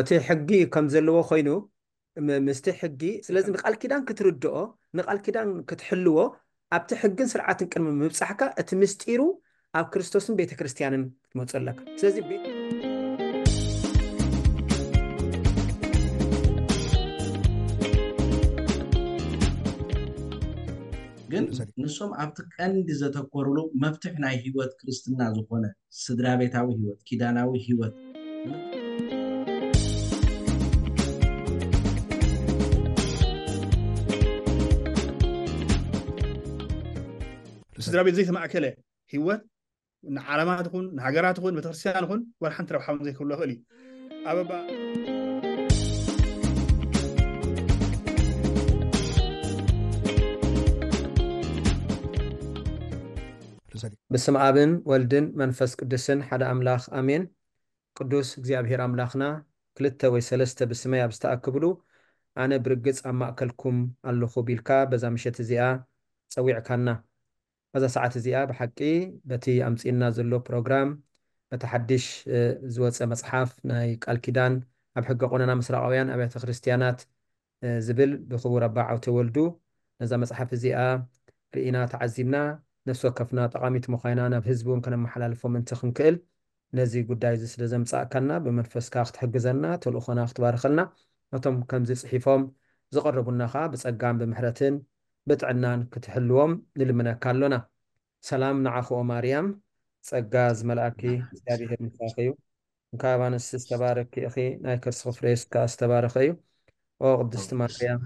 እቲ ሕጊ ከም ዘለዎ ኮይኑ ምስቲ ሕጊ ስለዚ ንቃል ኪዳን ክትርድኦ ንቃል ኪዳን ክትሕልዎ ኣብቲ ሕግን ስርዓትን ቅድሚ ምብፃሕካ እቲ ምስጢሩ ኣብ ክርስቶስን ቤተክርስትያንን ክትመፁ ኣለካ ስለዚ ግን ንሶም ኣብቲ ቀንዲ ዘተኮርሉ መፍትሕ ናይ ሂወት ክርስትና ዝኮነ ስድራ ቤታዊ ሂወት ኪዳናዊ ሂወት ስድራ ቤት ዘይተማእከለ ሂወት ንዓለማት ይኹን ንሃገራት ይኹን ቤተክርስትያን ይኹን ዋላ ሓንቲ ረብሓ ዘይክብሎ ይኽእል እዩ ኣበባ ብስም ኣብን ወልድን መንፈስ ቅዱስን ሓደ ኣምላኽ ኣሜን ቅዱስ እግዚኣብሔር ኣምላኽና ክልተ ወይ ሰለስተ ብስመይ ኣብ ዝተኣክብሉ ኣነ ብርግፅ ኣብ ማእከልኩም ኣለኹ ቢልካ በዛ ምሸት እዚኣ ፀዊዕካና هذا ساعات زياء بحقي بتي أمسينا زلو بروغرام بتحدش آه، زوات مصحف ناي الكيدان أبحق قوننا مسرع أويان أبيت خريستيانات آه، زبل بخبور ربع أو تولدو نزام مصحف زياء رئينا تعزيمنا نفسه كفنا تقامي مخينانا بهزبون كنا محلال فومن تخن كل نزي قد دايز سلزم ساكنا بمنفس كاخت حقزنا تولو خنا اختبار خلنا نتم كم زي صحيفهم زقربونا خا بس أقام بمحرتين ብጥዕናን ክትሕልዎም ንልምነካ ኣሎና ሰላም ንዓኽኦ ማርያም ፀጋ ዝመላእኪ እግዚኣብሔር ምሳኺ እዩ እንካብ ኣንስቲ ዝተባረክቲ ኢኺ ናይ ክርስ ክፍሪ የሱስ ከዓ ዝተባረኸ እዩ ኦ ቅድስቲ ማርያም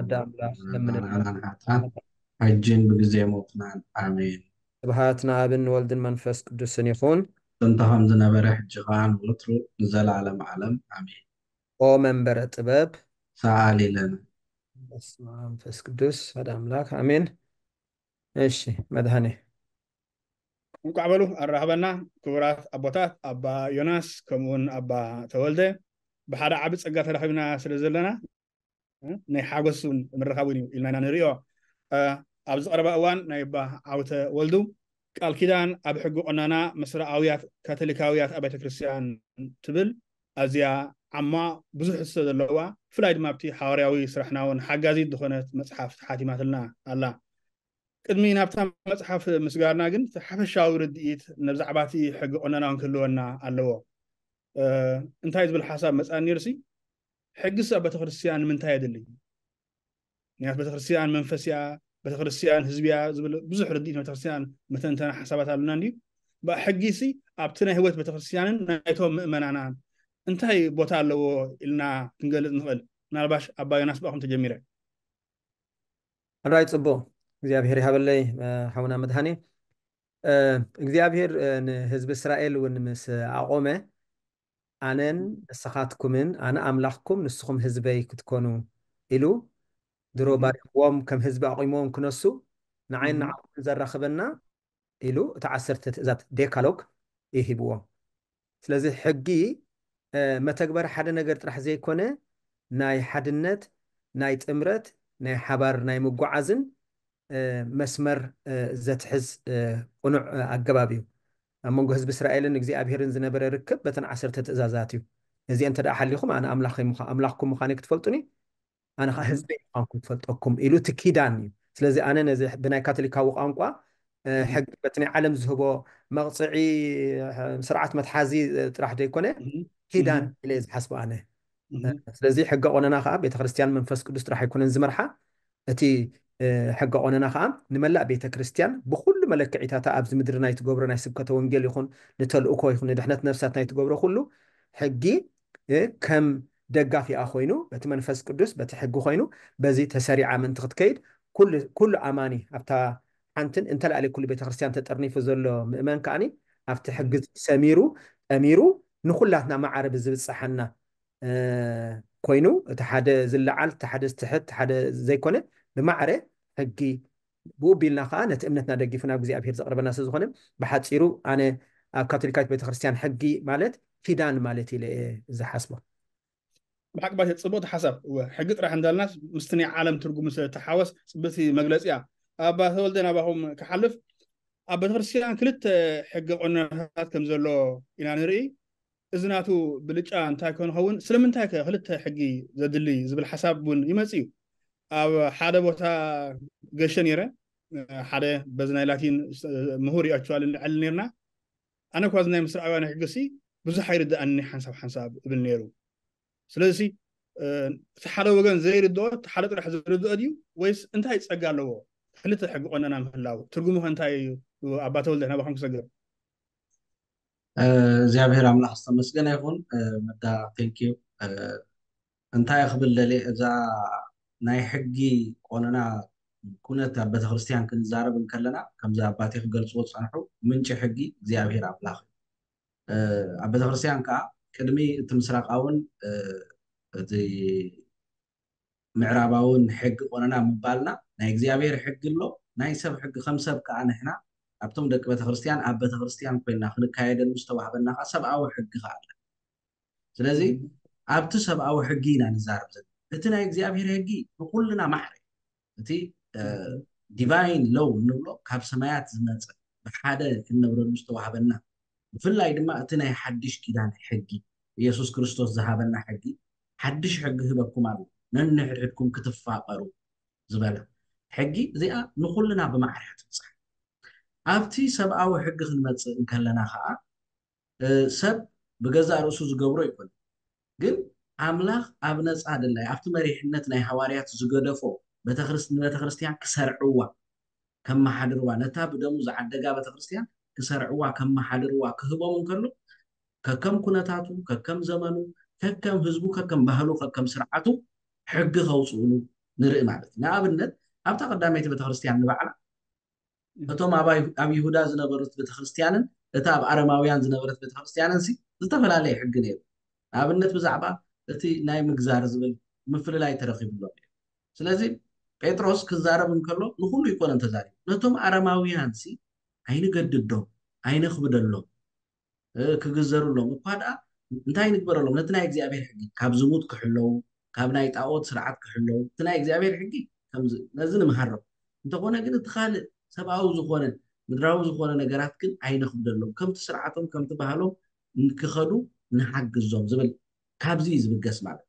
ኣዳ ኣምላኽ ለምንሓጅን ብግዜ ሞትናን ኣሜን ስብሃት ንኣብን ንወልድን መንፈስ ቅዱስን ይኹን ጥንታ ከም ዝነበረ ሕጂ ከዓ ንወትሩ ንዘለዓለም ዓለም ኣሜን ኦ መንበረ ጥበብ ሰኣሊ ለና በስመ አብ መንፈስ ቅዱስ ወደ አምላክ አሜን። እሺ መድኃኔ እንቋ በሉ አራህበና ክቡራት ኣቦታት ኣባ ዮናስ ከምኡውን ኣባ ተወልደ ብሓደ ዓቢ ፀጋ ተራኺብና ስለ ዘለና ናይ ሓጎስን ምረኻብን እዩ ኢልና ኢና ንሪኦ ኣብ ዝቐረበ እዋን ናይ ባ ዓውተ ወልዱ ቃል ኪዳን ኣብ ሕጊ ቆናና ምስራኣውያት ካቶሊካውያት ኣብ ቤተክርስትያን ትብል ኣዝያ اما بزح السد اللوا فلايد مابتي حواريوي سرحنا ون حقازي دخونت مصحف حاتي ماتلنا الا قدمي نابتا مصحف مسغارنا جن حبشاو رديت نبزعباتي حق اوننا كلونا اللوا أه، انتايز بالحساب مثلا نيرسي حق سا بتخرسيان من تاي دلي يعني بتخرسيان منفسيا بتخرسيان حزبيا زبل بزح رديت بتخرسيان مثلا حسابات لنا دي بحقيسي ابتنا هوت بتخرسيان نايتو مؤمنانان እንታይ ቦታ ኣለዎ ኢልና ክንገልፅ ንኽእል ምናልባሽ ኣብ ባዮናስ ባኹም ተጀሚረ ኣራይ ፅቡቅ እግዚኣብሔር ይሃበለይ ሓውና መድሃኒ እግዚኣብሔር ንህዝቢ እስራኤል እውን ምስ ኣቆመ ኣነን ንስኻትኩምን ኣነ ኣምላኽኩም ንስኹም ህዝበይ ክትኮኑ ኢሉ ድሮ ባሪኽዎም ከም ህዝቢ ኣቂሞም ክነሱ ንዓይን ንዓኹምን ዘራኽበና ኢሉ እቲ ዓሰርተ ትእዛዝ ዴካሎግ ይሂብዎም ስለዚ ሕጊ መተግበር ሓደ ነገር ጥራሕ ዘይኮነ ናይ ሓድነት ናይ ጥምረት ናይ ሓባር ናይ ምጓዓዝን መስመር ዘትሕዝ ቁኑዕ ኣገባብ እዩ ኣብ መንጎ ህዝቢ እስራኤልን እግዚኣብሄርን ዝነበረ ርክብ በተን ዓሰርተ ትእዛዛት እዩ እዚአ እንተ ደኣ ሓሊኹም ኣነ ኣምላኽኩም ምዃነ ክትፈልጡኒ ኣነ ከዓ ህዝቢ ምዃንኩም ትፈልጠኩም ኢሉ እቲ ኪዳን እዩ ስለዚ ኣነ ነዚ ብናይ ካቶሊካዊ ቋንቋ ሕጊ በቲ ናይ ዓለም ዝህቦ መቕፅዒ ስርዓት መትሓዚ ጥራሕ ዘይኮነ ኪዳን ኢለ ዝሓስቦ ኣነ ስለዚ ሕጊ ቆነና ከዓ ቤተክርስትያን መንፈስ ቅዱስ ጥራሕ ኣይኮነን ዝመርሓ እቲ ሕጊ ቆነና ከዓ ንመላእ ቤተክርስትያን ብኩሉ መለክዒታታ ኣብዚ ምድሪ ናይ ትገብሮ ናይ ስብከተ ወንጌል ይኹን ንተልእኮ ይኹን ንድሕነት ነፍሳት ናይ ትገብሮ ኩሉ ሕጊ ከም ደጋፊኣ ኮይኑ በቲ መንፈስ ቅዱስ በቲ ሕጊ ኮይኑ በዚ ተሰሪዓ ምንቲ ክትከይድ ኩሉ ኣማኒ ኣብታ ሓንትን እንተላዕለ ኩሉ ቤተክርስትያን ተጠርኒፉ ዘሎ ምእመን ከዓኒ ኣብቲ ሕጊ ሰሚሩ ጠሚሩ نخلاتنا معار بزبط صحنا كوينو تحد زلعال تحد استحد تحد زي كونه بمعار هجي بو بيلنا خانة امنتنا دقي فنا بزي ابهير زقرب الناس زخنم بحاد سيرو انا كاتوليكات بيت خريستيان هجي مالت في دان مالتي لزي حسبه بحق باش تصبو تحسب وحقت راح عند الناس مستني عالم ترقم تحاوس بس مجلس يا ابا ولدنا باهم كحلف ابا تفرسيان كلت حق قلنا كم زلو الى نري እዚ ናቱ ብልጫ እንታይ ከንኸውን ስለምንታይ ከ ክልተ ሕጊ ዘድሊ ዝብል ሓሳብ እውን ይመፅ እዩ ኣብ ሓደ ቦታ ገሸ ነይረ ሓደ በዚ ናይ ላቲን ምሁር ይኣችዋል ንዕሊ ነርና ኣነ ኳ ናይ ምስራኣውያን ሕጊሲ ብዙሕ ኣይርዳእኒ ሓንሳብ ሓንሳብ እብል ነይሩ ስለዚ እቲ ሓደ ወገን ዘይርድኦ እቲ ሓደ ጥራሕ ዝርድኦ ድዩ ወይስ እንታይ ፀጋ ኣለዎ ክልተ ሕጊ ቆነና ምህላው ትርጉሙ ከ እንታይ እዩ ኣባተወልደ ናባኹም ክሰግር እግዚአብሔር አምላክ ዝተመስገነ ይኹን መዳ ቴንኪዩ እንታይ ክብል ደልየ እዛ ናይ ሕጊ ቆነና ኩነት ኣብ ቤተክርስትያን ክንዛረብ ከለና ከምዚ ኣባቴ ክገልፅዎ ዝፀንሑ ምንጪ ሕጊ እግዚኣብሄር ኣምላኽ እዩ ኣብ ቤተክርስትያን ከዓ ቅድሚ እቲ ምስራቃውን እቲ ምዕራባውን ሕጊ ቆነና ምባልና ናይ እግዚኣብሄር ሕጊ ኣሎ ናይ ሰብ ሕጊ ከም ሰብ ከዓ ንሕና ኣብቶም ደቂ ቤተክርስትያን ኣብ ቤተክርስትያን ኮይና ክንካየደሉ ዝተዋሃበና ከዓ ሰብኣዊ ሕጊ ከ ኣለ ስለዚ ኣብቲ ሰብኣዊ ሕጊ ኢና ንዛርብ ዘለ እቲ ናይ እግዚኣብሔር ሕጊ ንኩሉና ማዕር እቲ ዲቫይን ለው እንብሎ ካብ ሰማያት ዝነፀ ብሓደ ክንነብረሉ ዝተዋሃበና ብፍላይ ድማ እቲ ናይ ሓድሽ ኪዳን ሕጊ ኢየሱስ ክርስቶስ ዝሃበና ሕጊ ሓድሽ ሕጊ ህበኩም ኣ ነንሕድሕድኩም ክትፋቀሩ ዝበለ ሕጊ እዚኣ ንኩሉና ብማዕርያትፃእ ኣብቲ ሰብኣዊ ሕጊ ክንመፅእ እንከለና ከዓ ሰብ ብገዛ ርእሱ ዝገብሮ ይኮነ ግን ኣምላኽ ኣብ ነፃ ድላይ ኣብቲ መሪሕነት ናይ ሃዋርያት ዝገደፎ ንቤተክርስትያን ክሰርዕዋ ከመሓድርዋ ነታ ብደሙ ዝዓደጋ ቤተክርስትያን ክሰርዕዋ ከመሓድርዋ ክህቦም እንከሎ ከከም ኩነታቱ ከከም ዘመኑ ከከም ህዝቡ ከከም ባህሉ ከከም ስርዓቱ ሕጊ ከውፅኡሉ ንርኢ ማለት እዩ ንኣብነት ኣብታ ቀዳመይቲ ቤተክርስትያን ንባዕላ እቶም ኣብ ይሁዳ ዝነበሩት ቤተክርስትያንን እቲ ኣብ ኣረማውያን ዝነበረት ቤተክርስትያንን ዝተፈላለየ ሕጊ ነይሩ ንኣብነት ብዛዕባ እቲ ናይ ምግዛር ዝብል ምፍልላይ ተረኪብሎም እዩ ስለዚ ጴጥሮስ ክዛረብ እንከሎ ንኩሉ ይኮነን ተዛሪቡ ነቶም ኣረማውያን ሲ ኣይንገድዶም ኣይነኽብደሎም ክግዘሩሎም እኳ ድኣ እንታይ ንግበረሎም ነቲ ናይ እግዚኣብሔር ሕጊ ካብ ዝሙት ክሕለው ካብ ናይ ጣዖት ስርዓት ክሕለው እቲ ናይ እግዚኣብሔር ሕጊ ነዚ ንምሃርም እንተኾነ ግን እቲ ካልእ ሰብኣዊ ዝኮነ ምድራዊ ዝኮነ ነገራት ግን ኣይነክዱ ዘሎም ከምቲ ስርዓቶም ከምቲ ባህሎም ንክኸዱ ንሓግዞም ዝብል ካብዚ ዝብገስ ማለት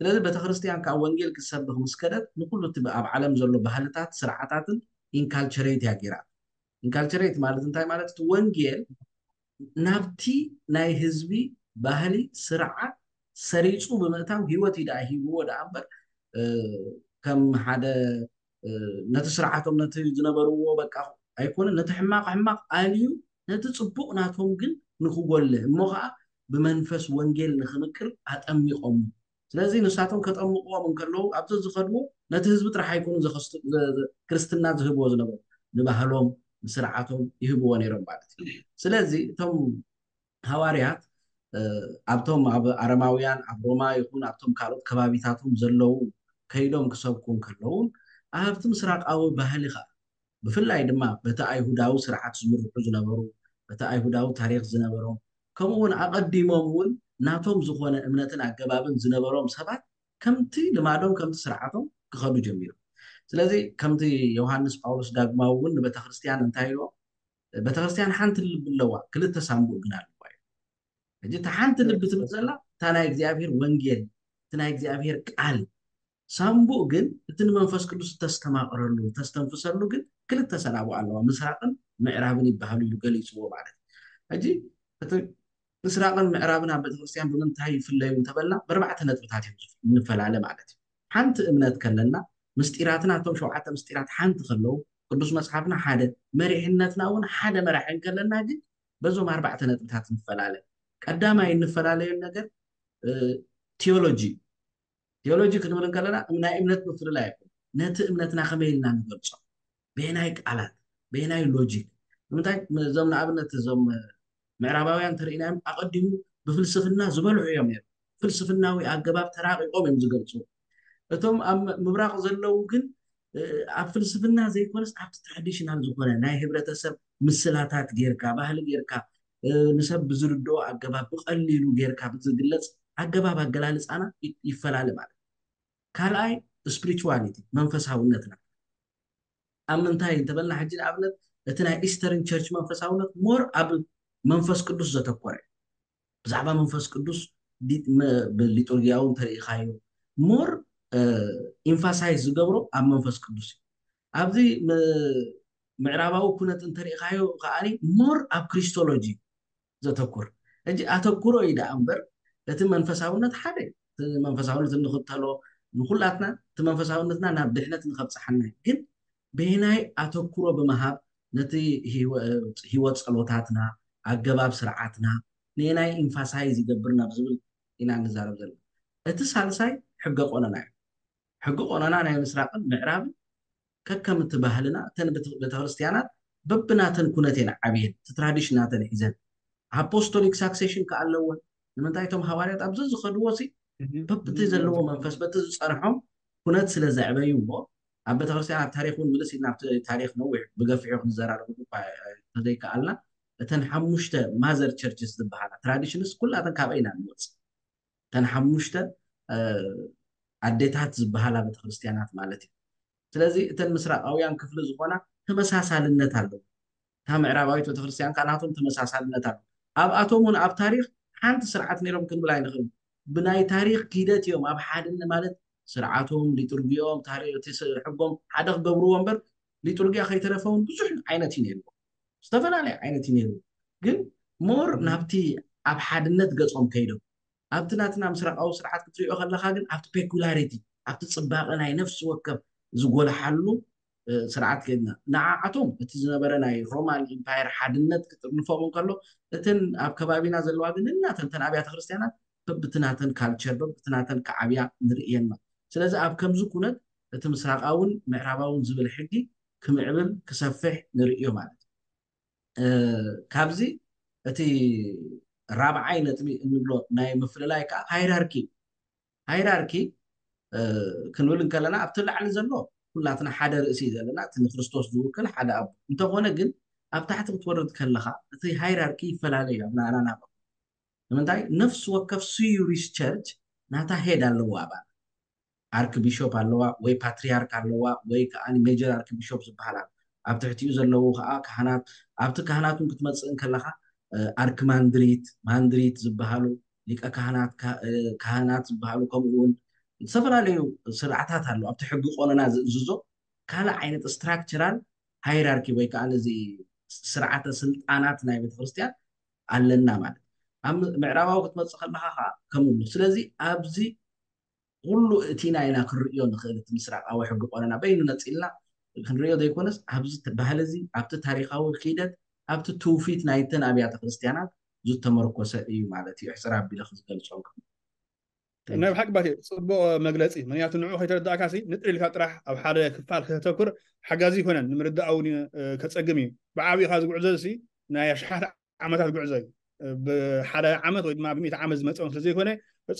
እዩ ስለዚ ቤተክርስትያን ካብ ወንጌል ክሰብክ ምስከደት ንኩሉ እቲ ኣብ ዓለም ዘሎ ባህልታት ስርዓታትን ኢንካልቸሬት እያ ገይራ ኢንካልቸሬት ማለት እንታይ ማለት እቲ ወንጌል ናብቲ ናይ ህዝቢ ባህሊ ስርዓት ሰሪፁ ብምእታው ሂወት ዩ ድኣ ሂብዎ ዳኣ እምበር ከም ሓደ ነቲ ስርዓቶም ነቲ ዝነበርዎ በቃ ኣይኮነ ነቲ ሕማቅ ሕማቅ ኣልዩ ነቲ ፅቡቅ ናቶም ግን ንክጎልህ እሞ ከዓ ብመንፈስ ወንጌል ንክምቅር ኣጠሚቖም ስለዚ ንሳቶም ከጠምቅዎም እንከለዉ ኣብቲ ዝኸድዎ ነቲ ህዝቢ ጥራሕ ኣይኮኑ ክርስትና ዝህብዎ ዝነበሩ ንባህሎም ንስርዓቶም ይህብዎ ነይሮም ማለት እዩ ስለዚ እቶም ሃዋርያት ኣብቶም ኣብ ኣረማውያን ኣብ ሮማ ይኹን ኣብቶም ካልኦት ከባቢታቶም ዘለው ከይዶም ክሰብኩ እንከለውን ኣብቲ ምስራቃዊ ባህሊ ከዓ ብፍላይ ድማ በቲ ኣይሁዳዊ ስርዓት ዝምርሑ ዝነበሩ በቲ ኣይሁዳዊ ታሪክ ዝነበሮም ከምኡ እውን ኣቀዲሞም እውን ናቶም ዝኮነ እምነትን ኣገባብን ዝነበሮም ሰባት ከምቲ ልማዶም ከምቲ ስርዓቶም ክኸዱ ጀሚሩ ስለዚ ከምቲ ዮሃንስ ጳውሎስ ዳግማዊ እውን ንቤተክርስትያን እንታይ ኢልዎ ቤተክርስትያን ሓንቲ ልብ ኣለዋ ክልተ ሳምቡእ ግን ኣለዋ እዩ ሕጂ እቲ ሓንቲ ልቢ ትብል ዘላ እታ ናይ እግዚኣብሄር ወንጌል እቲ ናይ እግዚኣብሄር ቃል ሳምቦ ግን እትን መንፈስ ቅዱስ ተስተማቅረሉ ተስተንፍሰሉ ግን ክልተ ሰናቦ ኣለዋ ምስራቅን ምዕራብን ይበሃሉ እዩ ገሊፅዎ ማለት እዩ ሕጂ እቲ ምስራቅን ምዕራብን ኣብ ቤተክርስትያን ብምንታይ ይፍለዩ እንተበልና ብርባዕተ ነጥብታት እዮም ንፈላለ ማለት እዩ ሓንቲ እምነት ከለና ምስጢራትና እቶም ሸውዓተ ምስጢራት ሓንቲ ከለዉ ቅዱስ መፅሓፍና ሓደ መሪሕነትና እውን ሓደ መራሒ ከለና ግን በዞም ኣርባዕተ ነጥብታት ንፈላለ ቀዳማይ እንፈላለዩ ነገር ቴዎሎጂ ቴዎሎጂ ክንብል ከለና ናይ እምነት ምፍልላ ይኮን ነቲ እምነትና ከመይ ኢልና ንገልፆ ብናይ ቃላት ብናይ ሎጂክ ንምንታይ እዞም ንኣብነት እዞም ምዕራባውያን ተርእናዮም ኣቐዲሙ ብፍልስፍና ዝበልዑ እዮም ም ፍልስፍናዊ ኣገባብ ተራቂቆም እዮም ዝገልፁ እቶም ኣብ ምብራቅ ዘለዉ ግን ኣብ ፍልስፍና ዘይኮነስ ኣብቲ ትራዲሽናል ዝኮነ ናይ ህብረተሰብ ምስላታት ጌርካ ባህሊ ጌርካ ንሰብ ብዝርድኦ ኣገባብ ብቀሊሉ ጌርካ ብዝግለፅ አገባብ አገላለጽ ይፈላል ማለት ካልአይ ስፕሪቹዋሊቲ መንፈሳውነት ነው ኣብ ምንታይ እንተበልና ሕጂ ንኣብነት እቲ ናይ ኢስተርን ቸርች መንፈሳውነት ሞር ኣብ መንፈስ ቅዱስ ዘተኮረ እዩ ብዛዕባ መንፈስ ቅዱስ ብሊጡርግያው እንተሪኢካዩ ሞር ኢንፋሳይዝ ዝገብሮ ኣብ መንፈስ ቅዱስ እዩ ኣብዚ ምዕራባዊ ኩነት እንተሪኢካዮ ከዓኒ ሞር ኣብ ክሪስቶሎጂ ዘተኩር እጂ ኣተኩሮ እዩ ዳኣ እምበር እቲ መንፈሳውነት ሓደ እቲ መንፈሳውነት ንኽተሎ ንኩላትና እቲ መንፈሳውነትና ናብ ድሕነት ንከብፅሓናዩ ግን ቤናይ ኣተኩሮ ብምሃብ ነቲ ሂወት ፀሎታትና ኣገባብ ስርዓትና ነአናይ ኢንፋሳይ ዝገብር ናብዝብል ኢና እንዛርብ ዘለና እቲ ሳልሳይ ሕገ ቆነና እዩ ሕጊ ቆኖና ናይ ምስራቅን ምዕራብ ከከም እትባህልና እተን ቤተክርስትያናት በብናተን ኩነት ና ዓብየን እቲ ትራዲሽናተን ሒዘን ኣፖስቶሊክ ሳክሽን ከ ኣለዎን ንምንታይ እቶም ሃዋርያት ኣብዚ ዝኸድዎ ሲ በብቲ ዘለዎ መንፈስ በቲ ዝፀንሖም ኩነት ስለ ዘዕበዩ ሞ ኣብ ቤተክርስትያን ኣብ ታሪክ እውን ምልስ ኢልና ኣብቲ ታሪክ ነዊሕ ብገፊዑ ክንዘራርቡ ተዘይከኣልና እተን ሓሙሽተ ማዘር ቸርችስ ዝበሃላ ትራዲሽንስ ኩላተን ካብ ኢና ንወፅ እተን ሓሙሽተ ኣዴታት ዝበሃላ ቤተክርስትያናት ማለት እዩ ስለዚ እተን ምስራቃውያን ክፍሊ ዝኮና ተመሳሳልነት ኣለዎ እታ ምዕራባዊት ቤተክርስትያን ካናቶም ተመሳሳልነት ኣለዎ ኣብኣቶም እውን ኣብ ታሪክ ሓንቲ ስርዓት ነይሮም ክንብል ኣይንክእን ብናይ ታሪክ ክደት እዮም ኣብ ሓድነት ማለት ስርዓቶም ሊጡርግኦም ታሪሕጎም ሓደ ክገብርዎ እምበር ሊጡርግያ ከይተረፈውን ብዙሕ ዓይነት እዩ ነሩዎ ዝተፈላለዩ ዓይነት እዩ ነሩዎ ግን ሞር ናብቲ ኣብ ሓድነት ገፆም ከይዶም ኣብቲ ናትና ምስረቃዊ ስርዓት ክትሪኦ ከለካ ግን ኣብቲ ፔኩላሪቲ ኣብቲ ፅባቐ ናይ ነፍሲ ወከብ ዝጎልሓሉ ስርዓት ገድና ንዓዓቶም እቲ ዝነበረ ናይ ሮማን ኢምፓየር ሓድነት ክጥንፎም ከሎ እተን ኣብ ከባቢና ዘለዋ ግን ተን ኣብያተ ክርስትያናት በብትናተን ካልቸር በብትናተን ከዓብያ ንርእየና ስለዚ ኣብ ከምዚ ኩነት እቲ ምስራቃውን ምዕራባውን ዝብል ሕጊ ክምዕብል ክሰፍሕ ንርእዮ ማለት እዩ ካብዚ እቲ ራብዓይ ነጥቢ እንብሎ ናይ ምፍለላይ ከዓ ሃይራርኪ ሃይራርኪ ክንብል ከለና ኣብቲ ላዕሊ ዘሎ ኩላትና ሓደ ርእሲ እዩ ዘለና እቲ ንክርስቶስ ዝውክል ሓደ ኣ እንተኾነ ግን ኣብ ታሕቲ ክትወርድ ከለካ እቲ ሃይራርኪ ይፈላለዩዮምናና ና ንምንታይ ነፍስ ወከፍ ስዩ ሪስቸርች ናታ ሄድ ኣለዎ ኣባ ኣርኪቢሾፕ ኣለዋ ወይ ፓትርያርክ ኣለዋ ወይ ከዓ ሜጀር ኣርኪቢሾፕ ዝበሃላ ኣብ ትሕትኡ ዘለዎ ከዓ ካህናት ኣብቲ ካህናት ን ክትመፅእን ከለካ ኣርኪ ማንድሪት ማንድሪት ዝበሃሉ ሊቀ ካህናት ዝበሃሉ ከምኡውን ዝተፈላለዩ ስርዓታት ኣለ ኣብቲ ሕጊ ቆለና ዝእዝዞ ካልእ ዓይነት እስትራክቸራል ሃይራርኪ ወይ ከኣዚ ስርዓተ ስልጣናት ናይ ቤተክርስትያን ኣለና ማለት ብምዕራባዊ ክትመፅእ ከለካ ከዓ ከም ሉ ስለዚ ኣብዚ ኩሉ እቲና ኢና ክንርዮ ንክእል እቲ ምስራቅ ኣዊ ሕጊ ቆነና በይኒ ነፂልና ክንሪዮ ዘይኮነስ ኣብዚ ባህሊ ዚ ኣብቲ ታሪካዊ ኪደት ኣብቲ ትውፊት ናይትን ኣብያተክርስትያናት ዝተመርኮሰ እዩ ማለት እዩ ሕፅራ ቢለ ክዝገልፆም ናይ ብሓቂ ባትእ ፅቡቅ መግለፂ ምክንያቱ ንዑ ከይተረዳእካ ንጥሪልካ ጥራሕ ኣብ ሓደ ክፋል ክተተኩር ሓጋዚ ይኮነን ንምርዳእ ውን ከፀግም እዩ ብዓብኢካ ዝጉዕዞ ሲ ናይ ኣሽሓት ዓመታት ጉዕዞ እዩ ብሓደ ዓመት ወይ ድማ ብሚእቲ ዓመት ዝመፀውን ስለዘይኮነ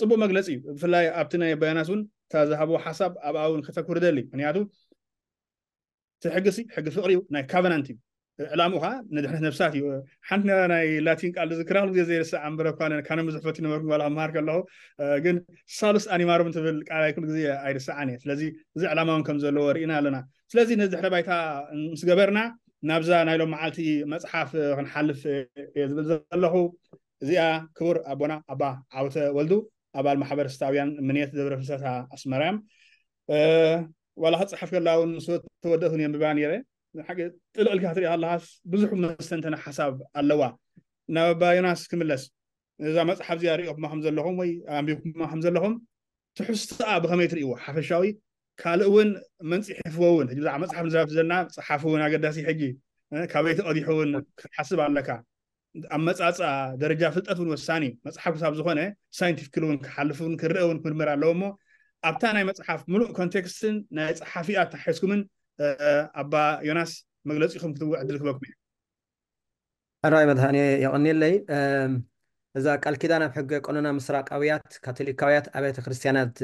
ፅቡቅ መግለፂ እዩ ብፍላይ ኣብቲ ናይ በያናት እውን እታ ዝሃቦ ሓሳብ ኣብኣ እውን ክተኩር ደሊ ምክንያቱ እቲ ሕጊ ሕጊ ፍቅሪ እዩ ናይ ካቨናንት እዩ ዕላምኡ ከዓ ነድሕነት ነብሳት እዩ ሓንትና ናይ ላቲን ቃል ዝክራክሉ ግዜ ዘይርስዕ ኣንበረ እኳ ካነ መፅሕፈት ነበርኩ ጓል ኣብ መሃር ከለኹ ግን ሳሉስ ኣኒማሮም ትብል ቃላይ ኩሉ ግዜ ኣይርስዓን እየ ስለዚ እዚ ዕላማውን ከም ዘለዎ ርኢና ኣለና ስለዚ ነዚ ድሕረ ባይታ ምስ ገበርና ናብዛ ናይሎም መዓልቲ መፅሓፍ ክንሓልፍ እየ ዝብል ዘለኹ እዚኣ ክቡር ኣቦና ኣባ ዓውተ ወልዱ ኣባል ማሕበር ስታውያን ምንት ደብረ ፍልሰታ ኣስመራዮም ዋላ ክፅሓፍ ከላ እውን ስወ ተወደእቱ ንየ ምባን ነረ ሓገ ጥልቅልካ ትሪኢ ኣለኻስ ብዙሕ መስተንተነ ሓሳብ ኣለዋ ናብ ባዮናስ ክምለስ እዛ መፅሓፍ እዚኣ ሪኦኩማ ከም ዘለኹም ወይ ኣንቢብኩማ ከም ዘለኹም ትሕዝትኣ ብከመይ ትርእይዎ ሓፈሻዊ ካልእ እውን መንፂሕፍዎ እውን ሕጂ ብዛዕባ መፅሓፍ ንዛብ ዘለና ፀሓፍ እውን ኣገዳሲ ሕጂ ካበይ ተቐዲሑ እውን ክትሓስብ ኣለካ ኣብ መፃፃ ደረጃ ፍልጠት እውን ወሳኒ መፅሓፍ ክሳብ ዝኾነ ሳይንቲፊክል እውን ክሓልፍ እውን ክርአ እውን ክምርምር ኣለዎ እሞ ኣብታ ናይ መፅሓፍ ሙሉእ ኮንቴክስትን ናይ ፀሓፊኣ ተሓሒዝኩምን ኣባ ዮናስ መግለፂ ኢኹም ክትውዕ ዕድል ክበኩም እየ ኣራይ መድሃኒየ የቐኒለይ እዛ ቃል ኪዳን ኣብ ሕገ ቀኖና ምስራቃውያት ካቶሊካውያት ኣብያተ ክርስትያናት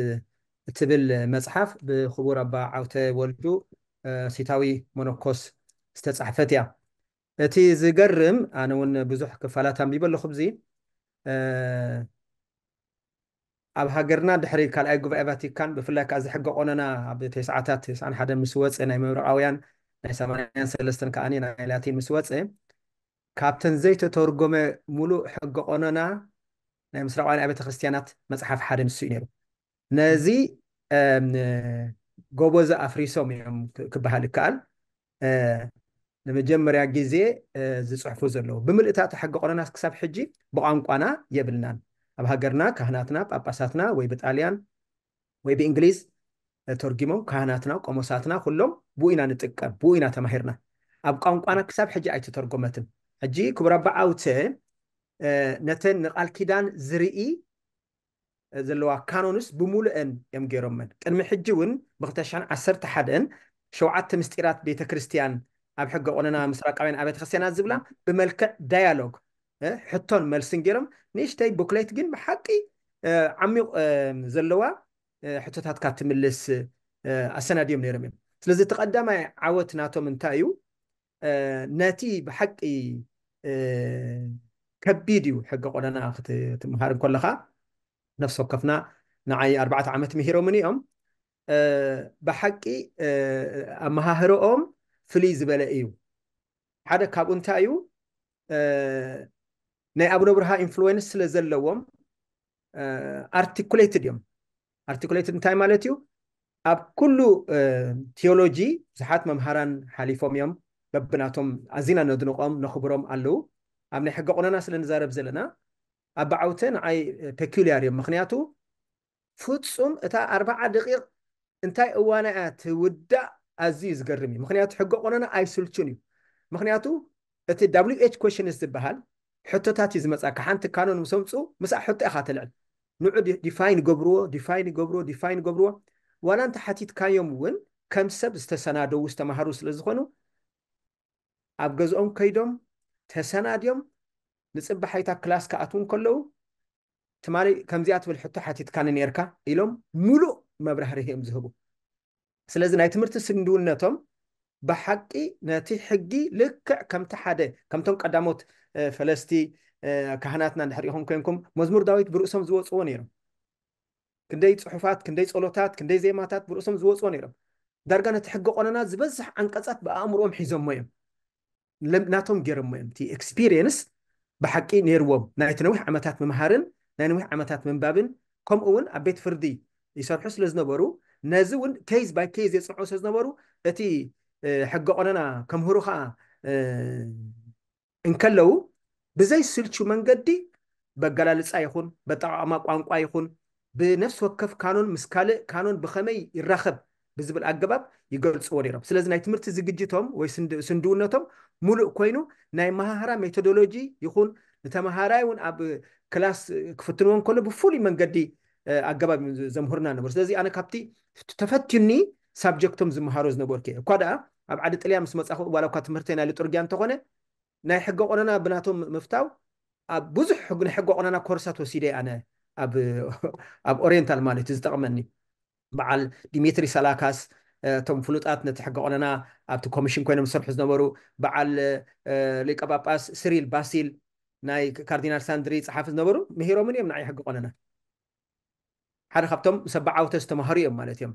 እትብል መፅሓፍ ብክቡር ኣባ ዓውተ ወልዱ ሲታዊ ሞኖኮስ ዝተፃሕፈት እያ እቲ ዝገርም ኣነ እውን ብዙሕ ክፋላት ኣንቢበ ኣለኹ ብዚ ኣብ ሃገርና ድሕሪ ካልኣይ ጉባኤ ቫቲካን ብፍላይ ከዓ ዝሕጊ ቆነና ኣብ ተስዓታት ተስዓን ሓደ ምስ ወፀ ናይ ምብራቃውያን ናይ ሰማንያን ሰለስተን ከዓኒ ናይ ላቲን ምስ ወፀ ካብተን ዘይተተርጎመ ሙሉእ ሕጊ ቆነና ናይ ምስራቃውያን ኣብ ቤተክርስትያናት መፅሓፍ ሓደ ንሱ እዩ ነይሩ ነዚ ጎበዝ ኣፍሪሶም እዮም ክበሃል ይከኣል ንመጀመርያ ግዜ ዝፅሕፉ ዘለዎ ብምልእታት ሕጊ ቆነና ክሳብ ሕጂ ብቋንቋና የብልናን ኣብ ሃገርና ካህናትና ጳጳሳትና ወይ ብጣልያን ወይ ብእንግሊዝ ተርጊሞም ካህናትና ቆሞሳትና ኩሎም ብኡ ኢና ንጥቀም ብኡ ኢና ተማሂርና ኣብ ቋንቋና ክሳብ ሕጂ ኣይተተርጎመትን ሕጂ ክቡር ኣባ ነተን ንቃል ኪዳን ዝርኢ ዘለዋ ካኖንስ ብሙሉአን እዮም ገይሮመን ቅድሚ ሕጂ እውን ብ211 ሸውዓተ ምስጢራት ቤተ ክርስትያን ኣብ ሕጊ ቆነና ምስራቃውያን ኣብያተ ክርስትያናት ዝብላ ብመልክዕ ዳያሎግ ሕቶን መልስን ገይሮም نشتي بوكليت جن بحقي عمي زلوا حتتات كاتم اللس السنة ديوم نيرمين سلزي تقدم عوات ناتو من تايو ناتي بحقي كبيديو حق قولنا أختي تمهارن كلها نفس وقفنا نعي أربعة عامات مهيرو من يوم بحقي أما أم فليز بلا إيو حدا كابون تايو ናይ ኣቡነ ብርሃ ኢንፍሉዌንስ ስለ ዘለዎም ኣርቲኩሌትድ እዮም ኣርቲኩሌትድ እንታይ ማለት እዩ ኣብ ኩሉ ቴዎሎጂ ብዙሓት መምሃራን ሓሊፎም እዮም በብናቶም ኣዚና ነድንቆም ነኽብሮም ኣለው ኣብ ናይ ሕጊ ቁነና ስለ ንዛረብ ዘለና ኣባዓውተ ንዓይ ፔኩልያር እዮም ምክንያቱ ፍፁም እታ ኣርባዓ ደቂቕ እንታይ እዋና እያ ትውዳእ ኣዝዩ ዝገርም እዩ ምክንያቱ ሕጊ ቁነና ኣይስልቹን እዩ ምክንያቱ እቲ wh ኮሽንስ ዝበሃል ሕቶታት እዩ ዝመፃካ ሓንቲ ካኖን ምስ ኣምፁ ምስኣ ሕቶ ኢኻ ተልዕል ንዑ ዲፋይን ገብርዎ ዲፋይን ገብርዎ ዲፋይን ገብርዎ ዋላ እንተ ሓቲትካዮም እውን ከም ሰብ ዝተሰናደው ዝተምሃሩ ስለ ዝኾኑ ኣብ ገዝኦም ከይዶም ተሰናድዮም ንፅባሓይታ ክላስ ክኣትውን ከለዉ ትማሊ ከምዚኣ ትብል ሕቶ ሓቲትካኒ ነርካ ኢሎም ሙሉእ መብራህሪ እዮም ዝህቡ ስለዚ ናይ ትምህርቲ ስንድውነቶም ብሓቂ ነቲ ሕጊ ልክዕ ከምቲ ሓደ ከምቶም ቀዳሞት ፈለስቲ ካህናትና እንድሕሪኢኹም ኮንኩም መዝሙር ዳዊት ብርእሶም ዝወፅዎ ነይሮም ክንደይ ፅሑፋት ክንደይ ፀሎታት ክንደይ ዜማታት ብርእሶም ዝወፅዎ ነይሮም ዳርጋ ነቲ ሕጊ ቆነና ዝበዝሕ ዓንቀፃት ብኣእምሮኦም ሒዞሞ እዮም ናቶም ገይሮሞ እዮም እቲ ኤክስፒሪየንስ ብሓቂ ነይርዎም ናይቲ ነዊሕ ዓመታት ምምሃርን ናይ ነዊሕ ዓመታት ምንባብን ከምኡ እውን ኣብ ቤት ፍርዲ ይሰርሑ ስለ ዝነበሩ ነዚ እውን ኬዝ ባይ ኬዝ የፅንዑ ስለ ዝነበሩ እቲ ሕጊ ቆነና ከምህሩ ከዓ እንከለዉ ብዘይ ስልቹ መንገዲ በገላልፃ ይኹን በጠቃቅማ ቋንቋ ይኹን ብነፍሲ ወከፍ ካኖን ምስ ካልእ ካኖን ብከመይ ይራኸብ ብዝብል ኣገባብ ይገልፅዎ ነይሮም ስለዚ ናይ ትምህርቲ ዝግጅቶም ወይ ስንድውነቶም ሙሉእ ኮይኑ ናይ መሃራ ሜቶዶሎጂ ይኹን ንተምሃራይ እውን ኣብ ክላስ ክፍትንዎ እንከሎ ብፍሉይ መንገዲ ኣገባብ ዘምህርና ነበሩ ስለዚ ኣነ ካብቲ ተፈትዩኒ ሳብጀክቶም ዝመሃሮ ዝነበርኩ እየ እኳ ደኣ ኣብ ዓዲ ጥልያ ምስ መፃኹ ዋላ እኳ ትምህርተይ ናይ ልጡርጊያ እንተኾነ ናይ ሕጊ ቁነና ብናቶም ምፍታው ኣብ ብዙሕ ናይ ሕጊ ቁነና ኮርሳት ወሲደ ኣነ ኣብ ኦሪንታል ማለት እዩ ዝጠቕመኒ በዓል ዲሜትሪ ሰላካስ እቶም ፍሉጣት ነቲ ሕጊ ቁነና ኣብቲ ኮሚሽን ኮይኖም ዝሰርሑ ዝነበሩ በዓል ሊቀ ጳጳስ ስሪል ባሲል ናይ ካርዲናል ሳንድሪ ፀሓፍ ዝነበሩ ምሂሮምን እዮም ንዓይ ሕጊ ቁነና ሓደ ካብቶም ሰባዓውተ ዝተምሃሩ እዮም ማለት እዮም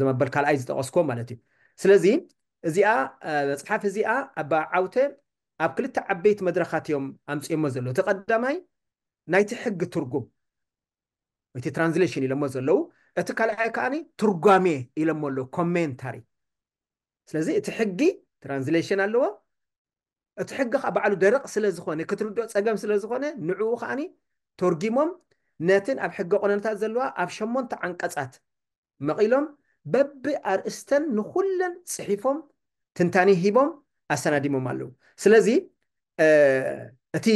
ዘመበልካ ኣይ ዝጠቐስኩም ማለት እዩ ስለዚ እዚኣ መፅሓፍ እዚኣ ኣባ ዓውተ ኣብ ክልተ ዓበይቲ መድረካት እዮም ኣምፅዮሞ ዘሎ እቲ ቀዳማይ ናይቲ ሕጊ ትርጉም እቲ ትራንስሌሽን ኢሎሞ ዘለው እቲ ካልኣይ ከዓኒ ትርጓሜ ኢሎሞ ኣለዉ ኮሜንታሪ ስለዚ እቲ ሕጊ ትራንስሌሽን ኣለዎ እቲ ሕጊ ከዓ ባዕሉ ደረቕ ስለ ዝኾነ ክትርድኦ ፀገም ስለ ዝኾነ ንዕኡ ከዓኒ ተርጊሞም ነትን ኣብ ሕጊ ቁነታት ዘለዋ ኣብ ሸሞንተ ዓንቀፃት መቒሎም ኣርእስተን ንኩለን ፅሒፎም ትንታኒ ሂቦም ኣሰናዲሞም ኣለው ስለዚ እቲ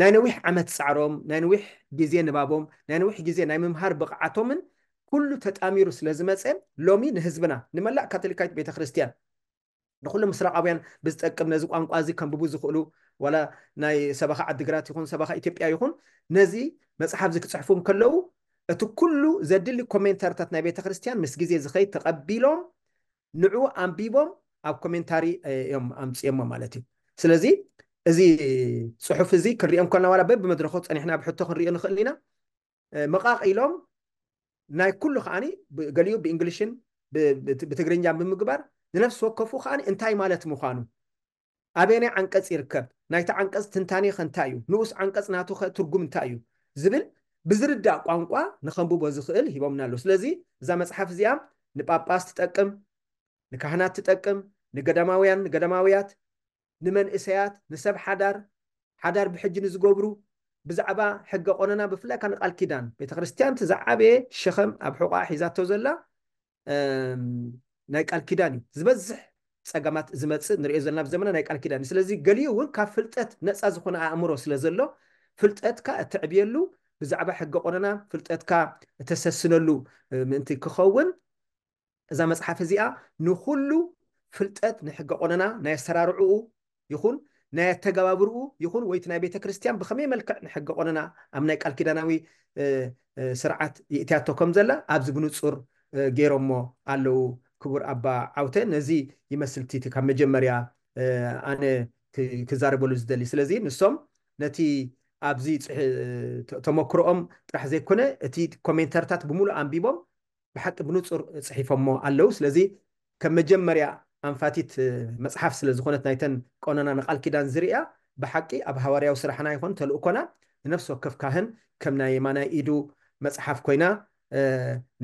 ናይ ነዊሕ ዓመት ፃዕሮም ናይ ነዊሕ ግዜ ንባቦም ናይ ነዊሕ ግዜ ናይ ምምሃር ብቕዓቶምን ኩሉ ተጣሚሩ ስለ ዝመፀ ሎሚ ንህዝብና ንመላእ ካቶሊካዊት ቤተክርስትያን ንኩሉ ምስራቃውያን ብዝጠቅም ነዚ ቋንቋ እዚ ከንብቡ ዝኽእሉ ዋላ ናይ ሰባካ ዓዲግራት ይኹን ሰባካ ኢትዮጵያ ይኹን ነዚ መፅሓፍ ዚ ክፅሕፉ ከለው እቲ ኩሉ ዘድሊ ኮሜንታሪታት ናይ ቤተ ክርስትያን ምስ ግዜ ዝኸይድ ተቐቢሎም ንዑ ኣንቢቦም ኣብ ኮሜንታሪ እዮም ኣምፅዮሞ ማለት እዩ ስለዚ እዚ ፅሑፍ እዚ ክንሪኦም ከልና ዋላ በብመድረኮ ፀኒሕና ብሕቶ ክንሪኦ ንኽእል ኢና መቃቂሎም ናይ ኩሉ ከዓኒ ገሊኡ ብእንግሊሽን ብትግርኛን ብምግባር ንነፍሲ ወከፉ ከዓኒ እንታይ ማለት ምዃኑ ኣበየናይ ዓንቀፅ ይርከብ ናይቲ ዓንቀፅ ትንታኔ ከ እንታይ እዩ ንኡስ ዓንቀፅ ናቱ ኸ ትርጉም እንታይ እዩ ዝብል ብዝርዳእ ቋንቋ ንከንብቦ ዝኽእል ሂቦምና ኣለዉ ስለዚ እዛ መፅሓፍ እዚኣ ንጳጳስ ትጠቅም ንካህናት ትጠቅም ንገዳማውያን ንገዳማውያት ንመንእሰያት ንሰብ ሓዳር ሓዳር ብሕጂ ንዝገብሩ ብዛዕባ ሕጊ ቆነና ብፍላይ ካ ንቃል ኪዳን ቤተክርስትያን እቲ ሸኸም ኣብ ሕቋ ሒዛቶ ዘላ ናይ ቃል ኪዳን እዩ ዝበዝሕ ፀገማት ዝመፅእ ንሪኦ ዘለና ብዘመና ናይ ቃል ኪዳን እዩ ስለዚ ገሊኡ እውን ካብ ፍልጠት ነፃ ዝኮነ ኣእምሮ ስለ ዘሎ ፍልጠትካ እትዕብየሉ ብዛዕባ ሕጊ ቁኖና ፍልጠትካ እተሰስነሉ ምእንቲ ክኸውን እዛ መፅሓፍ እዚኣ ንኩሉ ፍልጠት ንሕጊ ቁኖና ናይ ኣሰራርዕኡ ይኹን ናይ ኣተገባብርኡ ይኹን ወይቲ ናይ ቤተ ክርስትያን ብከመይ መልክዕ ንሕጊ ቁኖና ኣብ ናይ ቃል ኪዳናዊ ስርዓት ይእትያቶ ከም ዘላ ኣብዚ ብንፁር ገይሮሞ ኣለው ክቡር ኣባ ዓውተ ነዚ ይመስል እቲ ካብ መጀመርያ ኣነ ክዛረበሉ ዝደሊ ስለዚ ንሶም ነቲ ኣብዚ ተመክሮኦም ጥራሕ ዘይኮነ እቲ ኮሜንተርታት ብምሉእ ኣንቢቦም ብሓቂ ብንፁር ፅሒፎሞ ኣለው ስለዚ ከም መጀመርያ ኣንፋቲት መፅሓፍ ስለዝኮነት ናይተን ቆነና ንቃል ኪዳን ዝርያ ብሓቂ ኣብ ሃዋርያዊ ስራሕና ይኮን ተልእኮና ንነፍሲ ወከፍ ካህን ከም ናይ የማናይ ኢዱ መፅሓፍ ኮይና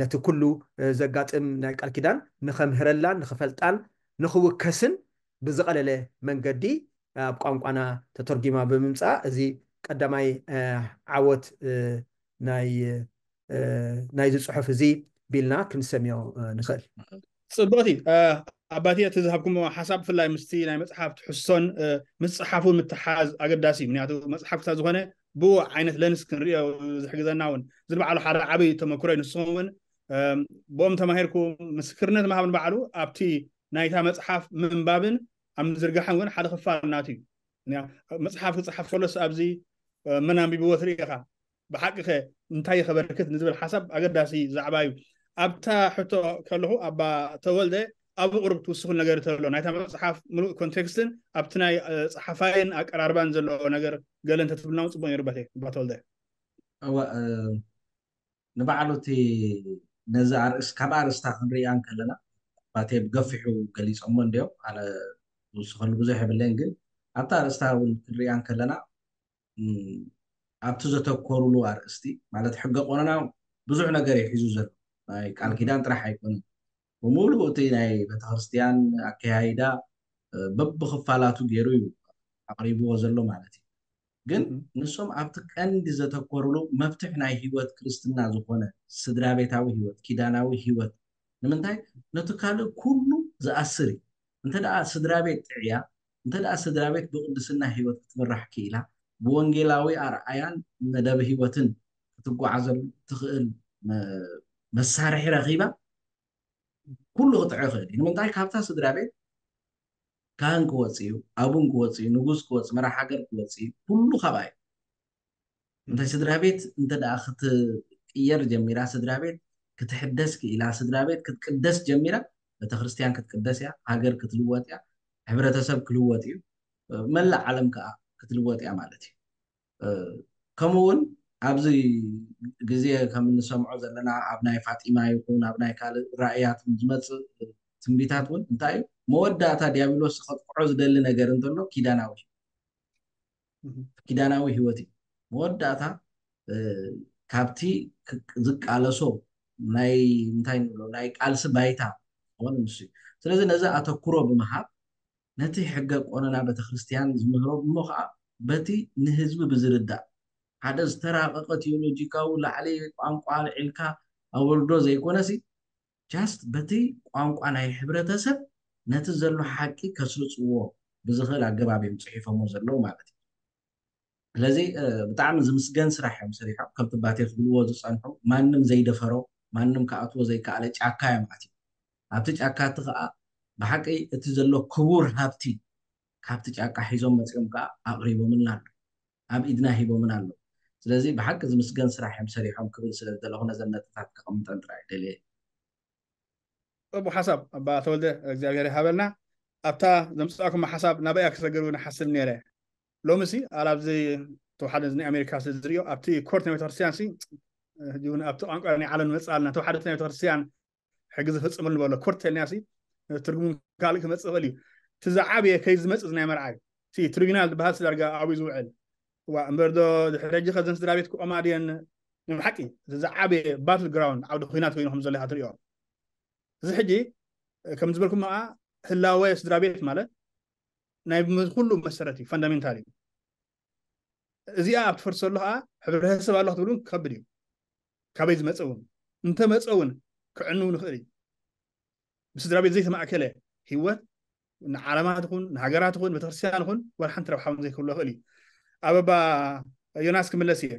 ነቲ ኩሉ ዘጋጥም ናይ ቃል ኪዳን ንከምህረላን ንክፈልጣን ንክውከስን ብዝቐለለ መንገዲ ኣብ ቋንቋና ተተርጊማ ብምምፃእ እዚ ቀዳማይ ዓወት ናይዚ ፅሑፍ እዚ ቢልና ክንሰሚዮ ንኽእል ፅቡቕቲ ኣባቲ እቲ ዝሃብኩም ሓሳብ ብፍላይ ምስቲ ናይ መፅሓፍ ትሕሶን ምስ ፅሓፉን ምትሓዝ ኣገዳሲ እዩ ምክንያቱ መፅሓፍታ ዝኾነ ብኡ ዓይነት ለንስ ክንሪኦ ዝሕግዘና እውን እዚ በዓሉ ሓደ ዓብይ ተመክሮ እዩ ንስኹም እውን ብኦም ተማሂርኩም ምስክርነት ምሃብ ንባዕሉ ኣብቲ ናይታ መፅሓፍ ምንባብን ኣብ ምዝርጋሕን እውን ሓደ ክፋል ናት እዩ መፅሓፍ ክፅሓፍ ከሎስ ኣብዚ መን ኣንቢብዎ ትርኢኻ ብሓቂ ኸ እንታይ ይኸበርክት ንዝብል ሓሳብ ኣገዳሲ ዛዕባ እዩ ኣብታ ሕቶ ከለኹ ኣባ ተወልደ ኣብ ቁርብ ትውስኩ ነገር እተሎ ናይታ መፅሓፍ ምሉእ ኮንቴክስትን ኣብቲ ናይ ፀሓፋይን ኣቀራርባን ዘለዎ ነገር ገለ እንተትብልና ፅቡቅ ነይሩበት እየ ኣባ ተወልደ እወ ንባዕሉ እቲ ነዚ ኣርእስ ካብ ኣርእስታ ክንሪያ ከለና ባቴ ብገፊሑ ገሊፆሞ እንድዮም ኣነ ዝውስኸሉ ብዙሕ የብለን ግን ኣብታ ኣርእስታ እውን ክንሪያ ከለና ኣብቲ ዘተኮርሉ ኣርእስቲ ማለት ሕጊ ቆነና ብዙሕ ነገር እዩ ሒዙ ዘሎ ናይ ቃል ኪዳን ጥራሕ ኣይኮነን ብምሉእ እቲ ናይ ቤተክርስትያን ኣከያይዳ በብክፋላቱ ገይሩ እዩ ኣቅሪብዎ ዘሎ ማለት እዩ ግን ንሶም ኣብቲ ቀንዲ ዘተኮርሉ መፍትሕ ናይ ሂወት ክርስትና ዝኮነ ስድራ ቤታዊ ሂወት ኪዳናዊ ሂወት ንምንታይ ነቲ ካልእ ኩሉ ዝኣስር እዩ እንተደኣ ስድራ ቤት ጥዕያ እንተደኣ ስድራ ቤት ብቅድስና ሂወት ክትምራሕ ክኢላ ብወንጌላዊ ኣርኣያን መደብ ሂወትን ክትጓዓዘሉ ትኽእል መሳርሒ ረኺባ ኩሉ ክጥዕ ይኽእል እዩ ንምንታይ ካብታ ስድራ ቤት ካህን ክወፅ እዩ ኣቡን ክወፅ እዩ ንጉስ ክወፅ መራሕ ሃገር ክወፅ እዩ ኩሉ ካባ እዩ እንታይ ስድራ ቤት እንተ ደኣ ክትቅየር ጀሚራ ስድራ ቤት ክትሕደስ ክኢላ ስድራ ቤት ክትቅደስ ጀሚራ ቤተክርስትያን ክትቅደስ እያ ሃገር ክትልወጥ እያ ሕብረተሰብ ክልወጥ እዩ መላእ ዓለም ከዓ ክትልወጥ እያ ማለት እዩ ከምኡ እውን ኣብዚ ግዜ ከም እንሰምዖ ዘለና ኣብ ናይ ፋጢማ ይኹን ኣብ ናይ ካልእ ራእያት ዝመፅእ ትንቢታት እውን እንታይ እዩ መወዳእታ ዲያብሎስ ዝኸጥቅዖ ዝደሊ ነገር እንተሎ ኪዳናዊ ኪዳናዊ ሂወት እዩ መወዳእታ ካብቲ ዝቃለሶ ናይ እንታይ ንብሎ ናይ ቃልሲ ባይታ ክኾን ንስ እዩ ስለዚ ነዚ ኣተኩሮ ብምሃብ ነቲ ሕገ ቆነና ቤተክርስትያን ዝምህሮ ሞ ከዓ በቲ ንህዝቢ ብዝርዳእ ሓደ ዝተራቀቀ ቴዎሎጂካዊ ላዕሊ ቋንቋ ልዒልካ ኣወልዶ ዘይኮነሲ ጃስት በቲ ቋንቋ ናይ ሕብረተሰብ ነቲ ዘሎ ሓቂ ከስርፅዎ ብዝክእል ኣገባብ እዮም ፅሒፎሞ ዘለዉ ማለት እዩ ስለዚ ብጣዕሚ ዝምስገን ስራሕ እዮም ሰሪሖም ከምቲ ባቴ ክብልዎ ዝፀንሑ ማንም ዘይደፈሮ ማንም ክኣትዎ ዘይከኣለ ጫካ እዮም እዩ ኣብቲ ጫካቲ ከዓ ብሓቂ እቲ ዘሎ ክቡር ሃብቲ ካብቲ ጫቃ ሒዞም መፅኦም ከዓ ኣቅሪቦምን ኣሎ ኣብ ኢድና ሂቦምን ኣሎ ስለዚ ብሓቂ ዝምስገን ስራሕ እዮም ሰሪሖም ክብል ስለ ዘለኹ ነዘን ነጥታት ከቐምጠን ጥራይ ደልየ ፅቡቅ ሓሳብ ኣባ ተወልደ እግዚኣብሔር ይሃበልና ኣብታ ዘምፅኣኩም ሓሳብ ናበያ ክሰገር ንሓስብ ነይረ ሎሚ ሲ ኣላብዚ ተወሓደ ናይ ኣሜሪካ ስዝርዮ ኣብቲ ኮርት ናይ ቤተክርስትያን ኣብቲ ቋንቋ ናይ ዓለም ንመፅእ ኣለና ተወሓደ ናይ ቤተክርስትያን ሕጊ ዝፍፅምሉ በሎ ኮርት የልናሲ ترجمون كالك مس أولي تزعبي كي زمس إزنا مرعى سي ترجمنا بهذا الدرجة عبيز وعل وأمبردو دحرج خزن سرابيت كوماريان نمحكي تزعبي باتل جراوند أو دخينات وينهم زلي هاتريو زحجي كم زبركم مع هلاوي سرابيت ماله نايب كله مسرتي فندمنتالي زي أب تفرسلها حبرها سبع الله تقولون كبري كبيز مسؤول أنت مسؤول كعنو نخري ምስ ስድራ ቤት ዘይተማእከለ ሂወት ንዓለማት ይኹን ንሃገራት ይኹን ቤተክርስትያን ይኹን ዋላ ሓንቲ ረብሓ ዘይክብሎ ይኽእል እዩ ኣብ ኣባ ዮናስ ክምለስ እየ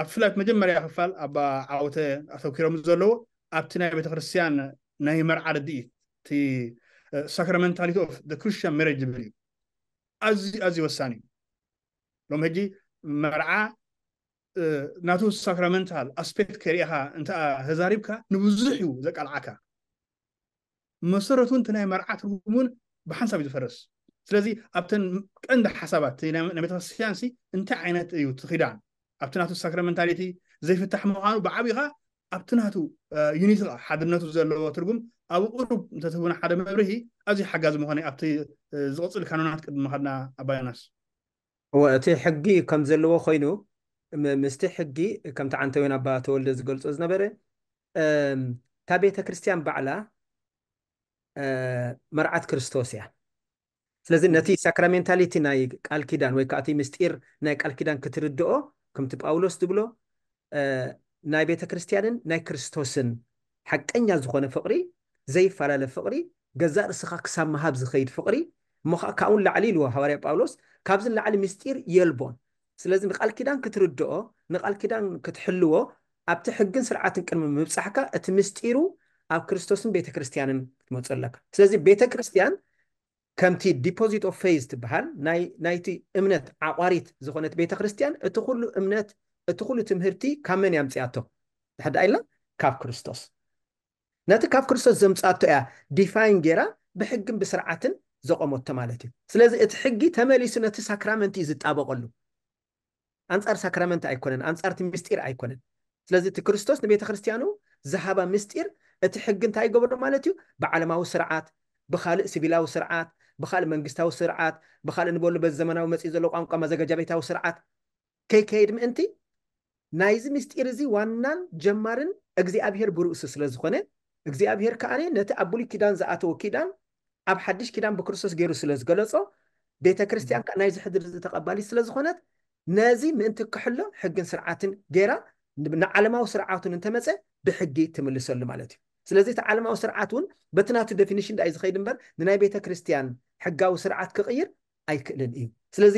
ኣብ ፍላይ መጀመርያ ክፋል ኣባ ዓወተ ኣተኪሮም ዘለዎ ኣብቲ ናይ ቤተክርስትያን ናይ መርዓ ርድኢት እቲ ሳክራመንታሊቲ ኦፍ ክርስቲያን ሜሬጅ ዝብል እዩ ኣዝዩ ኣዝዩ ወሳኒ እዩ ሎም ሕጂ መርዓ ናቱ ሳክራመንታል ኣስፔክት ከሪኢኻ እንተ ተዛሪብካ ንብዙሕ እዩ ዘቃልዓካ መሰረቱ እቲ ናይ መርዓ ትርጉም እውን ብሓንሳብ እዩ ዝፈርስ ስለዚ ኣብተን ቀንዲ ሓሳባት ናይ ቤተክርስትያን ሲ እንታይ ዓይነት እዩ ትኺዳን ኣብቲ ናቱ ሳክረመንታሊቲ ዘይፍታሕ ምዃኑ ብዓብዪ ከዓ ኣብቲ ናቱ ዩኒቲ ከዓ ሓድነቱ ዘለዎ ትርጉም ኣብ ቁሩብ እንተትህቡና ሓደ መብርሂ ኣዝዩ ሓጋዚ ምኾነ ኣብቲ ዝቕፅል ካኖናት ቅድሚ ካድና ኣባዮናስ እወ እቲ ሕጊ ከም ዘለዎ ኮይኑ ምስቲ ሕጊ ከምቲ ዓንተ ወይን ኣባ ተወልደ ዝገልፆ ዝነበረ እታ ቤተ ክርስትያን ባዕላ መርዓት ክርስቶስ እያ ስለዚ ነቲ ሳክራሜንታሊቲ ናይ ቃል ኪዳን ወይ ከዓ እቲ ምስጢር ናይ ቃል ኪዳን ክትርድኦ ከምቲ ጳውሎስ ዝብሎ ናይ ቤተ ክርስትያንን ናይ ክርስቶስን ሓቀኛ ዝኾነ ፍቕሪ ዘይፈላለ ፍቕሪ ገዛ ርእስኻ ክሳብ መሃብ ዝኸይድ ፍቕሪ እሞ ከዓ ካብኡን ላዕሊ ኢልዎ ሃዋርያ ጳውሎስ ካብዚ ላዕሊ ምስጢር የልቦን ስለዚ ንቃል ኪዳን ክትርድኦ ንቃል ኪዳን ክትሕልዎ ኣብቲ ሕግን ስርዓትን ቅድሚ ምብፃሕካ እቲ ምስጢሩ ኣብ ክርስቶስን ቤተ ክርስትያንን ክትመፁ ኣለካ ስለዚ ቤተ ክርስትያን ከምቲ ዲፖዚት ኦፍ ፌዝ ትበሃል ናይቲ እምነት ዓቋሪት ዝኮነት ቤተ ክርስትያን እቲ ኩሉ እምነት እቲ ኩሉ ትምህርቲ ካብ መን ያምፅያቶ ምፅያቶ ኢልና ካብ ክርስቶስ ነቲ ካብ ክርስቶስ ዘምፃቶ እያ ዲፋይን ጌይራ ብሕግን ብስርዓትን ዘቆመቶ ማለት እዩ ስለዚ እቲ ሕጊ ተመሊሱ ነቲ ሳክራመንቲ እዩ ዝጣበቀሉ ኣንፃር ሳክራመንቲ ኣይኮነን ኣንፃርቲ ምስጢር ኣይኮነን ስለዚ እቲ ክርስቶስ ንቤተ ክርስትያኑ ዝሃባ ምስጢር እቲ ሕጊ እንታይ ይገብሮ ማለት እዩ ብዓለማዊ ስርዓት ብካልእ ስቢላዊ ስርዓት ብካልእ መንግስታዊ ስርዓት ብካልእ ንበሉ በዚ ዘመናዊ መፅኢ ዘሎ ቋንቋ መዘገጃ ቤታዊ ስርዓት ከይከይድ ምእንቲ ናይዚ ምስጢር እዚ ዋናን ጀማርን እግዚኣብሄር ብርእሱ ስለ ዝኮነ እግዚኣብሄር ከዓነ ነቲ ኣብ ብሉይ ኪዳን ዝኣተዎ ኪዳን ኣብ ሓድሽ ኪዳን ብክርስቶስ ገይሩ ስለ ስለዝገለፆ ቤተክርስትያን ከዓ ናይዚ ሕድር ዝሕድር ተቐባሊ ዝኮነት ነዚ ምእንቲ ክሕሎ ሕግን ስርዓትን ገይራ ንዓለማዊ ስርዓቱን እንተመፀ ብሕጊ ትምልሰሉ ማለት እዩ ስለዚ እቲ ዓለማዊ ስርዓት እውን በቲ ናቲ ደፊኒሽን ዩ ዝኸይድ እምበር ንናይ ቤተክርስትያን ሕጋዊ ስርዓት ክቅይር ኣይክእልን እዩ ስለዚ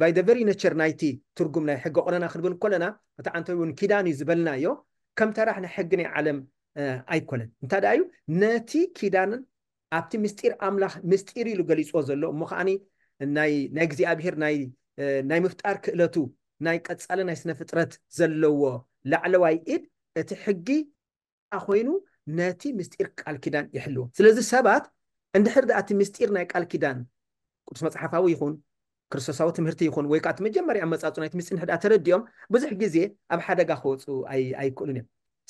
ባይ ደ ቨሪ ነቸር ናይቲ ትርጉም ናይ ሕጊ ቆለና ክንብል ኮለና እቲ ዓንተ እውን ኪዳን እዩ ዝበልና ዮ ከም ተራሕን ሕጊ ናይ ዓለም ኣይኮነን እንታይ ደ እዩ ነቲ ኪዳንን ኣብቲ ምስጢር ኣምላኽ ምስጢር ኢሉ ገሊፅ ዘሎ እሞ ከዓኒ ናይ እግዚኣብሄር ናይ ምፍጣር ክእለቱ ናይ ቀፃለ ናይ ስነ ፍጥረት ዘለዎ ላዕለዋይ ኢድ እቲ ሕጊ ኮይኑ ነቲ ምስጢር ቃል ኪዳን ይሕልዎ ስለዚ ሰባት እንድሕር ደኣ እቲ ምስጢር ናይ ቃል ኪዳን ቅዱስ መፅሓፋዊ ይኹን ክርስቶሳዊ ትምህርቲ ይኹን ወይ ከዓ እቲ መጀመርያ መፃፁ ናይቲ ምስጢር ንድሕር ተረዲኦም ብዙሕ ግዜ ኣብ ሓደጋ ክወፁ ኣይክእሉን እዮም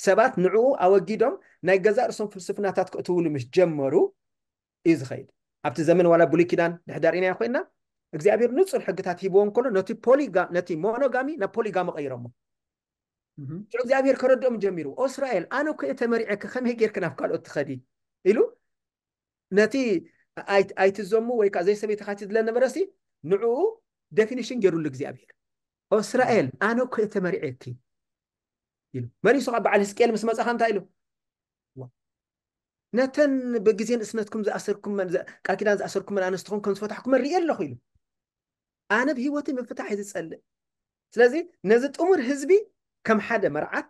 ሰባት ንዕኡ ኣወጊዶም ናይ ገዛ ርእሶም ፍልስፍናታት ክእትውሉ ምስ ጀመሩ እዩ ዝኸይድ ኣብቲ ዘመን ዋላ ብሉይ ኪዳን ድሕዳር ኢና ኮይና እግዚኣብሔር ንፁር ሕግታት ሂብዎም ከሎ ነቲ ሞኖጋሚ ናብ ፖሊጋ መቐይሮሞ شنو زابير كردوم جميرو اسرائيل انا كي تمرعك خم هيك كنا فكال اتخدي الو نتي ايت ايت زومو ويكا زي سبي تخاتي دلا نبرسي نعو ديفينيشن جيرو لك زابير اسرائيل انا كي تمرعك الو ماني صعب على سكيل مس ما صخنت نتن بجزين اسمتكم ذا اسركم من ذا قال كده ذا اسركم من انا كنت فتحكم الريال لو خيلو انا بهوتي من فتح هذا السله سلازي نزت امور هزبي ከም ሓደ መርዓት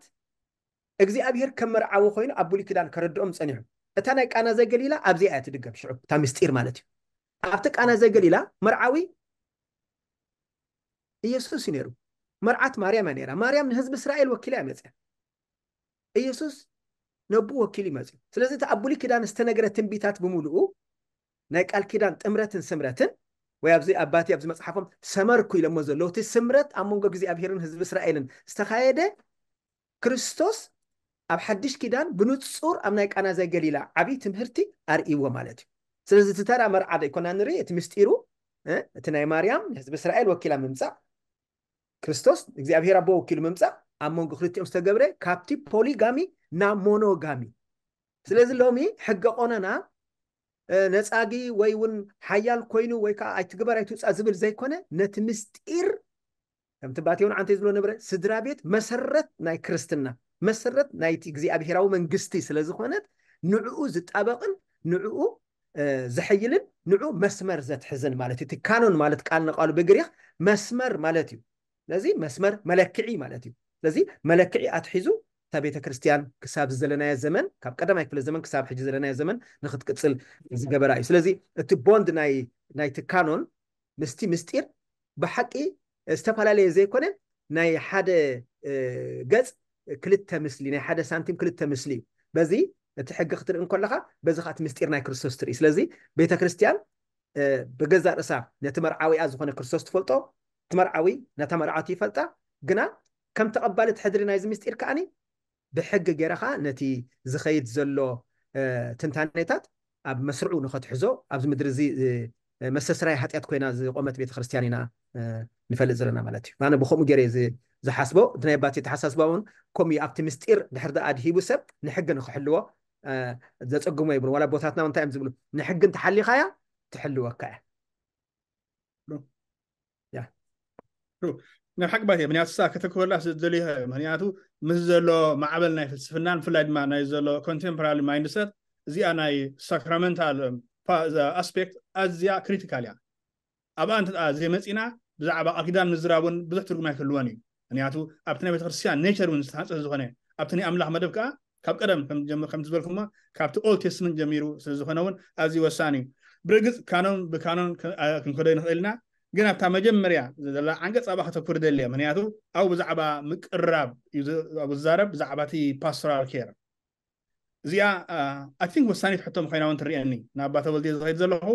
እግዚኣብሄር ከም መርዓዊ ኮይኑ ኣብ ብሉይ ክዳን ከረድኦም ፀኒሑ እታ ናይ ቃና ዘገሊላ ኣብዚኣ እያ ትድገም ሽዑ እታ ምስጢር ማለት እዩ ኣብቲ ቃና ዘገሊላ መርዓዊ ኢየሱስ እዩ ነይሩ መርዓት ማርያም እያ ነራ ማርያም ንህዝቢ እስራኤል ወኪል እያ መፅያ ኢየሱስ ነቡ ወኪል ይመፅ እዩ ስለዚ እቲ ኣብ ብሉይ ክዳን ዝተነገረ ትንቢታት ብምሉኡ ናይ ቃል ኪዳን ጥምረትን ስምረትን ወይ ኣብዚ ኣባቲ ኣብዚ መፅሓፎም ሰመርኩ ኢሎሞ ዘለዉ እቲ ስምረት ኣብ መንጎ ግዜ ኣብሄርን ህዝቢ እስራኤልን ዝተካየደ ክርስቶስ ኣብ ሓድሽ ኪዳን ብንፁር ኣብ ናይ ቃና ዘገሊላ ዓብዪ ትምህርቲ ኣርእይዎ ማለት እዩ ስለዚ እቲ ተራ መርዓደ ይኮና ንርኢ እቲ ምስጢሩ እቲ ናይ ማርያም ህዝቢ እስራኤል ወኪላ ምምፃእ ክርስቶስ እግዚኣብሄር ኣቦ ወኪሉ ምምፃእ ኣብ መንጎ ክልቲኦም ዝተገብረ ካብቲ ፖሊጋሚ ናብ ሞኖጋሚ ስለዚ ሎሚ ሕጊ ቆነና ነፃጊ ወይ እውን ሓያል ኮይኑ ወይ ከዓ ኣይትግበር ኣይትውፃእ ዝብል ዘይኮነ ነቲ ምስጢር ከምቲ ባቴውን ዓንተ ዝብሎ ነበረ ስድራ ቤት መሰረት ናይ ክርስትና መሰረት ናይቲ እግዚኣብሄራዊ መንግስቲ ስለዝኮነት ንዕኡ ዝጣበቕን ንዕኡ ዘሐይልን ንዑ መስመር ዘትሕዝን ማለት እዩ እቲ ካኖን ማለት ቃል ንቃሉ ብግሪክ መስመር ማለት እዩ ስለዚ መስመር መለክዒ ማለት እዩ ስለዚ መለክዒ ኣትሒዙ تابيتا كريستيان كساب زلنا يا زمن كاب قدم هيك في الزمن كساب حج زلنا يا زمن نخد كتصل زجبراي سلزي تبوند ناي ناي تكانون مستي مستير بحقي استفى على لي زي كونن ناي حدا جز كلتة مسلي ناي حدا سانتيم كلتة مسلي بزي تحق خطر ان كلها بزي خات مستير ناي كريستوس تري سلزي بيتا كريستيان بجزار رسا نتمر عوي ازخون كريستوس تفلطو تمر عوي نتمر عاتي فلطا جنا كم تقبلت حدري نايز مستير كاني ብሕጊ ገይረ ከዓ ነቲ ዝኸይድ ዘሎ ትንታኔታት ኣብ መስርዑ ንኸትሕዞ ኣብዚ ምድሪ እዚ መሰስራይ ሓጢኣት ኮይና ዝቆመት ቤተክርስትያን ኢና ንፈልጥ ዘለና ማለት እዩ ኣነ ብከምኡ ገይረ ዝሓስቦ እቲ ናይ ባቴ ተሓሳስባ እውን ከምኡ ኣብቲ ምስጢር ድሕር ኣ ድሂቡ ሰብ ንሕጊ ንክሕልዎ ዘፀጉሞ ይብሉ ዋላ ቦታትና እንታይ እዮም ዝብሉ ንሕጊ እንተሓሊኻያ ትሕልወካ እያ ናብ ሓቅባት እየ ምክንያቱ ሳ ከተክበላ ስለዝደልዮ እዩ ምክንያቱ ምስ ዘሎ ማዕበል ናይ ፍልስፍናን ብፍላይ ድማ ናይ ዘሎ ኮንቴምፖራሪ ማይንድሰት እዚኣ ናይ ሳክራመንታል ኣስፔክት ኣዝያ ክሪቲካል እያ ኣብኣ እንተኣ ዘይመፂና ብዛዕባ ኣልኪዳን ምዝራብን ብዙሕ ትርጉም ኣይክህልዎን እዩ ምክንያቱ ኣብቲ ናይ ቤተክርስትያን ኔቸር እውን ዝተሃንፀ ዝኮነ ኣብቲ ናይ ኣምላኽ መደብ ከዓ ካብ ቀደም ከምዝበልኩማ ካብቲ ኦል ቴስትመንት ጀሚሩ ስለዝኮነ እውን ኣዝዩ ወሳኒ እዩ ብርግፅ ካኖን ብካኖን ክንከዶ ንክእል ኢና ግን ኣብታ መጀመርያ ዘላ ዓንገፅ ኣብኣ ክተኩር ደልየ ምክንያቱ ኣብኡ ብዛዕባ ምቅራብ ኣብኡ ዝዛረብ ብዛዕባ እቲ ፓስቶራል ኬር እዚኣ ኣይ ቲንክ ወሳኒት ሕቶም ኮይና እውን ትርአየኒ ናብ ኣባ ተወልድየ ዝኸይድ ዘለኹ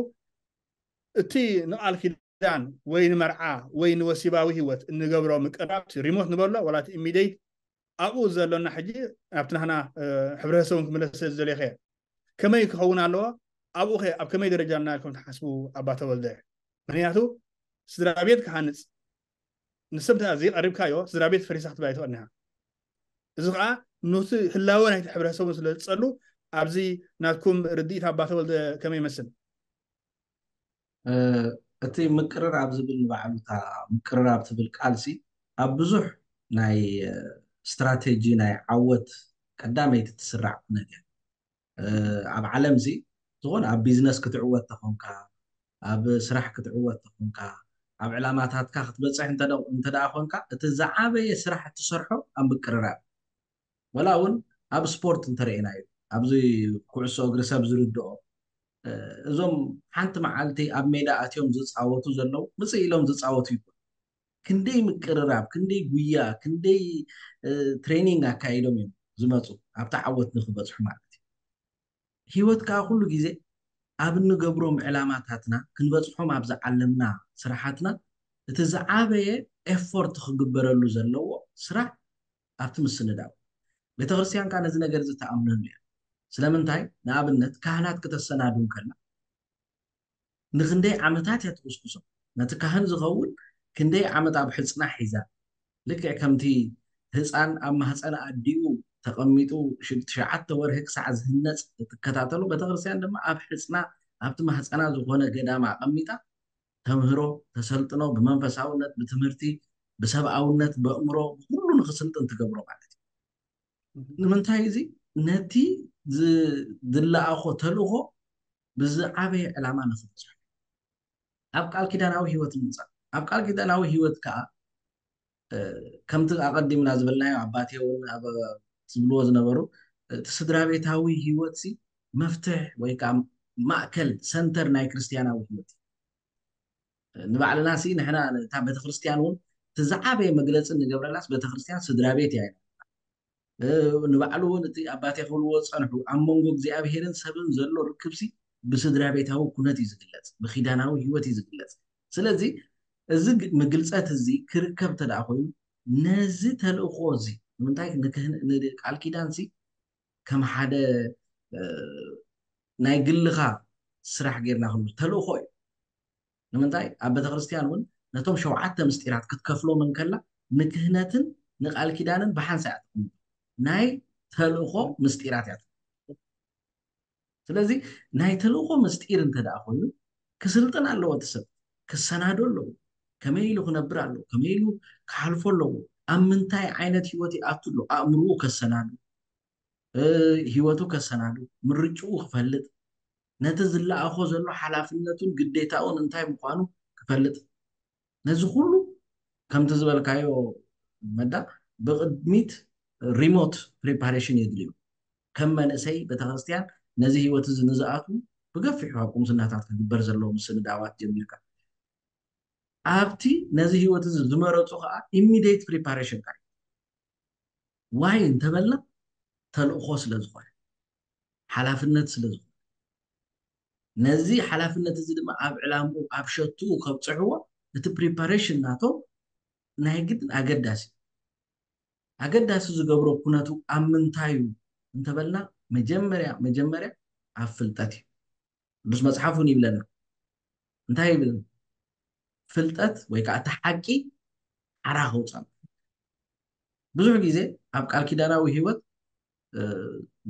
እቲ ንቓል ኪዳን ወይ ንመርዓ ወይ ንወሲባዊ ሂወት እንገብሮ ምቅራብ ሪሞት ንበሎ ወላቲ ኢሚደይት ኣብኡ ዘሎና ሕጂ ናብቲ ናህና ሕብረተሰቡን ክምለስ ዝደልየ ኸየ ከመይ ክኸውን ኣለዎ ኣብኡ ኸ ኣብ ከመይ ደረጃ እናልኩም ትሓስቡ ኣባ ተወልደ ምክንያቱ ስድራ ቤት ክሃንፅ ንሰብታ እዚ ቀሪብካዮ ስድራ ቤት ፈሪሳ ክትባይቶ እኒሃ እዚ ከዓ ነቲ ህላወ ናይቲ ሕብረተሰቡ ስለ ዝፀሉ ኣብዚ ናትኩም ርድኢት ኣባተ ወልደ ከመይ ይመስል እቲ ምቅርራብ ዝብል ንባዕሉ እታ ምቅርራብ ትብል ቃልሲ ኣብ ብዙሕ ናይ ስትራቴጂ ናይ ዓወት ቀዳመይቲ ትስራዕ ነገር ኣብ ዓለም እዚ ዝኾነ ኣብ ቢዝነስ ክትዕወት ተኾንካ ኣብ ስራሕ ክትዕወት ተኾንካ ኣብ ዕላማታትካ ክትበፅሕ እንተደኣ ኮንካ እቲ ዝዓበየ ስራሕ እትሰርሖ ኣብ ምቅርራብ ወላ እውን ኣብ ስፖርት እንተርእና እዩ ኣብዚ ኩዕሶ እግሪ ሰብ ዝርድኦ እዞም ሓንቲ መዓልቲ ኣብ ሜዳ ኣትዮም ዝፃወቱ ዘለው ምፅእ ኢሎም ዝፃወቱ ይ ክንደይ ምቅርራብ ክንደይ ጉያ ክንደይ ትሬኒንግ ኣካይዶም እዮም ዝመፁ ኣብታ ዓወት ንክበፅሑ ማለት እዩ ሂወትካ ኩሉ ግዜ ኣብ እንገብሮም ዕላማታትና ክንበፅሖም ኣብ ዝዓለምና ስራሓትና እቲ ዝዓበየ ኤፎርት ክግበረሉ ዘለዎ ስራሕ ኣብቲ ምስንዳው ቤተክርስትያን ከዓ ነዚ ነገር ዝተኣምነሉ እያ ስለምንታይ ንኣብነት ካህናት ክተሰናዱን ከላ ንክንደይ ዓመታት እያ ትውስኩሶም ነቲ ካህን ዝኸውን ክንደይ ዓመት ኣብ ሕፅና ሒዛ ልክዕ ከምቲ ህፃን ኣብ ማህፀን ኣዲኡ ተቐሚጡ ትሸዓተ ወርሒ ክሳዕ ዝህነፅ እትከታተሉ ቤተክርስትያን ድማ ኣብ ሕፅና ኣብቲ ማህፀና ዝኮነ ገዳማ ኣቐሚጣ ተምህሮ ተሰልጥኖ ብመንፈሳውነት ብትምህርቲ ብሰብኣውነት ብእምሮ ኩሉ ንክስልጥን ትገብሮ ማለት እዩ ንምንታይ እዚ ነቲ ዝለኣኮ ተልእኮ ብዝዓበየ ዕላማ ንክበፅሖ ኣብ ቃል ኪዳናዊ ሂወት ንምፃእ ኣብ ቃል ኪዳናዊ ሂወት ከዓ ከምቲ ኣቀዲምና ዝበልናዮ ኣባቴ እውን ዝብልዎ ዝነበሩ እቲ ስድራ ቤታዊ ሂወት ሲ መፍትሕ ወይ ከዓ ማእከል ሰንተር ናይ ክርስትያናዊ ሂወት እዩ ንባዕልና ሲ ንሕና እታ ቤተክርስትያን እውን እቲዝዓበየ መግለፂ ንገብረላስ ቤተክርስትያን ስድራ ቤት እያ ንባዕሉ እውን እቲ ኣባቴ ክብልዎ ፀንሑ ኣብ መንጎ እግዚኣብሄርን ሰብን ዘሎ ርክብሲ ብስድራ ቤታዊ ኩነት እዩ ዝግለፅ ብኪዳናዊ ሂወት እዩ ዝግለፅ ስለዚ እዚ ምግልፀት እዚ ክርከብ ተደኣ ኮይኑ ነዚ ተልእኮ እዚ ንምንታይ ቃል ኪዳን ሲ ከም ሓደ ናይ ግልካ ስራሕ ጌርና ክሉ ተልእኮ እዩ ንምንታይ ኣብ ቤተክርስትያን እውን ነቶም ሸውዓተ ምስጢራት ክትከፍሎምን ከላ ንክህነትን ንቃል ኪዳንን ብሓንሳይ ኣትኩም ናይ ተልእኮ ምስጢራት እያ ስለዚ ናይ ተልእኮ ምስጢር እንተደኣ ኮይኑ ክስልጥን ኣለዎ እትሰብ ክሰናዶ ኣለዎ ከመይ ኢሉ ክነብር ኣለዎ ከመይ ኢሉ ክሓልፎ ኣለዎ ኣብ ምንታይ ዓይነት ሂወት ይኣትሉ ኣእምርኡ ከሰናሉ ሂወቱ ከሰናሉ ምርጭኡ ክፈልጥ ነቲ ዝለኣኮ ዘሎ ሓላፍነቱን ግዴታኡን እንታይ ምኳኑ ክፈልጥ ነዚ ኩሉ ከምቲ ዝበልካዮ መዳ ብቅድሚት ሪሞት ፕሪፓሬሽን የድልዩ ከም መንእሰይ ቤተክርስትያን ነዚ ሂወት እዚ ንዝኣት ብገፊሑ ኣብ ቁምስናታት ክግበር ዘለዎ ምስንዳባት ጀሚርካ ኣብቲ ነዚ ሂወት እዚ ዝመረፁ ከዓ ኢሚድት ፕሪፓሬሽን ካ ዋይ እንተበልና ተልእኮ ስለዝኮነ ሓላፍነት ስለዝኮነ ነዚ ሓላፍነት እዚ ድማ ኣብ ዕላምኡ ኣብ ሸትኡ ከብፅሕዎ እቲ ፕሪፓሬሽን ናቶም ናይ ግድን ኣገዳሲ ኣገዳሲ ዝገብሮ ኩነቱ ኣብ ምንታይ እዩ እንተበልና መጀመርያ መጀመርያ ኣብ ፍልጠት እዩ ቅዱስ መፅሓፍ እውን ይብለና እንታይ ይብለና ፍልጠት ወይ ከዓ እቲ ሓቂ ዓራ ክውፃእ ብዙሕ ግዜ ኣብ ቃል ኪዳናዊ ሂወት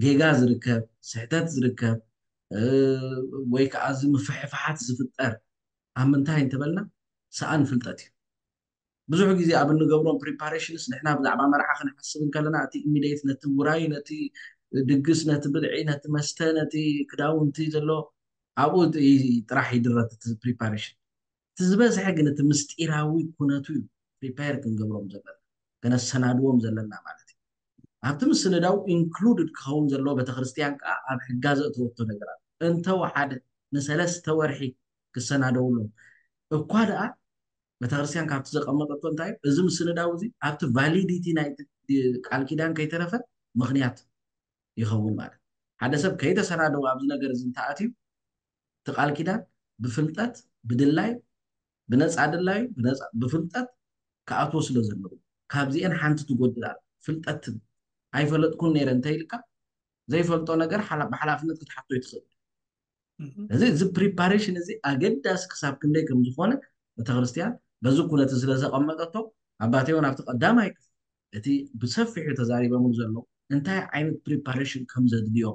ጌጋ ዝርከብ ስሕተት ዝርከብ ወይ ከዓ እዚ ምፍሕፋሓት ዝፍጠር ኣብ ምንታይ እንትበልና ሰኣን ፍልጠት እዩ ብዙሕ ግዜ ኣብ እንገብሮም ፕሪፓሬሽንስ ንሕና ብዛዕባ መርዓ ክንሓስብ ከለና እቲ ኢሚድት ነቲ ውራይ ነቲ ድግስ ነቲ ብልዒ ነቲ መስተ ነቲ ክዳውንቲ ዘሎ ኣብኡ ጥራሕ ይድረት ፕሪፓሬሽን ትዝበዝሐ ግን እቲ ምስጢራዊ ኩነቱ እዩ ሪፓር ክንገብሮም ዘለና ከነሰናድዎም ዘለና ማለት እዩ ኣብቲ ምስንዳው ኢንክሉድድ ክኸውን ዘሎ ቤተክርስትያን ከዓ ኣብ ሕጋ ዘእተወቶ ነገራት ሓደ ንሰለስተ ወርሒ ክሰናደውሎም እኳ ደኣ ቤተክርስትያን ካብቲ ዘቐመጠቶ እንታይ እዩ እዚ ምስንዳው እዚ ኣብቲ ቫሊዲቲ ናይ ቃል ኪዳን ከይተረፈ ምክንያት ይኸውን ማለት ሓደ ሰብ ከይተሰናደው ኣብዚ ነገር እዚ እንተኣትዩ እቲ ቃል ኪዳን ብፍልጠት ብድላይ ብነፃ ድላዩ ብፍልጠት ክኣትዎ ስለ ዘለዎ ካብዚአን ሓንቲ ትጎድላ ፍልጠት ኣይፈለጥኩን ነረ ኢልካ ዘይፈልጦ ነገር ብሓላፍነት ክትሓቶ ይትኽእል እዚ እዚ ፕሪፓሬሽን እዚ ኣገዳሲ ክሳብ ክንደይ ከም ከምዝኮነ ቤተክርስትያን በዚ ኩነት ስለዘቐመጠቶ ኣባቴዎን ኣብቲ ቀዳማይ ክፍ እቲ ብሰፊሑ ተዛሪቦምን ዘሎ እንታይ ዓይነት ፕሪፓሬሽን ከም ዘድልዮ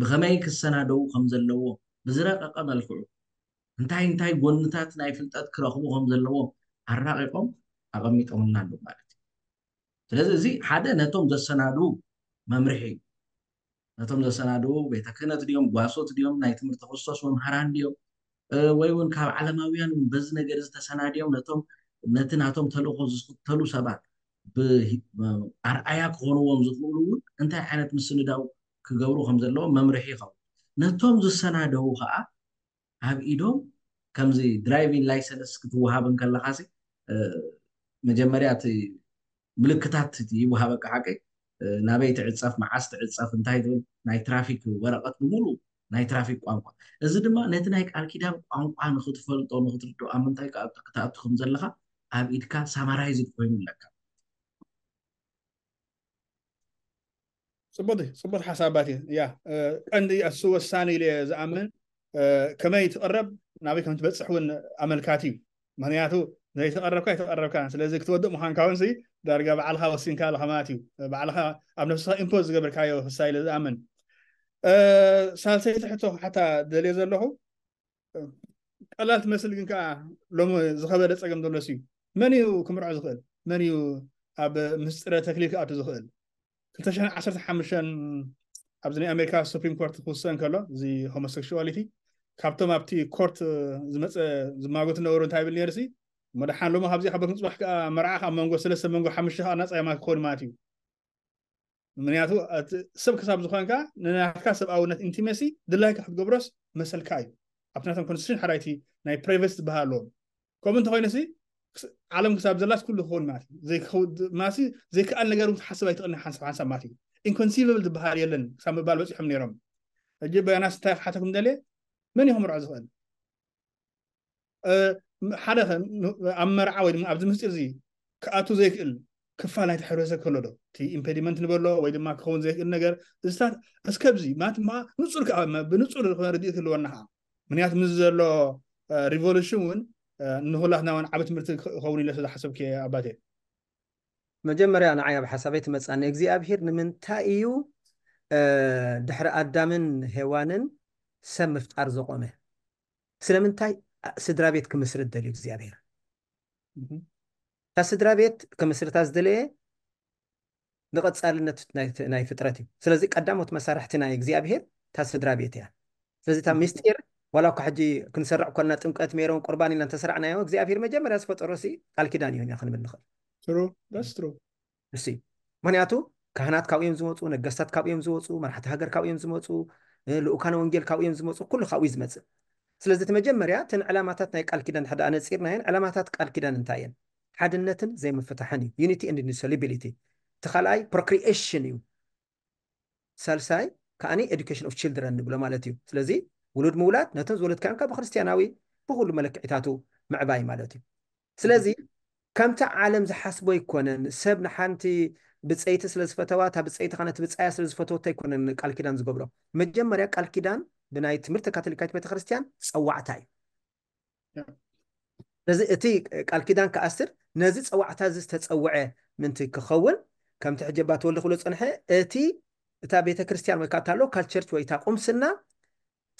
ብከመይ ክሰናደው ከም ዘለዎ ብዝረቀቀ መልክዑ እንታይ እንታይ ጎንታት ናይ ፍልጠት ክረኽቡ ከም ዘለዎም ኣራቂቆም ኣቐሚጦምና ኣሎ ማለት እዩ ስለዚ እዚ ሓደ ነቶም ዘሰናድዉ መምርሒ እዩ ነቶም ዘሰናድዉ ቤተ ክህነት ድኦም ጓሶት ድኦም ናይ ትምህርቲ ክርስቶስ መምሃራን ድኦም ወይ እውን ካብ ዓለማውያን በዚ ነገር ዝተሰናድዮም ነቲ ናቶም ተልእኮ ዝኽተሉ ሰባት ብኣርኣያ ክኾንዎም ዝኽእሉ እውን እንታይ ዓይነት ምስንዳው ክገብሩ ከም ዘለዎም መምርሒ ይኸውን ነቶም ዝሰናደዉ ከዓ ኣብ ኢዶም ከምዚ ድራይቪንግ ላይሰንስ ክትወሃበን ከለካሲ መጀመርያ እቲ ምልክታት ይወሃበካ ሓቀይ ናበይ ትዕፀፍ መዓስ ትዕፀፍ እንታይ ዝብል ናይ ትራፊክ ወረቀት ብምሉእ ናይ ትራፊክ ቋንቋ እዚ ድማ ነቲ ናይ ቃል ኪዳን ቋንቋ ንክትፈልጦ ንክትርድኦ ኣብ ምንታይ ክትኣቱ ከም ዘለካ ኣብ ኢድካ ሳማራይዝ ኮይኑ ኣለካ ፅቡቅ እዩ ፅቡቅ ሓሳባት እየ ያ ቀንዲ እሱ ወሳኒ ኢለ ዝኣምን ከመይ ትቐረብ ናበይ ከም ትበፅሕ እውን ኣመልካት እዩ ምክንያቱ ዘይተቐረብካ ይተቐረብካ ስለዚ ክትወድእ ምዃንካ እውን ዳርጋ ባዕልካ ወሲንካ ኣለካ ማለት እዩ ባዕልካ ኣብ ነፍስካ ኢምፖዝ ዝገበርካዮ ህሳይ ለዝኣምን ሳልሰይቲ ሕቶ ሓታ ደልዮ ዘለኹ ቀላል ትመስል ግን ከዓ ሎሚ ዝኸበደ ፀገም ዘሎስ እዩ መን እዩ ክምርዖ ዝኽእል መን እዩ ኣብ ምስጥረ ተክሊል ክኣቱ ዝኽእል 215 ኣብዚ ናይ ኣሜሪካ ሱፕሪም ኮርት ክውሰን ከሎ እዚ ሆሞሴክሽዋሊቲ ካብቶም ኣብቲ ኮርት ዝመፀ ዝማጎት ዝነበሩ እንታይ ይብል ነርሲ መድሓን ሎሞ ካብዚ ሓበት ምፅባሕ ከዓ መርዓ ካብ መንጎ ሰለስተ መንጎ ሓሙሽተ ከዓ ናፃይማ ክኸውን ማለት እዩ ምክንያቱ ሰብ ክሳብ ዝኮንካ ንናትካ ሰብኣውነት ኢንቲሜሲ ድላይካ ክትገብሮስ መሰልካ እዩ ኣብቲ ናቶም ኮንስቲቱሽን ሓዳይቲ ናይ ፕራይቨት ዝበሃል ኣለዎም ከምኡ እንተኮይኑ ሲ ዓለም ክሳብ ዘላስ ኩሉ ክኸውን ማለት እዩ ማሲ ዘይከኣል ነገር ክትሓስብ ኣይትኽእልኒ ሓንሳብ ሓንሳብ ማለት እዩ ኢንኮንሲቨብል ዝበሃል የለን ክሳብ ምባል በፂሖም ነይሮም ሕጂ በያናስ እንታይ ክሓተኩም ደልየ መን እዮም ክምርዖ ዝኽእል ሓደ ኸ ኣብ መርዓ ወይ ድማ ኣብዚ ምስጢር እዚ ክኣቱ ዘይክእል ክፋል ናይቲ ሕብረተሰብ ክህሎ ዶ እቲ ኢምፔዲመንት ንበሎ ወይ ድማ ክኸውን ዘይክእል ነገር እዚታት እስከብዚ ማለት ድማ ንፁር ብንፁር ርድኢት ክህልወና ከዓ ምክንያቱ ምስ ዘሎ ሪቨሉሽን እውን ንኩላትና እውን ዓበ ትምህርቲ ክኸውን ኢለ ስለዝሓሰብክ ኣባቴ መጀመርያ ንዓይ ኣብ ሓሳበይ ትመፃኒ እግዚኣብሄር ንምንታይ እዩ ድሕሪ ኣዳምን ሄዋንን سم مفتار زقومه سلمنتاي سدرا بيت كمسر الدليل زيابير تسدرا بيت كمسر تازدلي نقد سأل نت نايف ناي فترتي سلزي قدامه تمسرح تناي زيابير تسدرا بيت يا سلزي تام مستير ولا كحجي كنسرع كلنا تمكت ميرون قرباني لن تسرعنا يوم زيابير مجمع راس روسي قال كده نيو نأخذ من نخل ترو بس ترو بسي ماني أتو كهنات كاويم زموتو نجستات كاويم زموتو مرحت هجر كاويم زموتو لوكان وانجيل كاويم زمص وكل خاوي زمص سلازة مجمرية تن علاماتات نايك الكيدان حدا أنا تصير ناين علاماتات الكيدان انتاين حد النتن زي ما فتحني يونيتي اند نسوليبيليتي تخلعي بروكرييشن يو سالساي كاني education of children نقول مالتي سلازي ولد مولات نتن ولد كان كاب خريستيانوي بقول ملك عتاتو مع باي مالتي سلازي كم تعلم زحاس بويكونن سبنا حانتي ብፀይቲ ስለ ዝፈተዋ እታ ብፀይቲ ነ ብፃያ ስለ ዝፈተወታ ኣይኮነን ቃል ኪዳን ዝገብሮ መጀመርያ ቃል ኪዳን ብናይ ትምህርቲ ካቶሊካዊት ቤተክርስትያን ፀዋዕታ እዩ ስለዚ እቲ ቃል ኪዳን ክኣስር ነዚ ፀዋዕታ እዚ ዝተፀውዐ ምንቲ ክኸውን ከምቲ ሕጂ ባ ተወልድ ክብሎ ፀንሐ እቲ እታ ቤተክርስትያን ወይ ከዓ እታሎ ካል ቸርች ወይ እታ ቁምስና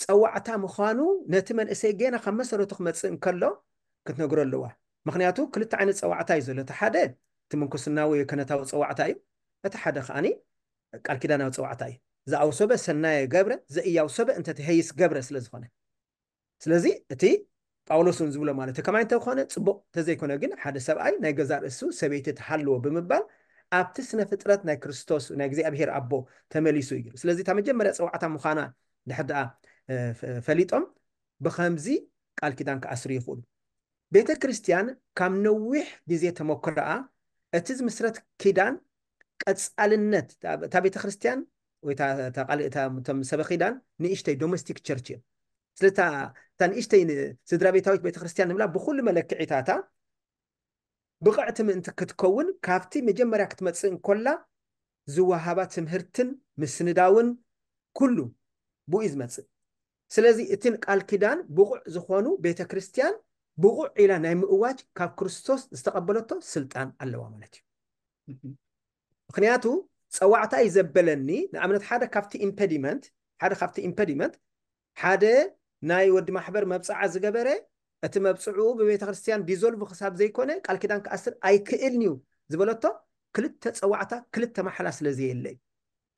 ፀዋዕታ ምዃኑ ነቲ መንእሰይ ገና ካብ መሰረቱ ክመፅእ እንከሎ ክትነግሮ ኣለዋ ምክንያቱ ክልተ ዓይነት ፀዋዕታ እዩ ዘሎ እቲ ሓደ ምንኩስናዊ ክነታዊ ፀዋዕታ እዩ እቲ ሓደ ከዓኒ ቃል ኪዳናዊ ፀዋዕታ እዩ ዝኣውሰበ ሰናየ ገብረ ዘእያውሰበ እንተተሄይስ ገብረ ስለ ዝኾነ ስለዚ እቲ ጳውሎስ እውን ዝብሎ ማለት እዩ ከማይ እንተኮነ ፅቡቅ እንተዘይኮነ ግን ሓደ ሰብኣይ ናይ ገዛ ርእሱ ሰበይቲ ተሃልዎ ብምባል ኣብቲ ስነ ፍጥረት ናይ ክርስቶስ ናይ እግዚኣብሄር ኣቦ ተመሊሱ እዩ ስለዚ እታ መጀመርያ ፀዋዕታ ምዃና ድሕር ደኣ ፈሊጦም ብከምዚ ቃል ኪዳን ክኣስሩ ይኽእሉ ቤተ ክርስትያን ካብ ነዊሕ ግዜ ተመክሮኣ እቲ ዝምስረት ኪዳን ቀፃልነት እታ ቤተ ክርስትያን ወይቶም ሰበ ኪዳን ንእሽተይ ዶሜስቲክ ቸርች እዮም ስለ እታ ንእሽተይ ስድራ ቤታዊት ቤተክርስትያን ንብላ ብኩሉ መለክዒታታ ብቕዕቲ ምእንቲ ክትከውን ካብቲ መጀመርያ ክትመፅእ እንኮላ ዝወሃባ ትምህርትን ምስንዳውን ኩሉ ብኡይ ዝመፅእ ስለዚ እቲን ቃል ኪዳን ብቑዕ ዝኾኑ ቤተ ክርስትያን ብቑዕ ኢላ ናይ ምእዋጅ ካብ ክርስቶስ ዝተቐበለቶ ስልጣን ኣለዋ ማለት እዩ ምክንያቱ ፀዋዕታ እዩ ዘበለኒ ንኣብነት ሓደ ካብቲ ኢምፔዲመንት ሓደ ካብቲ ኢምፔዲመንት ሓደ ናይ ወዲ ማሕበር መብፃዓ ዝገበረ እቲ መብፅዕኡ ብቤተ ክርስትያን ዲዞልቭ ክሳብ ዘይኮነ ቃል ኪዳን ክኣስር ኣይክእልኒ እዩ ዝበለቶ ክልተ ፀዋዕታ ክልተ ማሕላ ስለዘየለ እዩ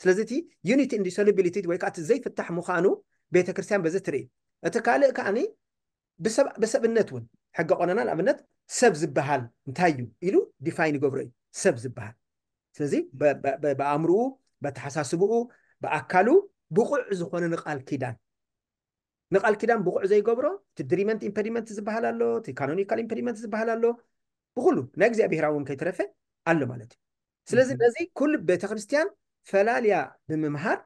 ስለዚ እቲ ዩኒቲ ኢንዲሶሉቢሊቲ ወይ ከዓ እቲ ዘይፍታሕ ምዃኑ ቤተ ክርስትያን በዚ ትርኢ እቲ ካልእ ከዓኒ ብሰብነት እውን ሕጊ ቆነና ንኣብነት ሰብ ዝበሃል እንታይ እዩ ኢሉ ዲፋይን ይገብሮ እዩ ሰብ ዝበሃል ስለዚ ብኣእምርኡ በተሓሳስብኡ ብኣካሉ ብቑዕ ዝኮነ ንቃል ኪዳን ንቃል ኪዳን ብቑዕ ዘይገብሮ እቲ ድሪመንት ኢምፐዲመንት ዝበሃል ኣሎ እቲ ካኖኒካል ኢምፐዲመንት ዝበሃል ኣሎ ብኩሉ ናይ ብሄራ እውን ከይተረፈ ኣሎ ማለት እዩ ስለዚ ነዚ ኩሉ ቤተክርስትያን ፈላልያ ብምምሃር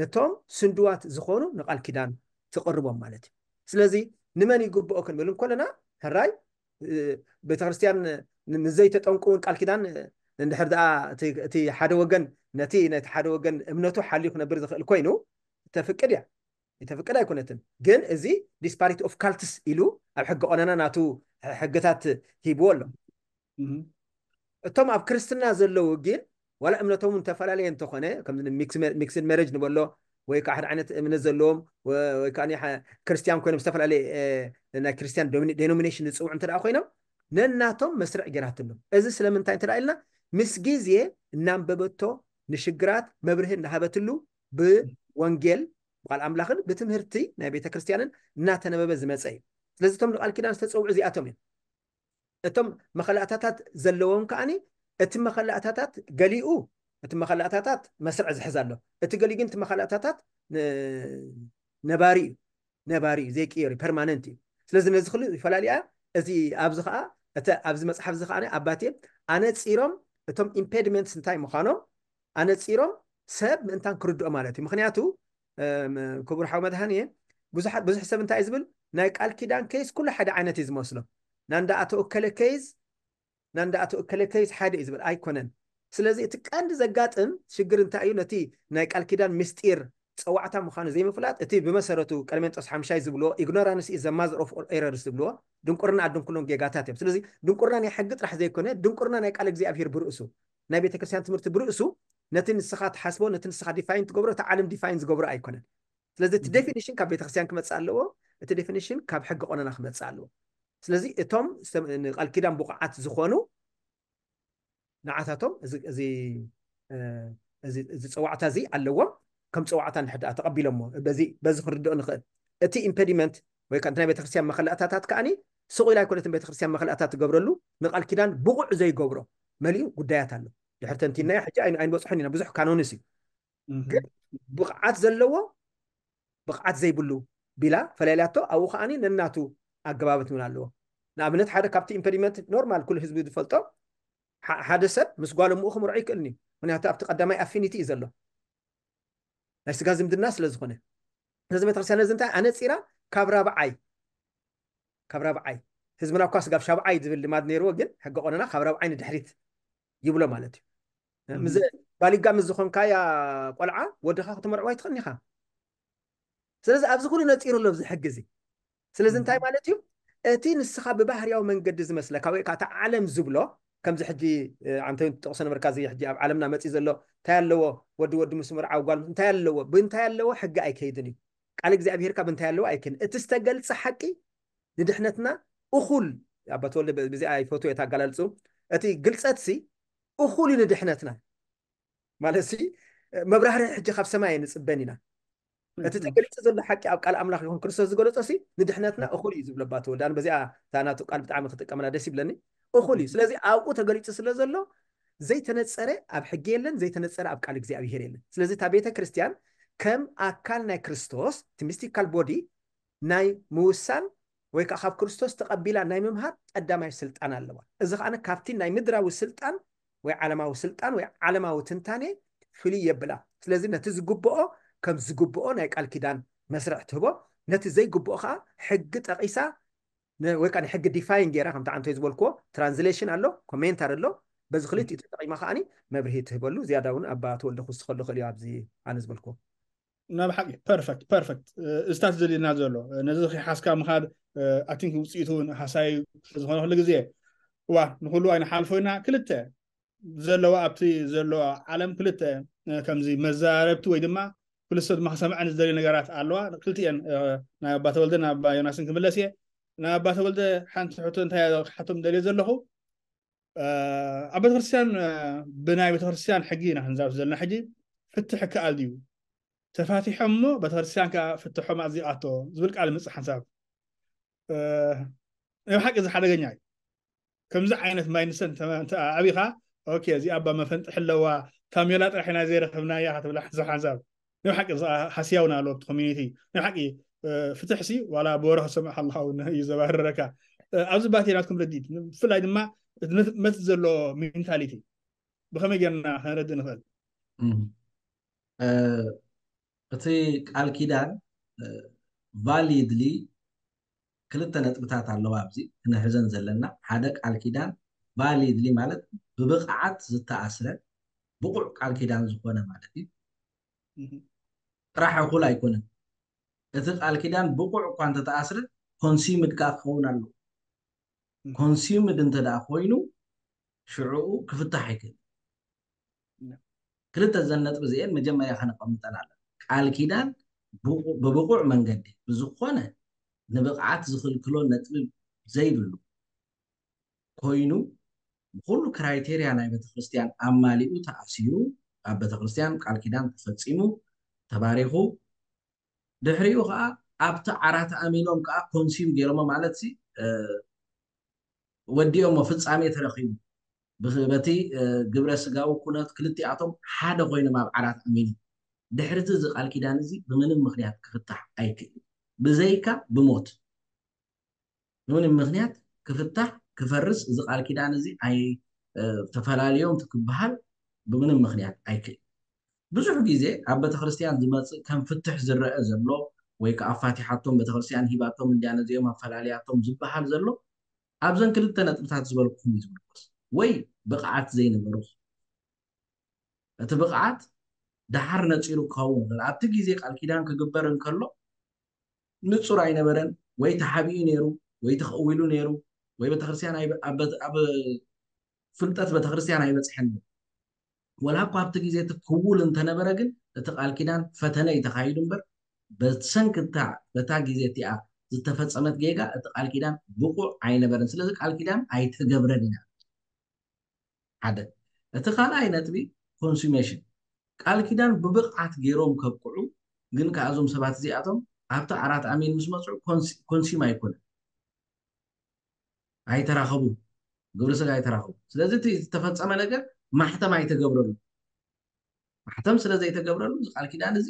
ነቶም ስንድዋት ዝኮኑ ንቃል ኪዳን ትቅርቦም ማለት እዩ ስለዚ ንመን ይግብኦ ክንብል ከለና ሕራይ ቤተክርስትያን ንዘይተጠንቁ እውን ቃል ኪዳን እንድሕር ደኣ እቲ ሓደ ወገን ነቲ ነቲ ሓደ ወገን እምነቱ ሓልዩ ክነብር ዝኽእል ኮይኑ ተፍቅድ እያ ተፍቅድ ኣይኮነትን ግን እዚ ዲስፓሪቲ ኦፍ ካልትስ ኢሉ ኣብ ሕጊ ቆነና ናቱ ሕግታት ሂብዎ ኣሎ እቶም ኣብ ክርስትና ዘለዉ ግን ዋላ እምነቶም ዝተፈላለየ እንተኾነ ሚክስድ ሜሬጅ ንበሎ ወይ ከዓ ሓደ ዓይነት እምነት ዘለዎም ወይ ከዓ ክርስትያን ኮይኖም ዝተፈላለየ ናይ ክርስትያን ዴኖሚኔሽን ዝፅውዑ እንተደኣ ኮይኖም ነናቶም መስርዕ ጌራትሎም እዚ ስለምንታይ እንተደኣ ኢልና ምስ ግዜ እናንበበቶ ንሽግራት መብርህ እናሃበትሉ ብወንጌል ብቃል ኣምላኽን ብትምህርቲ ናይ ቤተ ክርስትያንን እናተነበበ ዝመፀ እዩ ስለዚ እቶም ንቃል ኪዳን ዝተፀውዑ እዚኣቶም እዮም እቶም መኸላእታታት ዘለዎም ከዓኒ እቲ መኸላእታታት ገሊኡ እቲ መኸላእታታት መስርዕ ዝሕዝ ኣሎ እቲ ገሊኡ ግን እቲ መኸላእታታት ነባሪ እዩ ነባሪ እዩ ዘይቅየር እዩ ፐርማነንት እዩ ስለዚ ነዚ ክሉ ይፈላለያ እዚ ኣብዚ ከዓ እቲ ኣብዚ መፅሓፍ እዚ ከዓ ኣባቴ ኣነፂሮም እቶም ኢምፔድመንትስ እንታይ ምዃኖም ኣነፂሮም ሰብ ምእንታን ክርድኦ ማለት እዩ ምክንያቱ ክቡር ሓው መድሃኒየ ብዙሕ ሰብ እንታይ እዩ ዝብል ናይ ቃል ኪዳን ከይዝ ኩሉ ሓደ ዓይነት እዩ ዝመስሎ ናንዳ ኣተወከለ ከይዝ ናንዳ ኣተወከለ ከይዝ ሓደ እዩ ዝብል ኣይኮነን ስለዚ እቲ ቀንዲ ዘጋጥን ሽግር እንታይ እዩ ነቲ ናይ ቃል ኪዳን ምስጢር ፀዋዕታ ምኳኑ ዘይምፍላጥ እቲ ብመሰረቱ ቀለሜን ጦስ ሓምሻይ ዝብልዎ ኢግኖራንስ ዘማ ዝርፍ ኤረርስ ዝብልዎ ድንቁርና ኣድም ኩሎም ጌጋታት እዮም ስለዚ ድንቁርና ናይ ሕጊ ጥራሕ ዘይኮነ ድንቁርና ናይ ቃል ግዜ ኣብሂር ብርእሱ ናይ ቤተክርስትያን ትምህርቲ ብርእሱ ነቲ ንስኻ ተሓስቦ ነ ንስኻ ዲፋይን ትገብሮ እቲ ዓለም ዲፋይን ዝገብሮ ኣይኮነን ስለዚ እቲ ኒሽን ካብ ቤተክርስትያን ክመፅእ ኣለዎ እቲ ኒሽን ካብ ሕጊ ቆነና ክመፅእ ኣለዎ ስለዚ እቶም ቃል ኪዳን ቡቕዓት ዝኮኑ نعاتاتهم زي زي زي زي زي زي كم صوعتا نحد اتقبلهم بزي بزي خردون خل اتي امبيدمنت وي كانت نبي تخرسيان مخلاتات كاني سوق لا كلت نبي تخرسيان مخلاتات قبرلو نقال كيدان بوع زي قبرو مليو قدايات الله دحرت انت نيا حجا اين اين بصحني انا بزح كانونسي بقعات زلوا بقعات زي بلو بلا فلالاتو او خاني نناتو اقبابت من الله نعم نت حدا كابتي امبيدمنت نورمال كل حزب يفلطو ሓደ ሰብ ምስ ጓሎ ምኡ ክምርዖ ይክእልኒ እዩ ምክንያቱ ኣብቲ ቀዳማይ ኣፊኒቲ እዩ ዘሎ ናይ ስጋ ዝምድና ስለዝኮነ ስለዚ ቤተክርስትያን እዚ እንታይ ኣነፂራ ካብ ራብዓይ ካብ ራብዓይ ህዝብና እኳ ስጋብ ሻብዓይ ዝብል ልማድ ነይርዎ ግን ሕጊ ቆነና ካብ ራብዓይ ንድሕሪት ይብሎ ማለት እዩ ባሊጋ ምስ ዝኮንካያ ቆልዓ ወድካ ክትመርዕዋ ይትኽእኒ ኢኻ ስለዚ ኣብዚ ኩሉ ነፂሩ ኣሎ ዝሕጊ እዚ ስለዚ እንታይ ማለት እዩ እቲ ንስኻ ብባህርያዊ መንገዲ ዝመስለካ ወይ ከዓ እቲ ዓለም ዝብሎ ከምዚ ሕጂ ዓንተ ትጠቕሶ ነበርካ እዚ ሕጂ ኣብ ዓለምና መፂ ዘሎ እንታይ ኣለዎ ወዲ ወዲ ምስ ምርዓዊ ጓል እንታይ ኣለዎ ብእንታይ ኣለዎ ሕጊ ኣይከይድን እዩ ቃል እግዚኣብሔርካ ብእንታይ ኣለዎ ኣይከይድን እቲ ዝተገልፀ ሓቂ ንድሕነትና እኹል ኣባተወልደ ብዚኣ ይፈትዮ የታ ኣጋላልፁ እቲ ግልፀት ሲ እኹል እዩ ንድሕነትና ማለት ሲ መብራህርሒ ሕጂ ካብ ሰማይ ንፅበን ኢና እቲ ተገሊፂ ዘሎ ሓቂ ኣብ ቃል ኣምላኽ ይኹን ክርስቶስ ዝገለፆ ሲ ንድሕነትና እኹል እዩ ዝብለባ ተወልዳ በዚኣ ታናቱ ቃል ብጣዕሚ ክጥቀመላ ደስ ይብለኒ እኹል እዩ ስለዚ ኣብኡ ተገሊፁ ስለ ዘሎ ዘይተነፀረ ኣብ ሕጊ የለን ዘይተነፀረ ኣብ ቃል እግዚኣብሄር የለን ስለዚ እታ ቤተ ክርስትያን ከም ኣካል ናይ ክርስቶስ እቲ ሚስቲካል ቦዲ ናይ ምውሳን ወይ ከዓ ካብ ክርስቶስ ተቐቢላ ናይ ምምሃር ቀዳማይ ስልጣን ኣለዋ እዚ ከዓነ ካብቲ ናይ ምድራዊ ስልጣን ወይ ዓለማዊ ስልጣን ወይ ዓለማዊ ትንታኔ ፍልይ የብላ ስለዚ ነቲ ዝግብኦ ከም ዝግብኦ ናይ ቃል ኪዳን መስርዕ ትህቦ ነቲ ዘይግብኦ ከዓ ሕጊ ጠቂሳ ويكاني حق ديفاين جيرا خمتا عن تيز بولكو ترانزليشن اللو كومنتر اللو بزخليت يتطعي مخاني مبرهي تهبولو زيادة ون أبات ولدخو سخول لخل يابزي عن از بولكو نعم حقي بيرفكت بيرفكت استاذ زلي نازلو نزخي حاسكا مخاد اتنك وصيتون حساي زخون خلق زي وا نقولو اينا حالفونا كلتا زلو ابتي زلو عالم كلتا كمزي مزاربت ويدما كل سد ما سمعنا زلي نقرات علوا كلتين نا باتولدنا بايوناسن كملسيه ናብ ኣባተ ወልደ ሓንቲ ሕቶ እንታይ ሓቶም ደልዮ ዘለኹ ኣብ ቤተክርስትያን ብናይ ቤተክርስትያን ሕጊ ኢና ክንዛብ ዘለና ሕጂ ፍትሕ ክኣል ድዩ ተፋቲሖም እሞ ቤተክርስትያን ከዓ ፍትሖም ኣዚኣቶ ዝብል ቃል ምፅእ ሓሳብ ናብ ሓቂ እዚ ሓደገኛ እዩ ከምዚ ዓይነት ማይንሰን ዓብኻ ኦኬ እዚ ኣባ መፈንጥሕ ኣለዋ ታሜላ ጥራሕ ኢና ዘይረክብና እያ ትብላ ሓሳብ ናብ ሓቂ ሓስያውና ኣለዎ ብቲ ኮሚኒቲ ናብ ሓቂ فتحسي ولا بوره سمح الله انه يزبر ركع عاوز باتي ناتكم رديت في العيد ما مثل له مينتاليتي بخم يجينا احنا رد نفل اتي قال كيدان فاليدلي كلتا نتبتات على الوابزي انه حزن زلنا حدق قال كيدان فاليدلي مالت ببقعات زتا اسره بقع قال كيدان زخونه مالتي راح يقول ايكونه እቲ ቃል ኪዳን ብቁዕ እኳ እንተተኣስረ ኮንሲምድ ከዓ ክኸውን ኣሎ ኮንሲምድ እንተደኣ ኮይኑ ሽዑኡ ክፍታሕ ይክእል ክልተ ዘነጥቢ እዚአን መጀመርያ ከነቐምጠን ኣለ ቃል ኪዳን ብብቁዕ መንገዲ ብዝኮነ ንብቕዓት ዝኽልክሎ ነጥቢ ዘይብሉ ኮይኑ ብኩሉ ክራይቴርያ ናይ ቤተክርስትያን ኣማሊኡ ተኣሲሩ ኣብ ቤተክርስትያን ቃል ኪዳን ተፈፂሙ ተባሪኹ ድሕሪኡ ከዓ ኣብቲ ዓራት ኣሚኖም ከዓ ኮንሲም ገይሮሞ ማለት ወዲኦሞ ፍፃሜ ተረኪቡ በቲ ግብረ ስጋዊ ኩነት ክልቲኣቶም ሓደ ኮይኖም ኣብ ዓራት ኣሚኖም ድሕሪቲ እዚ ቃል ኪዳን እዚ ብምንም ምክንያት ክፍታሕ ኣይክእል ብዘይካ ብሞት ብምንም ምክንያት ክፍታሕ ክፈርስ እዚ ቃል ኪዳን እዚ ተፈላለዮም ክበሃል ብምንም ምክንያት ኣይክእል ብዙሕ ግዜ ኣብ ቤተክርስትያን ዝመፅእ ከም ፍትሕ ዝረአ ዘሎ ወይ ከዓ ፋቲሓቶም ቤተክርስትያን ሂባቶም እንዲያን እዚኦም ኣፈላለያቶም ዝበሃል ዘሎ ኣብዘን ክልተ ነጥብታት ዝበልኩም እዩ ዝምልኮስ ወይ ብቕዓት ዘይነበሩ እቲ ብቕዓት ድሓር ነፂሩ ክኸውን ይኽእል ኣብቲ ግዜ ቃል ኪዳን ክግበር እንከሎ ንፁር ኣይነበረን ወይ ተሓቢኡ ነይሩ ወይ ተኽእውሉ ነይሩ ወይ ቤተክርስትያን ኣብ ፍልጠት ቤተክርስትያን ኣይበፅሐን ነይሩ ወላኳ ኣብቲ ግዜ እቲ ክውል እንተነበረ ግን እቲ ቃል ኪዳን ፈተነ እዩ ተካይዱ እምበር በሰንኪንታዕ በታ ግዜ እቲኣ ዝተፈፀመት ጌጋ እቲ ቃል ኪዳን ብቁዕ ኣይነበረን ስለዚ ቃል ኪዳን ኣይተገብረን ኢና ሓደ እቲ ካልኣይ ነጥቢ ኮንሱሜሽን ቃል ኪዳን ብብቕዓት ገይሮም ከብቅዑ ግን ካብዞም ሰባት እዚኣቶም ኣብቲ ዓራት ኣሚን ምስ መፅዑ ኮንሱም ኣይኮነን ኣይተራኸቡ ግብሪ ስጋ ኣይተራኸቡ ስለዚ እቲ ዝተፈፀመ ነገር ማሕተም ኣይተገብረሉ ማሕተም ስለ ዘይተገብረሉ እዚ ኪዳን እዚ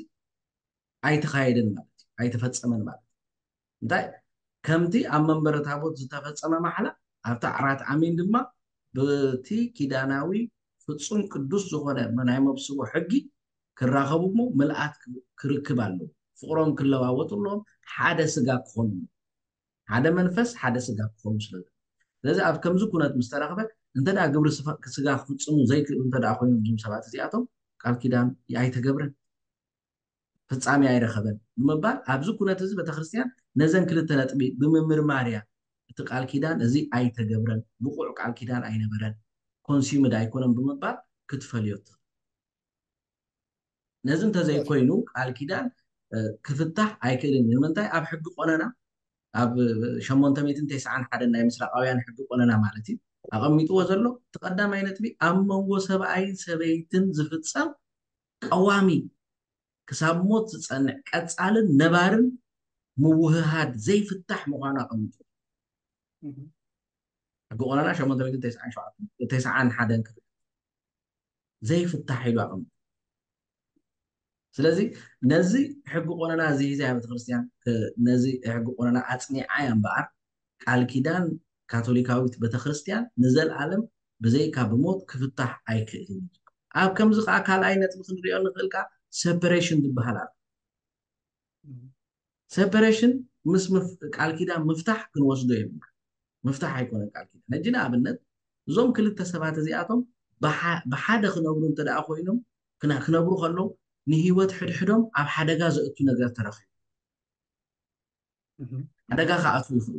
ኣይተካየድን ማለት እዩ ኣይተፈፀመን ማለት እዩ እንታይ ከምቲ ኣብ መንበረ ታቦት ዝተፈፀመ ማሕላ ኣብቲ ዓራት ዓሚን ድማ ብቲ ኪዳናዊ ፍፁም ቅዱስ ዝኮነ ናይ መብስቦ ሕጊ ክራከቡ ሞ ምልኣት ክርክብ ኣለዎ ፍቅሮም ክለዋወጡ ኣለዎም ሓደ ስጋ ክኾኑ ሓደ መንፈስ ሓደ ስጋ ክኾኑ ስለ ስለዚ ኣብ ከምዚ ኩነት ምስተረክበ እንተዳ ግብሪ ስጋ ክፍፅሙ ዘይክእሉ እንተዳ ኮይኑ እዞም ሰባት እዚኣቶም ቃል ኪዳን ኣይተገብረን ፍፃሚ ኣይረኸበን ብምባል ኣብዚ ኩነት እዚ ቤተክርስትያን ነዘን ክልተ ነጥቢ ብምምርማር እያ እቲ ቃል ኪዳን እዚ ኣይተገብረን ብቁዕ ቃል ኪዳን ኣይነበረን ኮንሱምድ ኣይኮነን ብምባል ክትፈልዮ ነዚ እንተዘይኮይኑ ቃል ኪዳን ክፍታሕ ኣይክእልን እዩ ንምንታይ ኣብ ሕጊ ቆነና ኣብ 8ተ ሓደ ናይ ምስራቃውያን ሕጊ ቆነና ማለት እዩ ኣቐሚጥዎ ዘሎ እቲ ቀዳማይ ነጥቢ ኣብ መንጎ ሰብኣይን ሰበይትን ዝፍፀም ቀዋሚ ክሳብ ሞት ዝፀንዕ ቀፃልን ነባርን ምውህሃድ ዘይፍታሕ ምዃኑ ኣቐሚጡ ሕጊ ቆናና 891 ክፍል ዘይፍታሕ ኢሉ ኣቐሚጡ ስለዚ ነዚ ሕጊ ቆነና እዚ ሒዘ ቤተክርስትያን ነዚ ሕጊ ቆነና ኣፅኒዓ እያ እምበኣር ቃል ኪዳን ካቶሊካዊት ቤተክርስትያን ንዘለዓለም ብዘይካ ብሞት ክፍታሕ ኣይክእልን ኣብ ከምዚ ከዓ ካልኣይ ነጥቢ ክንሪኦ ንክእል ከዓ ሰፐሬሽን ዝበሃል ኣሎ ሰፐሬሽን ምስ ቃል ኪዳን ምፍታሕ ክንወስዶ የብና ምፍታሕ ኣይኮነን ቃል ኪዳን ነጂ ንኣብነት እዞም ክልተ ሰባት እዚኣቶም ብሓደ ክነብሩ እንተ ደኣ ኮይኖም ክነብሩ ከሎ ንሂወት ሕድሕዶም ኣብ ሓደጋ ዘእቱ ነገር ተረኪቡ ሓደጋ ከኣትዉ ይኽእሉ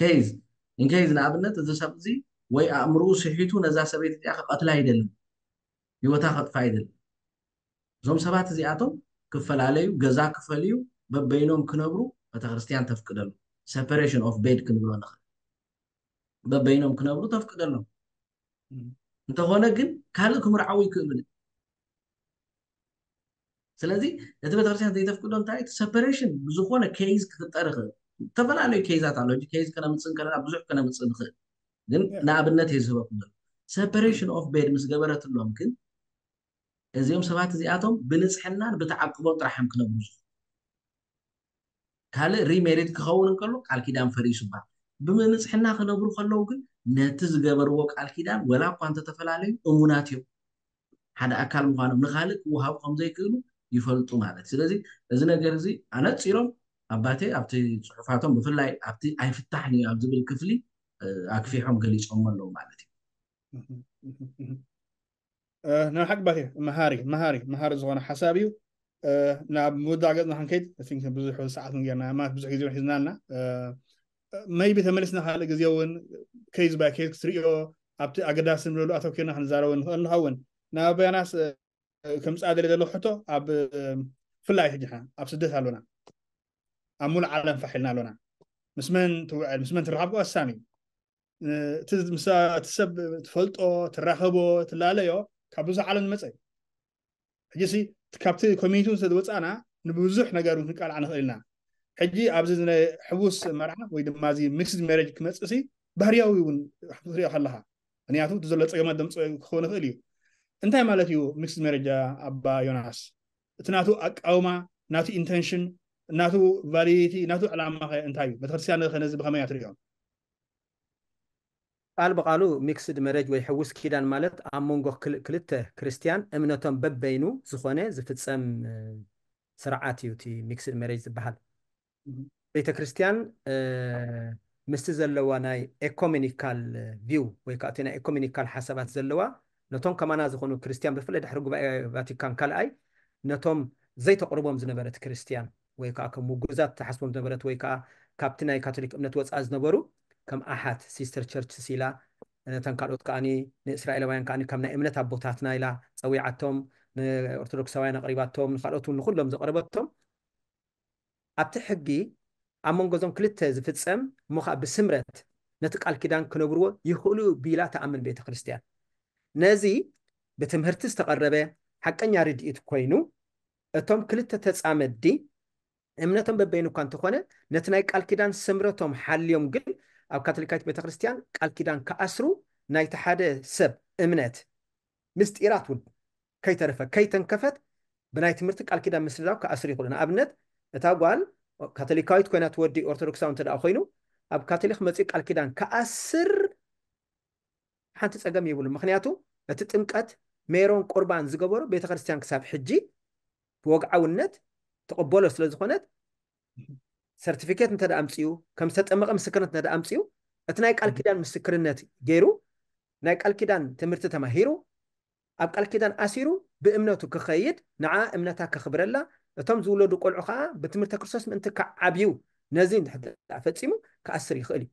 ከይዝ እንከይዝ ንኣብነት እዚ ሰብ እዚ ወይ ኣእምርኡ ስሒቱ ነዛ ሰበይቲ እዚኣ ክቐትላ ኣይደለን ሂወታ ከጥፋ ኣይደልን እዞም ሰባት እዚኣቶም ክፈላለዩ ገዛ ክፈልዩ በበይኖም ክነብሩ ቤተክርስትያን ተፍቅደሉ ሰፐሬሽን ኦፍ ቤድ ክንብሎ ንኽእል በበይኖም ክነብሩ ተፍቅደሎም እንተኾነ ግን ካልእ ክምርዓዊ ይክእልን ስለዚ እቲ ቤተክርስትያን ዘይተፍቅዶ እንታይ እቲ ሰፐሬሽን ብዝኮነ ኬይዝ ክፍጠር ይኽእል ተፈላለዩ ከይዛት ኣለዎ ከይዝ ከነምፅእ ከለና ብዙሕ ከነምፅእ ንኽእል ግን ንኣብነት እየ ዝህበኩም ዘሎ ሰፐሬሽን ኦፍ ቤድ ምስ ገበረትሎም ግን እዚኦም ሰባት እዚኣቶም ብንፅሕናን ብተዓቅቦን ጥራሕም ክነብሩ ዝኽእሉ ካልእ ሪሜሪት ክኸውን ከሎ ቃል ኪዳን ፈሪሱ ይበሃል ብንፅሕና ክነብሩ ከለዉ ግን ነቲ ዝገበርዎ ቃል ኪዳን ወላ እኳ እንተተፈላለዩ እሙናት እዮም ሓደ ኣካል ምኳኖም ንካልእ ክውሃቡ ከምዘይክእሉ ይፈልጡ ማለት እዩ ስለዚ እዚ ነገር እዚ ኣነፂሮም أباتي أبتي صحفاتهم بفلاي أبتي أي فتحني أبدي بالكفلي أكفيهم قال ليش أمر لهم مالتي نحن حق باتي مهاري مهاري مهاري زغانا حسابي نعب مودا عقد نحن كيد أفنك بزيح ساعات نجينا ما بزيح زيح زيح نالنا ما يبي تمرسنا حالة قزيوين كيز باي كيز كسريو أبتي أقداس نملو أتو كينا حنزاروين نحن نعب بياناس كمس أدري دلو حتو أب فلاي حجحان أب سدس هالونا ኣብ ሙሉእ ዓለም ፋሒልና ኣሎና ምስመን ትውዕል ምስመን ትረካብ ወሳኒ እዩ እቲ ሰብ ትፈልጦ ትራኸቦ ትላለዮ ካብ ብዙሕ ዓለም ዝመፀ እዩ ሕጂ ሲ ካብቲ ኮሚኒቲ ስለዝወፃእና ንብዙሕ ነገር ክንቃልዓ ንኽእል ኢና ሕጂ ኣብዚ ሕቡስ መርዓ ወይ ድማ እዚ ሚክስድ ሜሬጅ ክመፅእ ሲ ባህርያዊ እውን ትሪኦ ከለካ ምክንያቱ እቲ ዘሎ ፀገማት ደምፀ ክኸውን ይኽእል እዩ እንታይ ማለት እዩ ሚክስድ ሜሬጅ ኣባ ዮናስ እቲ ናቱ ኣቃውማ ናቱ ኢንቴንሽን ናቱ ቫሊዲቲ ናቱ ዕላማ እንታይ እዩ ቤተክርስትያን ከነዚ ብኸመይ እያ ቃል ብቃሉ ሚክስድ መረጅ ወይ ሕውስ ኪዳን ማለት ኣብ መንጎ ክልተ ክርስትያን እምነቶም በበይኑ ዝኾነ ዝፍፀም ስርዓት እዩ እቲ ሚክስድ መሬጅ ዝበሃል ቤተ ክርስትያን ምስቲ ዘለዋ ናይ ኤኮሚኒካል ቪው ወይ ከዓ እቲ ናይ ኤኮሚኒካል ሓሳባት ዘለዋ ነቶም ከማና ዝኾኑ ክርስትያን ብፍላይ ድሕሪ ጉባኤ ቫቲካን ካልኣይ ነቶም ዘይተቕርቦም ዝነበረት ክርስትያን ወይ ከዓ ከም ምጉዛት ተሓስቦም ዝነበረት ወይ ከዓ ካብቲ ናይ ካቶሊክ እምነት ወፃኢ ዝነበሩ ከም ኣሓት ሲስተር ቸርችስ ኢላ ነተን ካልኦት ከዓኒ ንእስራኤላውያን ከዓኒ ከም ናይ እምነት ኣቦታትና ኢላ ፀዊዓቶም ንኦርቶዶክሳውያን ኣቅሪባቶም ንካልኦት እውን ንኩሎም ዘቀረበቶም ኣብቲ ሕጊ ኣብ መንጎ እዞም ክልተ ዝፍፀም እሞ ከዓ ብስምረት ነቲ ቃል ኪዳን ክነብርዎ ይኽእሉ ቢላ ተኣምን ቤተ ክርስትያን ነዚ ብትምህርቲ ዝተቐረበ ሓቀኛ ርድኢት ኮይኑ እቶም ክልተ ተፃመዲ እምነቶም በበይን እኳ እንተኾነ ነቲ ናይ ቃል ኪዳን ስምረቶም ሓልዮም ግን ኣብ ካቶሊካዊት ቤተ ክርስትያን ቃል ኪዳን ክኣስሩ ናይቲ ሓደ ሰብ እምነት ምስጢራት እውን ከይተረፈ ከይተንከፈት ብናይ ትምህርቲ ቃል ኪዳን ምስድራብ ክኣስሩ ይኽእሉ ንኣብነት እታ ጓል ካቶሊካዊት ኮይና ትወዲ ኦርቶዶክሳዊ እንተደኣ ኮይኑ ኣብ ካቶሊክ መፅኡ ቃል ኪዳን ክኣስር ሓንቲ ፀገም ይብሉ ምክንያቱ እቲ ጥምቀት ሜሮን ቁርባን ዝገበሩ ቤተክርስትያን ክሳብ ሕጂ ብወግዓውነት ተቐበሎ ስለ ዝኾነት ሰርቲፊኬት እንተ ኣምፅኡ ከም ዝተጠመቐ ምስክርነት እንተ ኣምፅኡ እቲ ናይ ቃል ኪዳን ምስክርነት ገይሩ ናይ ቃል ኪዳን ትምህርቲ ተማሂሩ ኣብ ቃል ኪዳን ኣሲሩ ብእምነቱ ክኸይድ ንዓ እምነታ ከኽብረላ እቶም ዝውለዱ ቆልዑ ከዓ ብትምህርተ ክርስቶስ ምእንቲ ክዓብዩ ነዚ ፈፂሙ ክኣስር ይኽእል እዩ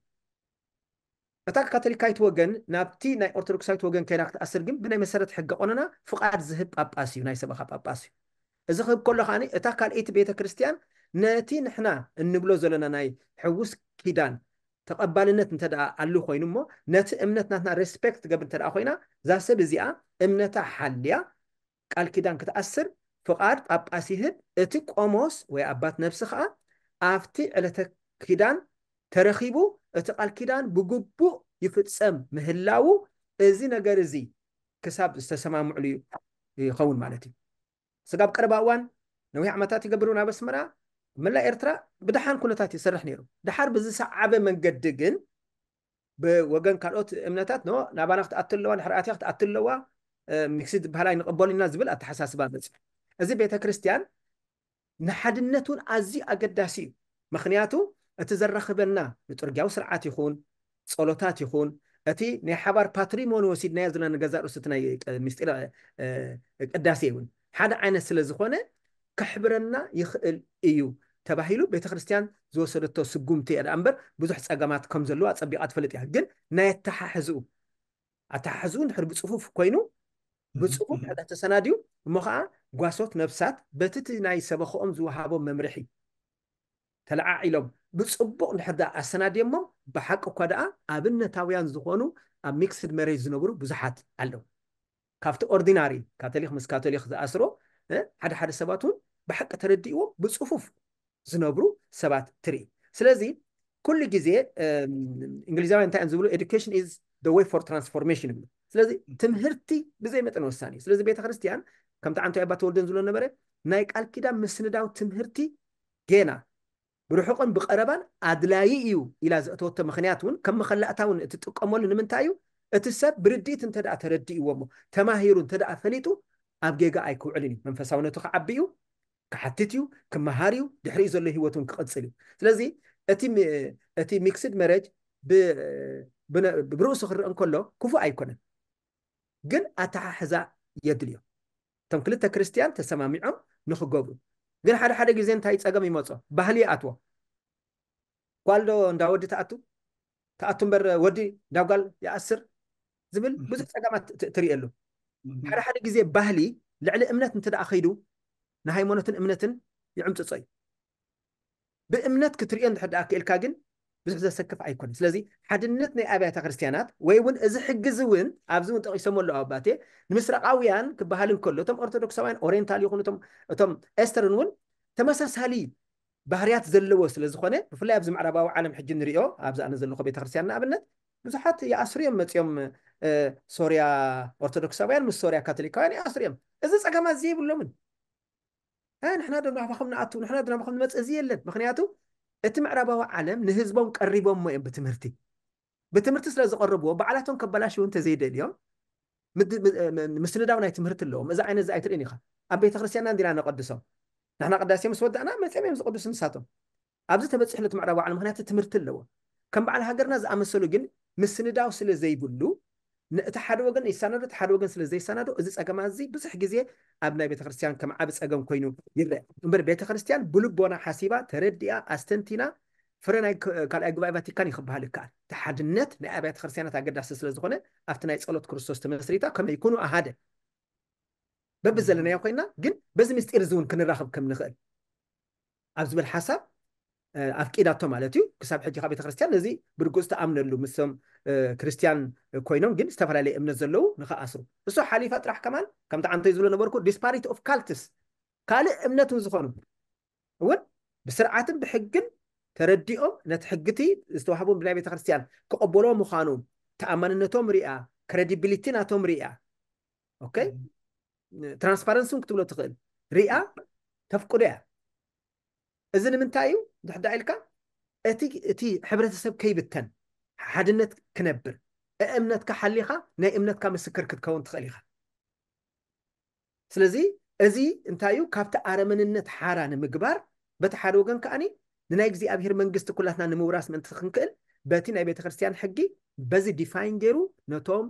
እታ ካቶሊካዊት ወገን ናብቲ ናይ ኦርቶዶክሳዊት ወገን ከይና ክትኣስር ግን ብናይ መሰረት ሕጊ ቆነና ፍቓድ ዝህብ ጳጳስ እዩ ናይ ሰበኻ ጳጳስ እዩ እዚ ክህብ ከሎ ከዓኒ እታ ካልእቲ ቤተ ክርስትያን ነቲ ንሕና እንብሎ ዘለና ናይ ሕውስ ኪዳን ተቐባልነት እንተ ደኣ ኣልዩ ኮይኑ ሞ ነቲ እምነት ናትና ሬስፔክት ትገብር እንተ ደኣ ኮይና እዛ ሰብ እዚኣ እምነታ ሓልያ ቃል ኪዳን ክትኣስር ፍቓድ ጳጳስ ይህብ እቲ ቆሞስ ወይ ኣባት ነብሲ ከዓ ኣብቲ ዕለተ ኪዳን ተረኺቡ እቲ ቃል ኪዳን ብግቡእ ይፍፀም ምህላው እዚ ነገር እዚ ክሳብ ዝተሰማምዕሉ ይኸውን ማለት እዩ ስጋብ ቀረባ እዋን ነዊሕ ዓመታት ይገብሩ ናብ ኣስመራ መላ ኤርትራ ብድሓን ኩነታት ይሰርሕ ነይሩ ድሓር ብዝሰዓበ መንገዲ ግን ብወገን ካልኦት እምነታት ኖ ናባና ክትኣት ኣለዋ ንሕርኣትያ ክትኣት ኣለዋ ሚክሲ ዝበሃል ኣይንቕበሉ ኢና ዝብል ኣተሓሳስባ መፅ እዚ ቤተ ክርስትያን ንሓድነት እውን ኣዝዩ ኣገዳሲ እዩ ምክንያቱ እቲ ዘራኽበና ንጥርጊያዊ ስርዓት ይኹን ፀሎታት ይኹን እቲ ናይ ሓባር ፓትሪሞን ወሲድናዮ ዘለና ንገዛ ርእስትና ምስጢር ቅዳሴ እውን ሓደ ዓይነት ስለ ዝኾነ ከሕብረና ይኽእል እዩ ተባሂሉ ቤተክርስትያን ዝወሰደቶ ስጉምቲ እየ እምበር ብዙሕ ፀገማት ከም ዘለዎ ፀቢቃ ትፈለጥ እያ ግን ናይ ኣተሓሕዝኡ ኣተሓሕዝኡ ንድሕር ብፅፉፍ ኮይኑ ብፅፉፍ ሕዳ ተሰናድዩ እሞ ከዓ ጓሶት ነብሳት በቲ እቲ ናይ ሰበክኦም ዝወሃቦም መምርሒ ተለዓዒሎም ብፅቡቅ ንድሕር ዳ ኣሰናድዮሞም ብሓቂ እኳ ደኣ ኣብነታውያን ዝኾኑ ኣብ ሚክስድ መሬት ዝነብሩ ብዙሓት ኣለው ካብቲ ኦርዲናሪ ካብ ተሊክ ምስ ካብ ተሊክ ዝኣስሮ ሓደ ሓደ ሰባት እውን ብሓቂ ተረዲእዎም ብፅፉፍ ዝነብሩ ሰባት ትርኢ ስለዚ ኩሉ ግዜ እንግሊዛዊ እንታይ እዮም ዝብሉ ኤዱኬሽን ኢዝ ደ ወይ ፎር ትራንስፎርሜሽን ይብሉ ስለዚ ትምህርቲ ብዘይ መጠነ ወሳኒ እዩ ስለዚ ቤተክርስትያን ከምቲ ዓንቲ ኣባ ተወልደን ዝብሎ ነበረ ናይ ቃል ኪዳን ምስንዳው ትምህርቲ ጌና ብርሑቕን ብቀረባን ኣድላዪ እዩ ኢላ ዘእተወቶ ምክንያት እውን ከም መከላእታ እውን እትጥቀመሉ ንምንታይ እዩ እቲ ሰብ ብርዲት እንተ ደኣ ተረዲእዎ ሞ ተማሂሩ እንተ ደኣ ፈሊጡ ኣብ ጌጋ ኣይክውዕልን እዩ መንፈሳውነቱ ክዓቢ እዩ ክሓትት እዩ ክመሃር እዩ ድሕሪኡ ዘሎ ሂወት ሂወቱን ክቅፅል እዩ ስለዚ እቲ ሚክስድ መረጅ ብርእሱ ክርአ እንከሎ ክፉእ ኣይኮነን ግን ኣተሓሕዛ የድልዮ እቶም ክልተ ክርስትያን ተሰማሚዖም ንክገብሩ ግን ሓደ ሓደ ግዜ እንታይ ፀገም ይመፆ ባህሊ ኣትዎ ጓልዶ እንዳ ወዲ ተኣቱ ተኣቱ እምበር ወዲ እንዳ ጓል ይኣስር زبل بزت سجامات تري له حدا حدا جزء بهلي لعل امنت انت ده اخيدو نهاي مونتن امنتن يعمت صي بامنت كتري عند حدا اكل كاجن بزت سكف اي كون سلازي حد النت ني ابي تا كريستيانات وي ون از حجز وين ابزو انت يسمو اباتي مصر قاويان كبهالن كله تم اورثودوكس وين اورينتال يكونو تم تم استرن وين تمساسالي بحريات زلوا سلازي خونه بفلاي ابز معرباو عالم حج نريو ابز انا زلوا بيت كريستيان ابنت بزحات يا اسريم مصيوم ሶርያ ኦርቶዶክሳውያን ምስ ሶርያ ካቶሊካውያን ይኣስርዮም እዚ ፀገማት እዚ የብሎምን ንሕና ዶ ናባኹም ንኣቱ ንሕና ዶ ናባኹም ንመፅ እዚ የለን ምክንያቱ እቲ ምዕራባዊ ዓለም ንህዝቦም ቀሪቦሞ እዮም ብትምህርቲ ብትምህርቲ ስለ ዝቐርብዎ በዓላቶም ከበላሽው እንተዘይደልዮም ምስንዳው ናይ ትምህርቲ ኣለዎም እዚ ዓይነት እዚ ኣይትርእን ኢኻ ኣብ ቤተክርስትያንና እንዲና ነቐድሶም ንሕና ቅዳሴ ምስ ወዳእና መፅኦም እዮም ዝቅዱስ ንሳቶም ኣብዚ ተበፅሕሉ እቲ ምዕራባዊ ዓለም ምክንያቱ ትምህርቲ ኣለዎ ከም በዓል ሃገርና ዝኣመሰሉ ግን ምስንዳው ስለ ዘይብሉ እቲ ሓደ ወገን ይሰናዶ እቲ ሓደ ወገን ስለ ዘይሰናዶ እዚ ፀገማ እዚ ብዙሕ ግዜ ኣብ ናይ ቤተክርስትያን ከም ዓብ ፀገም ኮይኑ ይርአ እምበር ቤተክርስትያን ብልቦና ሓሲባ ተረዲኣ ኣስተንቲና ፍረ ናይ ካልኣይ ጉባኤ ቫቲካን ይክበሃል ይከኣል እቲ ሓድነት ናይ ኣብያተ ክርስትያናት ኣገዳሲ ስለ ዝኾነ ኣብቲ ናይ ፀሎት ክርስቶስ ተመስሪታ ከመይ ይኩኑ ኣሃደ በቢ ዘለናዮ ኮይና ግን በዚ ምስጢር እዚ እውን ክንራኽብ ከም ንኽእል ኣብ ዝብል ሓሳብ ኣፍቂዳቶ ማለት እዩ ክሳብ ሕጂ ካብ ቤተክርስትያን እዚ ብርጉፅ ተኣምነሉ ምሶም ክርስትያን ኮይኖም ግን ዝተፈላለየ እምነት ዘለው ንኽኣስሩ እሱ ሓሊፋ ጥራሕ ከማን ከምቲ ዓንተይ ዝብሎ ነበርኩ ዲስፓሪቲ ኦፍ ካልትስ ካልእ እምነት እውን ዝኾኑ እውን ብስርዓትን ብሕግን ተረዲኦም ነቲ ሕግቲ ዝተዋህቦም ብናይ ቤተክርስትያን ክቐበሎ ምዃኑ ተኣማንነቶም ሪኣ ክሬዲቢሊቲ ናቶም ሪኣ ኦኬ ትራንስፓረንሲ እውን ክትብሎ ትኽእል ሪኣ ተፍቅዶ እያ እዚ ንምንታይ እዩ ድሕዳ ኢልካ እቲ ሕብረተሰብ ከይብተን ሓድነት ክነብር እእምነትካ ሓሊኻ ናይ እምነትካ ምስክር ክትከውን ትኽእል ኢኻ ስለዚ እዚ እንታይ እዩ ካብቲ ኣረመንነት ሓራ ንምግባር በቲ ሓደ ወገን ከዓኒ ንናይ እግዚኣብሄር መንግስቲ ኩላትና ንምውራስ ምእንቲ ክንክእል በቲ ናይ ቤተክርስትያን ሕጊ በዚ ዲፋይን ገይሩ ነቶም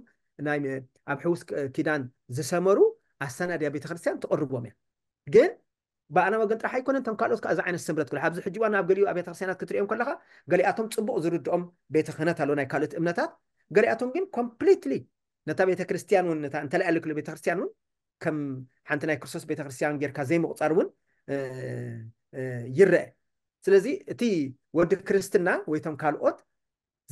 ኣብ ሕውስ ኪዳን ዝሰመሩ ኣሰናድያ ቤተክርስትያን ተቐርቦም እያ ግን ብኣነ ወገን ጥራሕ ኣይኮነን እቶም ካልኦት ከዓ እዚ ዓይነት ስምረት ክብል ኣብዚ ሕጂ እዋን ናብ ገሊኡ ኣብያተ ክርስትያናት ክትሪኦም ከለካ ገሊኣቶም ፅቡቅ ዝርድኦም ቤተ ክህነት ኣሎ ናይ ካልኦት እምነታት ገሊኣቶም ግን ኮምፕሊትሊ ነታ ቤተ ክርስትያን እውን ነታ እንተለኣለ ክሉ ቤተ ክርስትያን እውን ከም ሓንቲ ናይ ክርስቶስ ቤተ ክርስትያን ጌርካ ዘይምቁፃር እውን ይርአ ስለዚ እቲ ወዲ ክርስትና ወይቶም ካልኦት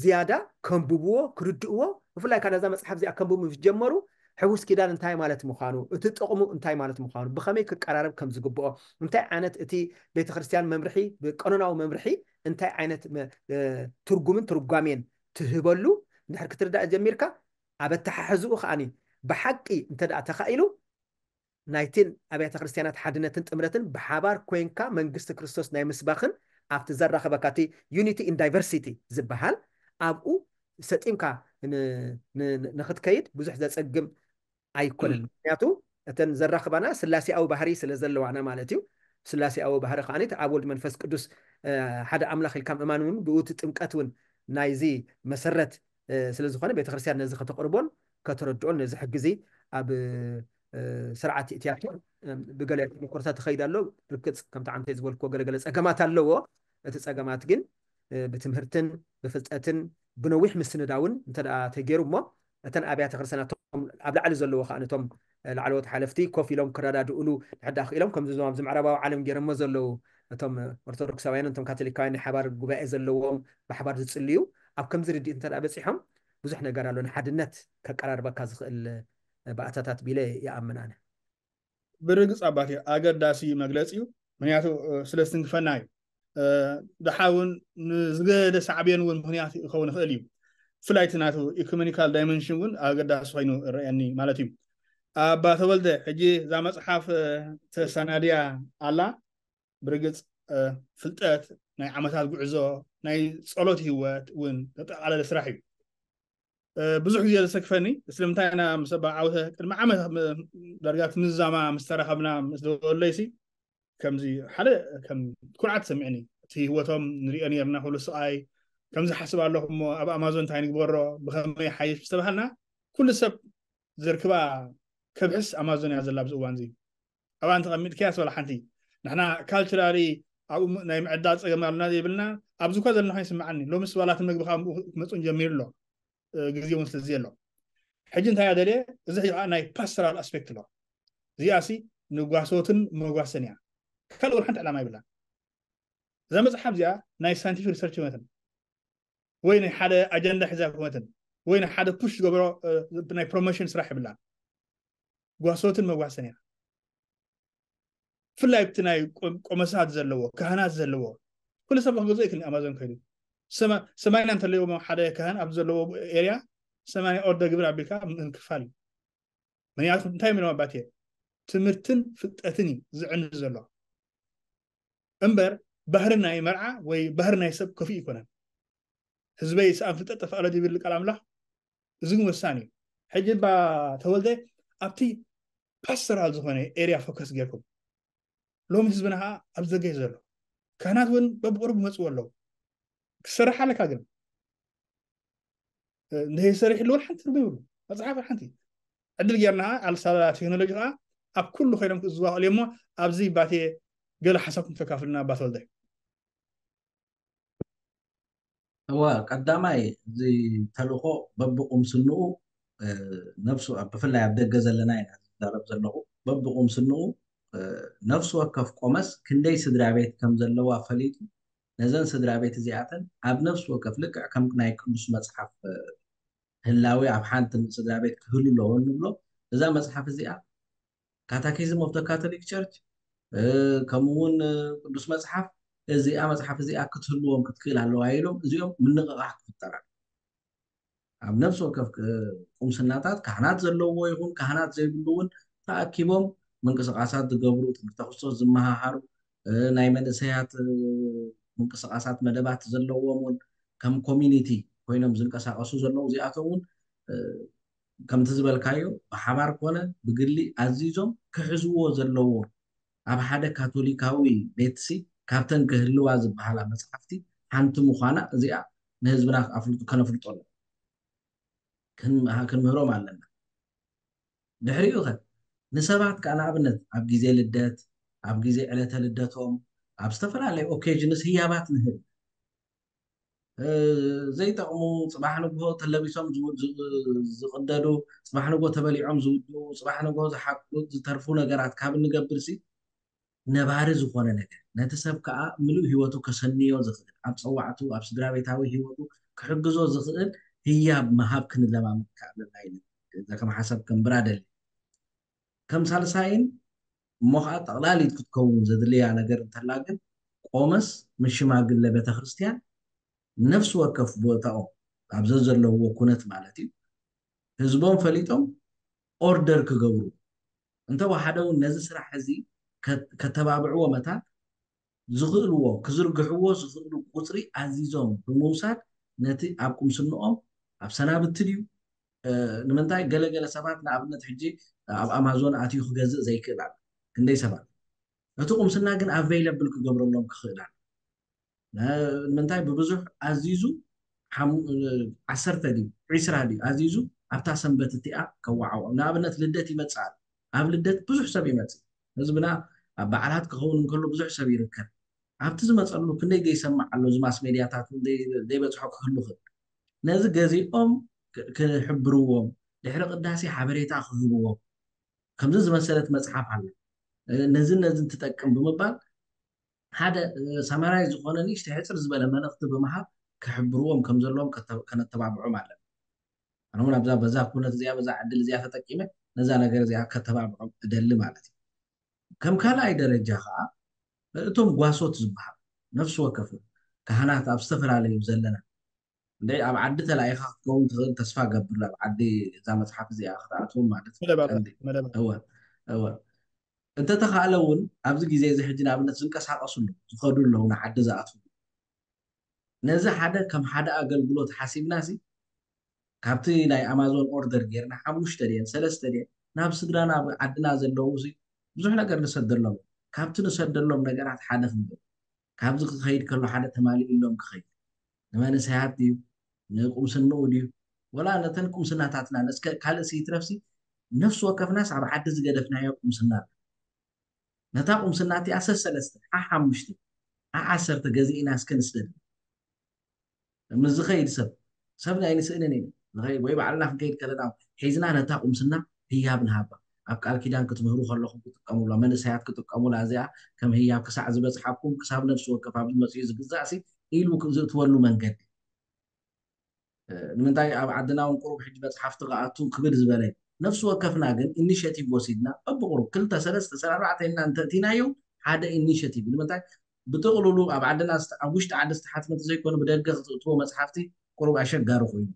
ዝያዳ ከንብብዎ ክርድእዎ ብፍላይ ከዓ ነዛ መፅሓፍ እዚኣ ከንብቡ ጀመሩ حوس كدان انتاي مالت مخانو اتي تقمو انتاي مالت مخانو بخامي كقرارب كم زغبو أنت عانت اتي بيت خريستيان ممرحي بقانوناو ممرحي انتاي عانت م... ترغومن ترغامين تهبلو نحر كتردا جميركا ابت تحزو خاني بحقي انت دا تخايلو نايتين ابيات خريستيانات حدنتن تمرتن بحبار كوينكا منغست كريستوس ناي مسباخن افت زرخه بكاتي يونيتي ان دايفرسيتي زبحال ابو ستيمكا ن ن نخت كيد بزح زصقم ኣይኮነን ምክንያቱ እተን ዘራክባና ስላሴኣዊ ባህሪ ስለ ዘለዋና ማለት እዩ ስላሴኣዊ ባህሪ ከዓኒ ኣብ ወልድ መንፈስ ቅዱስ ሓደ ኣምላኽ ኢልካም እማን እውን ብኡቲ ጥምቀት እውን ናይዚ መሰረት ስለዝኮነ ቤተክርስትያን ነዚ ከተቅርቦን ከተረድኦን ነዚ ሕግዚ ኣብ ስርዓት ኢትዮጵያ ብገለ ኮርታት ተኸይድ ኣሎ ርክፅ ከምቲ ዓንተ ዝበልክዎ ገለገለ ፀገማት ኣለዎ እቲ ፀገማት ግን ብትምህርትን ብፍልጠትን ብነዊሕ ምስንዳውን እንተ ተገይሩ ሞ እተን ኣብያተ ክርስትያናቶም ኣብ ላዕሊ ዘለዎ ከዓ ነቶም ላዕለዎት ሓለፍቲ ኮፍ ኢሎም ክረዳድእሉ ንሕዳ ክኢሎም ከምዚ ዞም ኣብዚ ምዕረባዊ ዓለም ገይሮሞ ዘለው እቶም ኦርቶዶክሳውያን እቶም ካቶሊካውያን ሓባር ጉባኤ ዘለዎም ብሓባር ዝፅልዩ ኣብ ከምዚ ርድኢት እንተ በፂሖም ብዙሕ ነገር ኣሎ ንሓድነት ከቀራርበካ ዝኽእል ባእታታት ቢለ ይኣምን ኣነ ብርግፅ ኣባት እዩ ኣገዳሲ መግለፂ እዩ ምክንያቱ ስለስትንክፈና እዩ ድሓ እውን ንዝገደ ሳዕብየን እውን ምክንያት ይኸውን ይኽእል እዩ ፍላይ ትናቱ ኢኮኖሚካል ዳይመንሽን እውን ኣገዳሲ ኮይኑ ይረአየኒ ማለት እዩ ኣባ ተወልደ ሕጂ እዛ መፅሓፍ ተሰናድያ ኣላ ብርግፅ ፍልጠት ናይ ዓመታት ጉዕዞ ናይ ፀሎት ሂወት እውን ተጠቃለለ ስራሕ እዩ ብዙሕ ግዜ ዘሰክፈኒ ስለምንታይና ምስ ኣባ ዓውተ ቅድሚ ዓመት ዳርጋ ትምዛማ ምስ ተረኸብና ምስ ደወለይሲ ከምዚ ሓደ ከም ኩርዓት ሰሚዕኒ እቲ ሂወቶም ንሪኦ ነርና ኩሉ ስቃይ ከምዚ ሓስብ ኣለኹ እሞ ኣብ ኣማዞን እንታይ ንግበሮ ብከመይ ሓይሽ ዝተባሃልና ኩሉ ሰብ ዝርክባ ከብሕስ ኣማዞን እያ ዘላ ብዚ እዋን እዚ ኣብኣ እንተቐሚጥከያ ዝበላ ሓንቲ ንሕና ካልቸራሊ ኣብኡ ናይ ምዕዳል ፀገም ኣለና ዘይብልና ኣብዚ እኳ ዘለና ኮይኑ ይስምዓኒ ሎሚ ስባላት ምግቢ ካብ ክመፁን ጀሚሩ ኣሎ ግዜ እውን ስለዚ ኣሎ ሕጂ እንታይ ኣደልየ እዚ ሕጂ ከዓ ናይ ፓስተራል ኣስፔክት ኣለዋ እዚኣሲ ንጓሶትን መጓሰን እያ ካልእ እውን ሓንቲ ዕላማ ይብላ እዛ መፅሓፍ እዚኣ ናይ ሳይንቲፊክ ሪሰርች ይመትን وين حدا أجندة حزب وتن وين حدا بوش جبرو بناي بروموشن سرح بلا قاسوت ما قاسني في اللي بتناي قمسات زلوا كهانات زلوا كل سبب جزء كن أمازون كيلو سما سمعنا أنت اللي يوم حدا كهن أبزلوا إيريا سمعنا أوردر جبر عبيك من كفالي من يعرف انتهي من باتي تمرتن في فتأتني زعن زلوا أمبر بحرنا يمرعى وبحرنا يسب كفي يكونان حزبي سان فتت فاردي بيرلك العملة زين وساني حجي با تولد ابتي باستر على زخنة اريا فوكس جيركم لو من حزبنا ها ابز جيزر كانت وين بقرب مسؤول له كسر حالك اجل نهي سريح لون حنت بيقول مصحف حنتي عدل جيرنا على سالة تكنولوجيا اب كل خيرم كزوا اليوم ابزي باتي قال حسبكم تكافلنا بطل ده هو ቀዳማይ እዚ ተልእኮ በብቁምስንኡ ነፍሱ ብፍላይ ኣብ ደገ ዘለና ኢና ዝዛረብ ዘለኹ በብቁምስንኡ ነፍሱ ወከፍ ቆመስ ክንደይ ስድራ ቤት ከም ዘለዋ ፈሊጡ ነዘን ስድራ ቤት እዚኣተን ኣብ ነፍሲ ወከፍ ልክዕ ከም ናይ ቅዱስ መፅሓፍ ህላዊ ኣብ ሓንቲ ስድራ ቤት ክህሉ ኣለዎ ንብሎ እዛ መፅሓፍ እዚኣ ካታኪዝም ኦፍ ደ ካቶሊክ ቸርች ከምኡውን ቅዱስ መፅሓፍ እዚኣ መፅሓፍ እዚኣ ክትህልዎም ክትክእል ኣለዋ ኢሎም እዚኦም ምንቕቃሕ ክፍጠራ ኣብ ነብሲ ወከፍ ቁምስናታት ካህናት ዘለዎ ይኹን ካህናት ዘይብሉ እውን ተኣኪቦም ምንቅስቃሳት ዝገብሩ ትምህርቲ ክርስቶስ ዝመሃሃሩ ናይ መንእሰያት ምንቅስቃሳት መደባት ዘለዎም ውን ከም ኮሚኒቲ ኮይኖም ዝንቀሳቀሱ ዘለዉ እዚኣቶም እውን ከምቲ ዝበልካዮ ብሓባር ኮነ ብግሊ ኣዚዞም ክሕዝዎ ዘለዎ ኣብ ሓደ ካቶሊካዊ ቤትሲ ካብተን ክህልዋ ዝበሃላ መፅሓፍቲ ሓንቲ ምኳና እዚኣ ንህዝብና ከነፍልጦ ክንምህሮም ኣለና ድሕሪኡ ኸ ንሰባት ከዓ ንኣብነት ኣብ ግዜ ልደት ኣብ ግዜ ዕለተ ልደቶም ኣብ ዝተፈላለዩ ኦኬጅንስ ህያባት ንህብ ዘይጠቕሙ ፅባሕ ንግሆ ተለቢሶም ዝቕደዱ ፅባሕ ንግሆ ተበሊዖም ዝውድኡ ፅባሕ ንግሆ ዝሓቁ ዝተርፉ ነገራት ካብ ንገብር ሲ ነባሪ ዝኮነ ነገር ነቲ ሰብ ከዓ ምሉእ ሂወቱ ከሰንዮ ዝኽእል ኣብ ፀዋዕቱ ኣብ ስድራ ቤታዊ ሂወቱ ክሕግዞ ዝኽእል ህያብ መሃብ ክንለማመድ ከኣለና ኢሉ እዛ ከም ሓሳብ ከንብራ ደሊ ከም ሳልሳይን እሞ ከዓ ጠቕላሊት ክትከውን ዘድልያ ነገር እንተላ ግን ቆመስ ምስ ሽማግለ ቤተክርስትያን ነፍሲ ወከፍ ቦታኦም ኣብዘ ዘለዎ ኩነት ማለት እዩ ህዝቦም ፈሊጦም ኦርደር ክገብሩ እንተወሓደ እውን ነዚ ስራሕ እዚ ከተባብዕዎ መታት ዝኽእልዎ ክዝርግሕዎ ዝኽእሉ ቁፅሪ ኣዚዞም ብምውሳድ ነቲ ኣብ ቁምስንኦም ኣብ ሰናብቲ ድዩ ንምንታይ ገለገለ ሰባት ንኣብነት ሕጂ ኣብ ኣማዞን ኣትዩ ክገዝእ ዘይክእልል ክንደይ ሰባ እቲ ቁምስና ግን ኣቬይለብል ክገብረሎም ክክእላ ንምንታይ ብብዙሕ ኣዚዙ ዓሰርተ ዩ ዒስራ ዩ ኣዚዙ ኣብታ ሰንበት እቲኣ ከወዓም ንኣብነት ልደት ይመፅ ኣል ኣብ ልደት ብዙሕ ሰብ ይመፅእ ህዝቢና ኣበዓላት ክኸውን እንከሎ ብዙሕ ሰብ ይርከብ ኣብቲ ዝመፀሉ ክንደይ ገይሰማዕ ኣሎ እዚ ማስ ሜድያታት ዘይበፅሖ ክህሉ ክእል ነዚ ገዚኦም ክሕብርዎም ድሕሪ ቅዳሴ ሓበሬታ ክህብዎም ከምዚ ዝመሰለት መፅሓፍ ኣለ ነዚ ነዚ ትጠቅም ብምባል ሓደ ሰማራይ ዝኮነ ንእሽተ ሕፅር ዝበለ መልእክቲ ብምሃብ ክሕብርዎም ከም ዘለዎም ከነተባብዖም ኣለና ኣነ እውን ኣብዛ በዛ ኩነት እዚኣ በዛ ዕድል እዚኣ ተጠቂመ ነዛ ነገር እዚኣ ከተባብዖም እደሊ ማለት እዩ ከም ካልኣይ ደረጃ ከዓ እቶም ጓሶት ዝበሃሉ ነፍሲ ወከፍ ካህናት ኣብ ዝተፈላለዩ ዘለና እንደ ኣብ ዓዲ ተላኢካ ክትከውን ትኽእል ተስፋ ገብር ኣብ ዓዲ እዛ መፅሓፍ እዚኣ ክትኣትውን ማለት እዩ እንተተካኣለ እውን ኣብዚ ግዜ እዚ ሕጂ ንኣብነት ዝንቀሳቀሱሉ ዝከዱ ኣለዉ ንዓዲ ዝኣትው ነዚ ሓደ ከም ሓደ ኣገልግሎት ሓሲብና ሲ ካብቲ ናይ ኣማዞን ኦርደር ጌርና ሓሙሽተ ድየን ሰለስተ ድየን ናብ ስድራና ዓድና ዘለው ብዙሕ ነገር ንሰደሎም ካብቲ ንሰደሎም ነገራት ሓደ ክንብ ካብዚ ክኸይድ ከሎ ሓደ ተማሊኢሎም ክኸይድ ንመንስያት ድዩ ንቁምስንኡ ድዩ ወላ ነተን ቁምስናታትና ካልእ ሲይትረፍሲ ነፍሲ ወከፍናስ ኣብ ዓዲ ዝገደፍናዮ ቁምስና ነታ ቁምስና እቲኣ ሰሰለስተ ዓ ሓሙሽተ ዓ ዓሰርተ ገዚእና ስከንስደድ ምስ ዝኸይድ ሰብ ሰብ ናይ ንስእንን እዩ ወይ በዓልና ክንከይድ ከለና ሒዝና ነታ ቁምስና ህያብ ንሃባ ኣብ ኪዳን ክትምህሩ ከለኹም ክትጥቀሙላ መንእሰያት ክጥቀሙላ እዚኣ ከም ህያብ ክሳዕ ዝበፅሓኩም ክሳብ ነፍሲ ወከፍ ኣብዚ መፅኡ ዝግዛእ ኢሉ ዝእትወሉ መንገዲ ንምንታይ ኣብ ዓድና እውን ቁሩብ ሕጂ መፅሓፍቲ ከኣቱ ክብል ዝበለ ነፍሲ ወከፍና ግን ኢኒሽቲቭ ወሲድና በብቁሩብ ክልተ ሰለስተ ሰራርባዕተ ኢልና እንተእቲናዮ ሓደ ኢኒሽቲቭ ንምንታይ ብጥቕልሉ ኣብ ዓድና ኣብ ውሽጢ ዓዲ ዝተሓትመቲ ዘይኮኑ ብደገ ክትእትዎ መፅሓፍቲ ቁሩብ ኣሸጋሪ ኮይኑ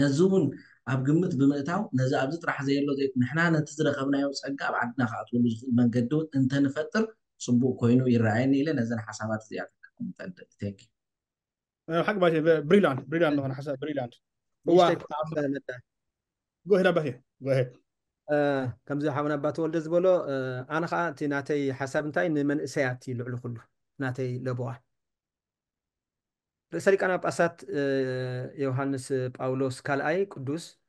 ነዚ እውን ኣብ ግምት ብምእታው ነዚ ኣብዚ ጥራሕ ዘየሎ ዘይ ንሕና ነቲ ዝረከብናዮ ፀጋ ኣብ ዓድና ክኣትወሉ ዝኽእል መንገዲ እውን እንተንፈጥር ፅቡቅ ኮይኑ ይረኣየኒ ኢለ ነዘን ሓሳባት እዚኣ ብሪላንድ ብሪላንድ ዝኾነ ሓሳብ ብሪላንድ ጎሄድ ኣባቴ ጎሄድ ከምዚ ሓውን ኣባተ ወልደ ዝበሎ ኣነ ከዓ እቲ ናተይ ሓሳብ እንታይ ንመንእሰያት ይልዕሉ ኩሉ ናተይ ለቦዋ رسالكنا بأسات يوحناس بولس كالأي كدوس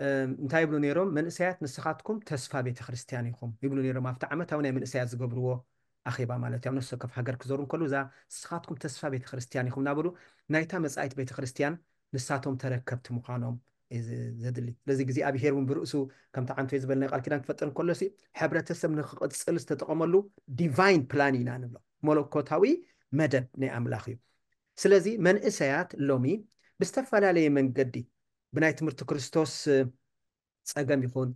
متاعي بلونيروم من سيات نسخاتكم تصفى بيت خريستيانيكم يبلونيروم أفتح عمتهون من سيات زغبروه أخيبا مالت يوم نسخة في حجر كزورن كلوزا نسخاتكم تصفى بيت خريستيانيكم نابرو نايتام زعيت بيت خريستيان نساتهم تركبت مقانهم إذا زدلي لزق زي أبي هيرم برؤسه كم تعنت في زبلنا قال كنا فترة كلوسي حبرة تسم نخ تسأل استتقام له divine planning أنا بلو ملك كتاوي مدد نعمل أخيو سلزي من إسيات لومي بستفال عليه من قدي بناية مرت كريستوس تساقم يخون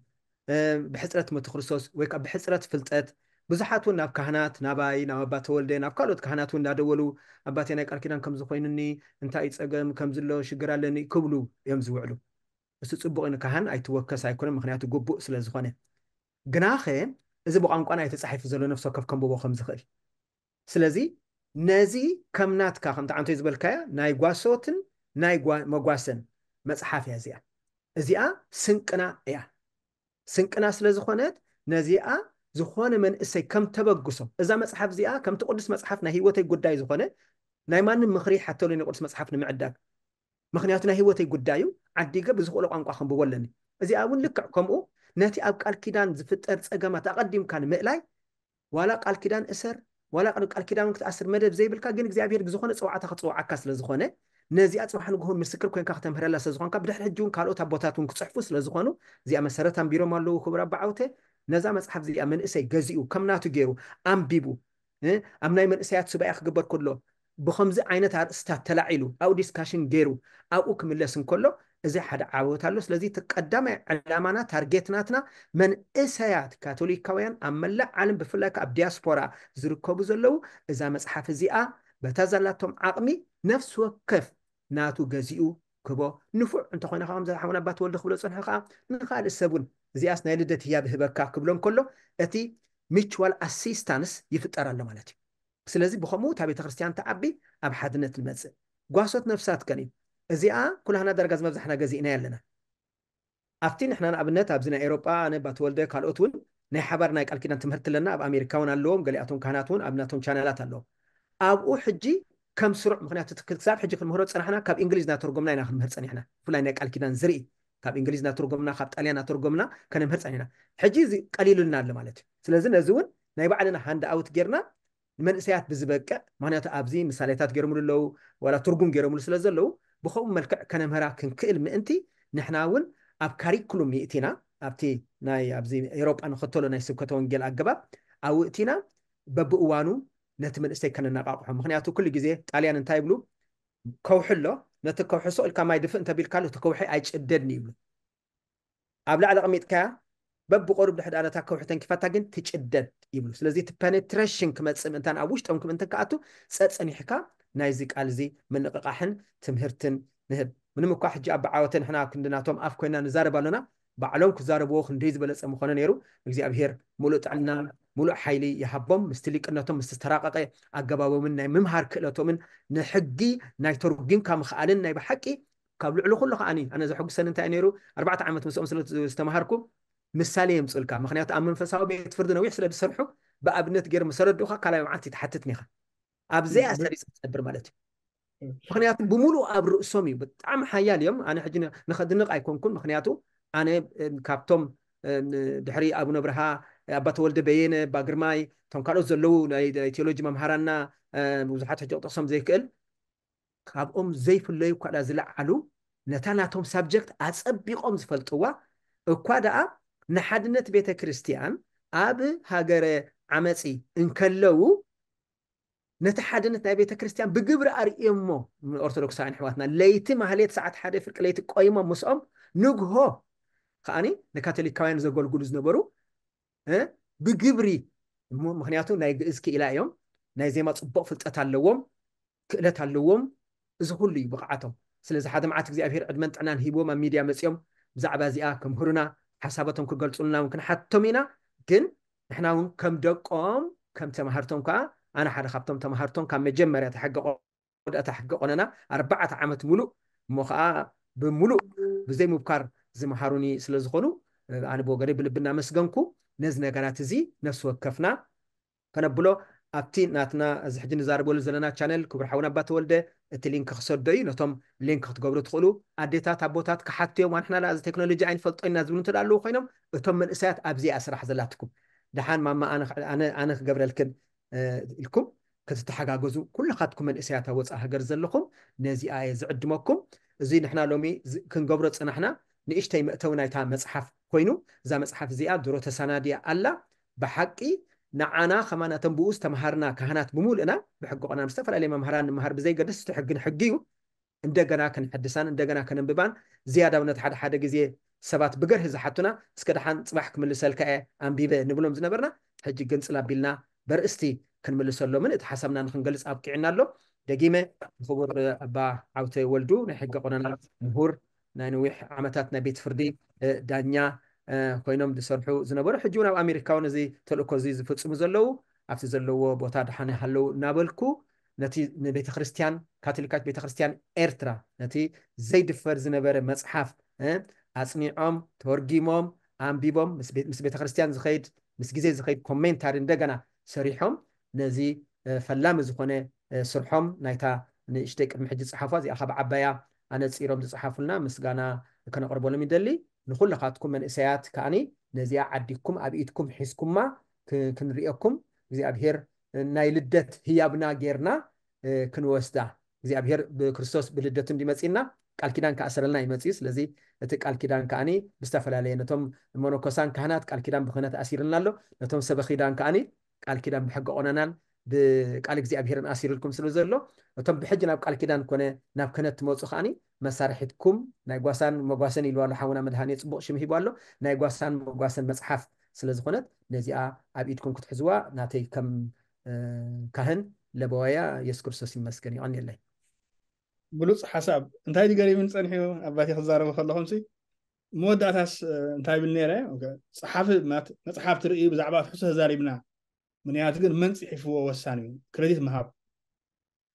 بحسرة مرت كريستوس ويكا بحسرة فلتات بزحات ناب كهنات ناباي نابات ولدي ناب كالوت كهناتو نادولو أباتي نايك أركيدان كم زخينني انتا يتساقم كم زلو شقرا لني كبلو يمزو علو بس تسبقين كهن أي توكس أي كون مخنياتو قبو سلزخوني قناخي إذا بقى أنا يتسحي في زلو كف كم بوخم زخل سلزي ነዚ ከም ናትካ ከምቲ ዓንተይ ዝበልካያ ናይ ጓሶትን ናይ መጓሰን መፅሓፍ እያ እዚኣ እዚኣ ስንቅና እያ ስንቅና ስለ ዝኾነት ነዚኣ ዝኾነ መንእሰይ ከም ተበግሶም እዛ መፅሓፍ እዚኣ ከምቲ ቅዱስ መፅሓፍ ናይ ሂወተይ ጉዳይ ዝኾነ ናይ ማንም ምኽሪ ሓተሎ ናይ ቅዱስ መፅሓፍ ንምዕዳግ ምክንያቱ ናይ ሂወተይ ጉዳዩ ዓዲገ ብዝኽእሎ ቋንቋ ክንብቦ ኣለኒ እዚኣ እውን ልክዕ ከምኡ ነቲ ኣብ ቃል ኪዳን ዝፍጠር ፀገማት ኣቐዲምካ ንምእላይ ዋላ ቃል ኪዳን እሰር ዋላ ቃል ኪዳን ክትኣስር መደብ ዘይብልካ ግን እግዚኣብሄር ብዝኾነ ፀዋዕታ ክፅዋዓካ ስለዝኾነ ነዚኣ ፅባሕ ንግሆን ምስክር ኮይንካ ክተምህረላ ስለዝኮንካ ብድሕሪ ሕጂ እውን ካልኦት ኣቦታት እውን ክፅሕፉ ስለዝኮኑ እዚኣ መሰረት ኣንቢሮም ኣለዉ ክብራ ብዓውተ ነዛ መፅሓፍ እዚኣ መንእሰይ ገዚኡ ከምናቱ ገይሩ ኣንቢቡ ኣብ ናይ መንእሰያት ሱባኤ ክግበር ከሎ ብከምዚ ዓይነት ኣርእስታት ተላዒሉ ኣብኡ ዲስካሽን ገይሩ ኣብኡ ክምለስ እንከሎ እዚ ሓደ ዓወት ኣሎ ስለዚ እቲ ቀዳማይ ዕላማና ታርጌትናትና መንእሰያት ካቶሊካውያን ኣብ መላእ ዓለም ብፍላይ ኣብ ዲያስፖራ ዝርከቡ ዘለው እዛ መፅሓፍ እዚኣ በታ ዘላቶም ዓቕሚ ነፍሲ ወከፍ ናቱ ገዚኡ ክቦ ንፉዕ እንተኮይና ከዓ ከምዝሓውን ኣባት ወልዲ ክብሎ ፅንሑ ከዓ ንካልእ ሰብ እውን እዚኣስ ናይ ልደት ህያብ ህበካ ክብሎ ከሎ እቲ ሚችዋል ኣሲስታንስ ይፍጠር ኣሎ ማለት እዩ ስለዚ ብከምኡ ታ ቤተክርስትያን ተዓቢ ኣብ ሓድነት ንመፅእ ጓሶት ነፍሳት ከን እዩ እዚኣ ኩላህና ደረጋ ዝመብዛሕና ገዚእና ኣለና ኣብቲ ንሕና ንኣብነት ኣብዚ ናይ ኤሮጳ ኣነ ካልኦት እውን ናይ ሓባር ናይ ቃል ኪዳን ትምህርቲ ኣለና ኣብ ኣሜሪካ እውን ኣለዎም ገሊኣቶም ካህናት እውን ኣብ ናቶም ቻናላት ኣለዎም ኣብኡ ሕጂ ከም ስሩዕ ምክንያቱ ክሳብ ሕጂ ክንምህሮ ፅናሕና ካብ እንግሊዝ እናተርጎምና ኢና ክንምህር ፀኒሕና ብፍላይ ናይ ቃል ኪዳን ዝርኢ ካብ እንግሊዝ እናተርጎምና ካብ ጣልያን እናተርጎምና ከነምህር ፀኒሕና ሕጂ እዚ ቀሊሉልና ኣሎ ማለት እዩ ስለዚ ነዚ እውን ናይ ባዕልና ሃንድ ኣውት ጌርና ንመንእሰያት ብዝበቅዕ ምክንያቱ ኣብዚ ምሳሌታት ገይሮምሉ ኣለው ዋላ ትርጉም ገይሮምሉ ስለ ዘለው ብከምኡ መልክዕ ከነምህራ ክንክእል ምእንቲ ንሕና እውን ኣብ ካሪኩሉም ይእቲና ኣብቲ ናይ ኣብዚ ኤሮጳ ንኸተሎ ናይ ስብከተ ወንጌል ኣገባብ ኣብ ውእቲና በብእዋኑ ነቲ መንእስተይ ከነነቃቑሖ ምክንያቱ ኩሉ ግዜ ጣልያን እንታይ ይብሉ ከውሒ ኣሎ ነቲ ከውሒ ስቅልካ ማይ ድፍእ እንተቢልካሉ እቲ ከውሒ ኣይጭደድኒ ይብሉ ኣብ ላዕሊ ቐሚጥካያ በብቆሩብ ድሕድ ኣነታ ከውሒ ተንኪፋታ ግን ትጭደድ ይብሉ ስለዚ እቲ ፔኔትሬሽን ክመፅእ ምእንታን ኣብ ውሽጦም ክምእንተን ከኣቱ ፀፀኒሕካ ናይዚ ቃል እዚ ምንቕቃሕን ትምህርትን ንህብ ምንምኳ ሕጂ ኣብ በዓወተን ሕና ክንድናቶም ኣፍ ኮይንና ንዛረብ ኣለና ባዕሎም ክዛረብዎ ክንደይ ዝበለፀ ምኾነ ነይሩ እግዚኣብሄር ሙሉእ ጥዕና ሙሉእ ሓይሊ ይሃቦም ምስቲ ሊቅነቶም ምስ ዝተራቐቀ ኣገባቦምን ናይ ምምሃር ንሕጊ ናይ ተርጉምካ ምኽኣልን ናይ ብሓቂ ካብ ልዕሊ ኩሉ ከዓኒ ኣነ ዘሐጉሰን እንታይ ነይሩ ኣርባዕተ ዓመት ምስኦም ስለዝተምሃርኩ ምሳሌ የምፅልካ ምክንያቱ ኣብ መንፈሳዊ ቤት ፍርዲ ነዊሕ ስለ ዝሰርሑ ብኣብነት ገይሩ መሰረድኡካ ካልኣይ መዓልቲ ተሓትት ኒኻ ኣብዘ ኣሰሪፅክትነብር ማለት እዩ ምክንያቱ ብሙሉእ ኣብ ርእሶም እዩ ብጣዕሚ ሓያል እዮም ኣነ ሕጂ ንኸድንቕ ኣይኮንኩን ምክንያቱ ኣነ ካብቶም ድሕሪ ኣቡነ ብርሃ ኣባ ተወልደ በየነ ባ ግርማይ እቶም ካልኦት ዘለው ናይ ቴዎሎጂ መምሃራና ብዙሓት ሕጂ ክጠቕሶም ዘይክእል ካብኦም ዘይፍለዩ እኳ ዳ ዝለዓሉ ነታ ናቶም ሳብጀክት ኣፀቢቆም ዝፈልጥዋ እኳ ደኣ ንሓድነት ቤተ ክርስትያን ኣብ ሃገረ ዓመፂ እንከለው نتي حدنتنا بيتا كريستيان بجبر اريمو من الاورثوذكسان حواتنا ليتي مهليت ساعات حدا فرق ليتي قايمه مسوم نغهو خاني نكاتوليكاين زغولغولز نبرو ها أه؟ بجبري مخنياتو ناي اسكي الى يوم ناي زي ما صبق فلطت اللوم كلت اللوم اذا كل يبقعتهم سلاز حدا معات اغزابير ادمن طنان هيبو ما ميديا مسيوم بزعبه زيا كمهرنا حساباتهم كغلصولنا ممكن حتمينا كن احنا كم دقوم كم تمهرتهم أنا حدا خبتم تمهرتون كان مجمرة تحقق قد أتحقق أننا أربعة عامات ملو مخا آه، بملو بزي مبكر زي مهروني سلزخونو أنا بوغري بلبنا مسجنكو نزنا غراتزي نفس كفنا كنا بلو أبتي ناتنا زحجين زاربول زلنا تشانل كبر حونا باتولد التلينك خسر دوي نتم لينك تقبل تقولوا أديتا تابوتات كحتي وما إحنا لازم تكنولوجيا عين فلت إن نزبون تدلوا خينهم وتم من إسات أبزي أسرح زلاتكم دحان ما ما أنا أنا أنا قبل الكل إلكم كتتحققوا كل خاتكم من إسياتها وصا هجر زلكم نزي آية زعدمكم زي نحنا لومي كنقبرت نحنا نيشتي مأتونا يتا مصحف كوينو زي مصحف زي دورو تسانادية ألا بحقي نعانا خمانا تنبؤوس تمهرنا كهنات بمول انا بحق قنا مستفل علي مهران مهر بزي قدس تحقن حقيو اندقنا كان حدسان اندقنا كان انببان زيادة ونت حد حد قزي سبات بقره زحتنا اسكدحان صباحك من لسالك ايه انبيبه نبلوم زنبرنا حجي قنصلا بيلنا በርእስቲ ክንምልሰሎ ምን እቲ ሓሳብና ንክንገልፅ ኣብቂዕና ኣሎ ደጊመ ክቡር ኣባ ዓውተ ወልዱ ናይ ሕጊ ቁነና ምሁር ናይ ነዊሕ ዓመታት ናይ ቤት ፍርዲ ዳኛ ኮይኖም ዝሰርሑ ዝነበሩ ሕጂ እውን ኣብ ኣሜሪካ እውን እዚ ተልእኮ እዚ ዝፍፅሙ ዘለው ኣብቲ ዘለዎ ቦታ ድሓነ ሃለው እናበልኩ ነቲ ንቤተክርስትያን ካቶሊካት ቤተክርስትያን ኤርትራ ነቲ ዘይድፈር ዝነበረ መፅሓፍ ኣፅኒዖም ተወርጊሞም ኣንቢቦም ምስ ቤተክርስትያን ዝኸይድ ምስ ግዜ ዝኸይድ ኮሜንታሪ እንደገና ሰሪሖም ነዚ ፈላሚ ዝኾነ ስርሖም ናይታ ንእሽተይ ቅድሚ ሕጂ ፀሓፏ እዚኣ ካብ ዓባያ ኣነፂሮም ዝፀሓፉልና ምስጋና ከነቕርበሎም ይደሊ ንኩላኻትኩም መንእሰያት ከዓኒ ነዚኣ ዓዲኩም ኣብ ኢድኩም ሒዝኩማ ክንሪኦኩም እግዚኣብሄር ናይ ልደት ህያብና ጌርና ክንወስዳ እግዚኣብሄር ብክርስቶስ ብልደቱ እንዲመፂና ቃል ኪዳን ከኣሰረልና ይመፅዩ ስለዚ እቲ ቃል ኪዳን ከዓኒ ብዝተፈላለየ ነቶም መነኮሳን ካህናት ቃል ኪዳን ብክነት ኣሲርልና ኣሎ ነቶም ሰበኪዳን ከዓኒ ቃል ኪዳን ብሕጊ ቆነናን ብቃል እግዚኣብሔርን ኣሲሩልኩም ስለ ዘሎ እቶም ብሕጂ ናብ ቃል ኪዳን ኮነ ናብ ክህነት ትመፁ ከዓኒ መሳርሒትኩም ናይ ጓሳን መጓሰን ኢልዋ ኣሎ ሓውና መድሃኒ ፅቡቅ ሽም ሂቡ ኣሎ ናይ ጓሳን መጓሰን መፅሓፍ ስለ ዝኾነት ነዚኣ ኣብ ኢድኩም ክትሕዝዋ ናተይ ከም ካህን ለበዋያ የሱስ ክርስቶስ ይመስገን ይቀኒየለይ ብሉፅ ሓሳብ እንታይ ገሪብን ፀኒሑ ኣባቴ ክዛረበ ከለኹምሲ መወዳእታስ እንታይ ብል ነረ መፅሓፍ ትርኢ ብዛዕባ ትሕሶ ተዛሪብና من يعتقد من تحيف هو وساني يعني. كريديت مهاب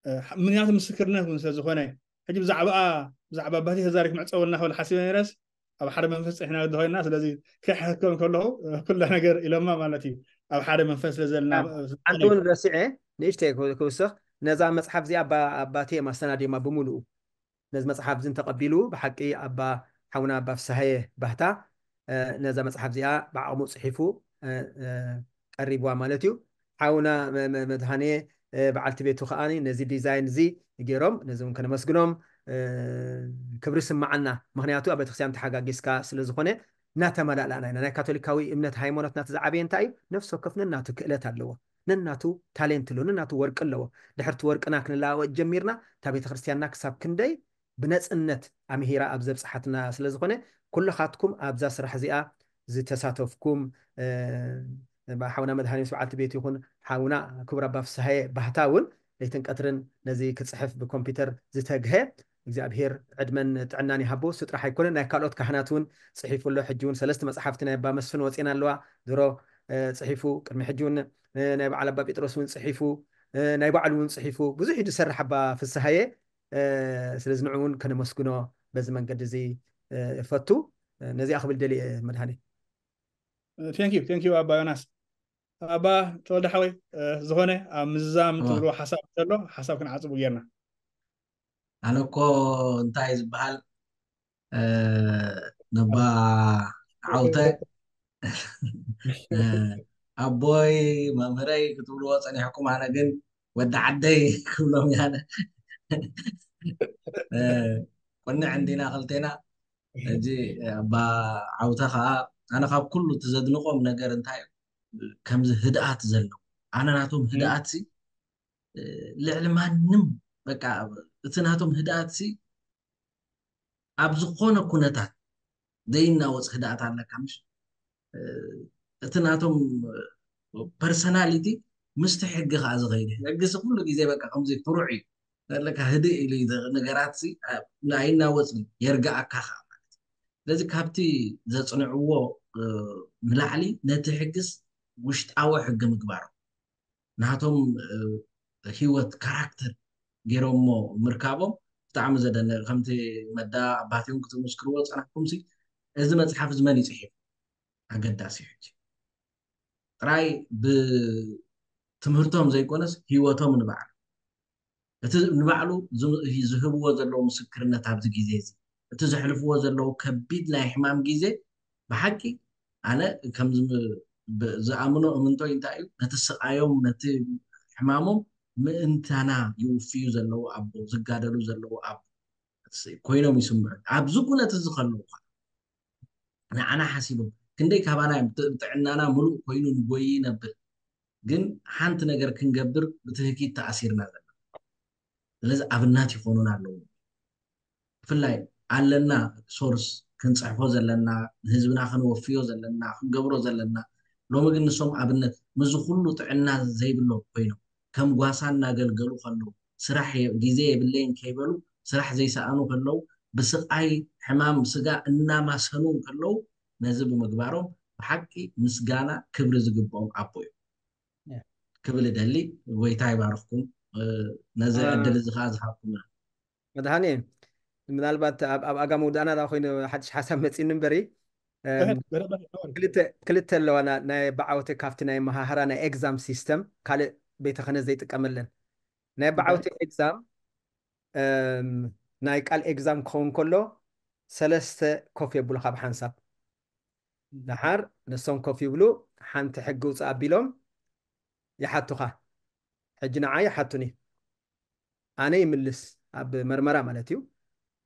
أه، من يعتقد مسكرنا من سلز خواني حجب زعبا زعبا بهدي هزارك مع تصورنا هو الحسيب يرس أو حرم منفس إحنا ده هاي الناس لذي كحكم كله أه، كل أنا قر إلى ما مالتي أو حرم منفس لزلنا عندون نعم. أه، رسيعة إيه؟ ليش تيجوا كوسخ نزام مصحف زي أبا أباتي ما سنة ما بمولو نزام مصحف زين تقبلو بحكي أبا حونا بفسهيه بهتا نزام مصحف زي أبا عمو صحيفو ቀሪብዋ ማለት እዩ ሓውና መድሃነየ በዓልቲ ቤቱ ከዓኒ ነዚ ዲዛይን እዚ ገይሮም ነዚ እውን ከነመስግኖም ክብሪ ስማዓና ምክንያቱ ኣብ ቤተክርስትያን ተሓጋጊዝካ ስለዝኮነ እናተመላላእና ኢና ናይ ካቶሊካዊ እምነት ሃይማኖት ናቲ ዝዓበየ እንታይ እዩ ነፍሲ ወከፍ ነናቱ ክእለት ኣለዎ ነናቱ ታሌንት ኣለዎ ነናቱ ወርቂ ኣለዎ ድሕርቲ ወርቅና ክንለዋወጥ ጀሚርና እታ ቤተክርስትያንና ክሳብ ክንደይ ብነፅነት ኣምሂራ ኣብ ዘብፅሓትና ስለዝኮነ ኩላካትኩም ኣብዛ ስራሕ እዚኣ ዝተሳተፍኩም ብሓውና መድሃኒት በዓልቲ ቤት ይኹን ሓውና ክቡር ኣባ ፍስሓየ ባህታ እውን ለይትን ቀትርን ነዚ ክፅሕፍ ብኮምፒተር ዝተግሀ እግዚኣብሄር ዕድመን ጥዕናን ይሃቦ እሱ ጥራሕ ኣይኮነን ናይ ካልኦት ካህናት እውን ፅሒፉሎ ሕጂ እውን ሰለስተ መፅሓፍቲ ናይ ኣባ መስፍን ወፂና ኣለዋ ድሮ ፅሒፉ ቅድሚ ሕጂ እውን ናይ በዓል ኣባ ጴጥሮስ እውን ፅሒፉ ናይ ባዕሉ እውን ፅሒፉ ብዙሕ እዩ ዝሰርሕ ኣባ ፍስሓየ ስለዚ ንዑ እውን ከነመስግኖ በዚ መንገዲ እዚ ፈቱ ነዚኣ ክብል ደሊየ መድሃኒ ቴንክ ዩ ቴንክ ዩ ኣባ ዮናስ ኣባ ተወልደ ሓወይ ዝኾነ ኣብ ምዝዛም ትብልዎ ሓሳብ ዘሎ ሓሳብ ክንዓፅቡ ጌርና ኣነ ኮ እንታይ ዝበሃል ነባ ዓውተ ኣቦይ መምህረይ ክትብልዎ ፀኒሕኩም ኣነ ግን ወዲ ዓደይ ክብሎም ያነ ቁኒዕ እንዲና ክልቴና እጂ ኣባ ዓውተ ከዓ ኣነ ካብ ኩሉ እትዘድንቆም ነገር እንታይ እዩ ከምዚ ህድኣት ዘለዎ ኣነ ናቶም ህድኣትሲ ልዕሊ ማንም በቃ እቲ ናቶም ህድኣትሲ ኣብ ዝኾነ ኩነታት ዘይናወፅ ህድኣት ኣለካ ምስ እቲ ናቶም ፐርሶናሊቲ ምስቲ ሕጊ ከዓ ዝኸይድ ሕጊሲ ኩሉ ግዜ በ ከምዚ ፍሩዕ እዩ ዘለካ ህድእ ኢሉ ነገራት ኣይናወፅን የርጋኣካ ከዓ ማለት እዩ ስለዚ ካብቲ ዘፅንዕዎ ንላዕሊ ነቲ ሕግስ ውሽጣዊ ሕጊ ምግባር ናቶም ሂወት ካራክተር ገይሮሞ ምርካቦም ብጣዕሚ ዘደነ ከምቲ መዳ ኣባትዮም ክትምስክርዎ ፀናሕኩምሲ እዚ መፅሓፍ ዝመን መን ኣገዳሲ ሕጂ ጥራይ ብትምህርቶም ዘይኮነስ ሂወቶም ንባዕሉ እቲ ንባዕሉ ዝህብዎ ዘለዎ ምስክርነት ኣብዚ ግዜ እዚ እቲ ዘሕልፍዎ ዘለዎ ከቢድ ናይ ሕማም ግዜ ብሓቂ ኣነ ከምዚ ዝኣምኖ እምንቶ እንታይ እዩ ነቲ ስቃዮም ነቲ ሕማሞም ምእንታና ይውፍዩ ዘለዎ ኣቦ ዝጋደሉ ዘለዎ ኣቦ ኮይኖም ይስምዑ ኣብዚ ኩነት እዚ ከለዉ ከዓ ንዓና ሓሲቦም ክንደይ ካባና ጥዕናና ሙሉእ ኮይኑ ንጎይ ይነብር ግን ሓንቲ ነገር ክንገብር ብትህኪት ተኣሲርና ዘለ ስለዚ ኣብናት ይኮኑን ኣለዉ ብፍላይ ኣለና ሶርስ ክንፅሕፎ ዘለና ንህዝብና ክንወፍዮ ዘለና ክንገብሮ ዘለና ሎሚ ግን ንሶም ኣብነት ምዝ ኩሉ ጥዕና ዘይብሎ ኮይኖም ከም ጓሳ እናገልገሉ ከለዉ ስራሕ ግዜ የብለይን ከይበሉ ስራሕ ዘይሰኣኑ ከለዉ ብስቃይ ሕማም ስጋ እናማሰኑ ከለዉ ነዚ ብምግባሮም ብሓቂ ምስጋና ክብሪ ዝግብኦም ኣቦ እዩ ክብል ደሊ ወይታ ይባርኩም ነዚ ዕድል እዚ ከዓ ዝሃብኩም መድሃኒ ምናልባት ኣብ ኣጋ መውዳእና ኮይኑ ሓድሽ ሓሳብ መፂኒ እምበሪ ክልተ ኣለዋና ናይ በዓውቲ ካብቲ ናይ መሃህራ ናይ ኤግዛም ሲስተም ካልእ ቤተ ክነ ዘይጥቀመለን ናይ በዓውቲ ኤግዛም ናይ ቃል ኤግዛም ክኸውን ከሎ ሰለስተ ኮፍ የብሉ ካብ ሓንሳብ ድሓር ንሶም ኮፍ ይብሉ ሓንቲ ሕጊ ውፅእ ኣቢሎም ይሓቱካ ሕጂ ንዓ ይሓቱኒ ኣነ ይምልስ ኣብ መርመራ ማለት እዩ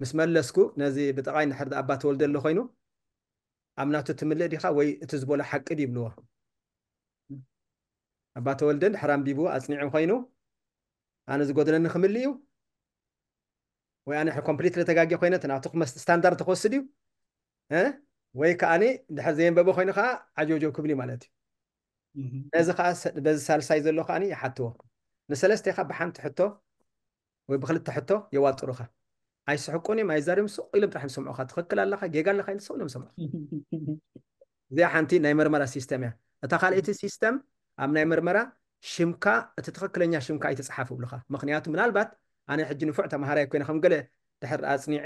ምስ መለስኩ ነዚ ብጠቃይ ንድሕር ኣባ ተወልደ ኣሎ ኮይኑ ኣብ ናቱ ትምልእ ዲኻ ወይ እቲ ዝበሎ ሓቂ ይብልዎ ኣባ ተወልደ ድሕር ኣንቢቡ ኣፅኒዑ ኮይኑ ኣነ ዝጎድለኒ ክምል እዩ ወይ ኣነ ኮምፕሊት ለተጋጊ ኮይነ ናቱ ስታንዳርድ ክወስድ እዩ ወይ ከዓኒ ድሕር ዘየንበበ ኮይኑ ከዓ ዓጆጆ ክብል ማለት እዩ ነዚ ከዓ በዚ ሳልሳይ ዘሎ ከዓኒ ይሓትዎ ንሰለስተይኻ ብሓንቲ ሕቶ ወይ ብክልተ ሕቶ የዋጥሩኻ ኣይስሕቁን እዮም ኣይዛርዮም ስቕ ኢሎም ጥራሕ ይምስምዑካ ትኽክል ኣለካ ጌጋ ኣለካ ኢሉ ስቕ ኢሎም ሰምዑ እዚኣ ሓንቲ ናይ ምርመራ ሲስተም እያ እታ ካልእቲ ሲስተም ኣብ ናይ ምርመራ ሽምካ እቲ ትኽክለኛ ሽምካ ኣይተፀሓፍ ይብሉካ ምክንያቱ ምናልባት ኣነ ሕጂ ንፉዕ ተምሃራይ ኮይነ ከም ገለ ድሕር ኣፅኒዐ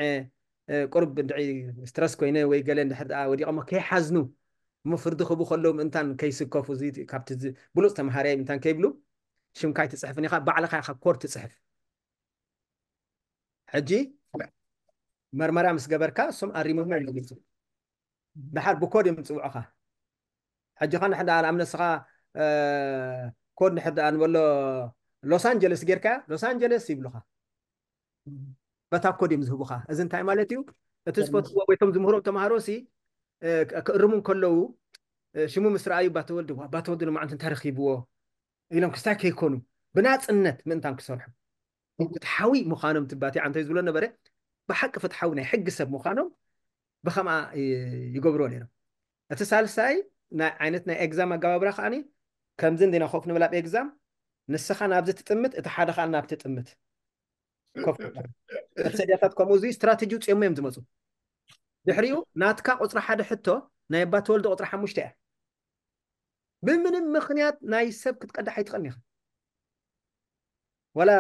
ቁርብ ድዒ ስትረስ ኮይነ ወይ ገለ ድሕር ወዲቐሞ ከይሓዝኑ ምፍርዲ ክቡ ከለዉ ምእንታን ከይስከፉ እዚ ካብቲ ብሉፅ ተምሃርያ ምእንታን ከይብሉ ሽምካይ ትፅሕፍን ኢኻ ባዕልካ ኢኻ ኮድ ትፅሕፍ ሕጂ መርመራ ምስ ገበርካ እሶም ኣሪሞትና ኢሎም ይፅውዑ ድሓር ብኮድ እዮም ዝፅውዑካ ሕጂ ኸ ንሕዳ ኣብ ነስኻ ኮድ ንሕዳ ንበሎ ሎስ ኣንጀለስ ጌርካ ሎስ ኣንጀለስ ይብሉካ በታ ኮድ እዮም ዝህቡካ እዚ እንታይ ማለት እዩ እቲ ዝፈትዎ ወይቶም ዝምህሮም ተምሃሮ ሲ ክእርሙ ከለዉ ሽሙ ምስ ረኣዩ ባተወልዲ ባተወልዲ ንመዓንቲ እንተረኪብዎ ኢሎም ክስታይ ከይኮኑ ብናፅነት ምእንታን ክሰርሑ እቲ ሓዊ ምዃኖም ትባትዩ ዓንተ እዩ ዝብሎ ነበረ ብሓቂ ፍትሓውናይ ሕጊ ሰብ ምዃኖም ብከምኣ ይገብርዎ ነይሮም እቲ ሳልሳይ ዓይነት ናይ ኤግዛም ኣገባብራ ከዓኒ ከምዚ እንዲና ኮፍ ንብላ ብኤግዛም ንስኻ ናብዚ ትጥምት እቲ ሓደ ከዓ ናብቲ ጥምት እቲ ሰድያታት ከምኡ እዚ ስትራቴጂ ፅሙ እዮም ዝመፁ ድሕሪኡ ናትካ ቁፅሪ ሓደ ሕቶ ናይ ባ ተወልደ ቁፅሪ ሓሙሽተ እያ ብምንም ምክንያት ናይ ሰብ ክትቀዳሕ ኣይትኽእልኒ ኢኻ ወላ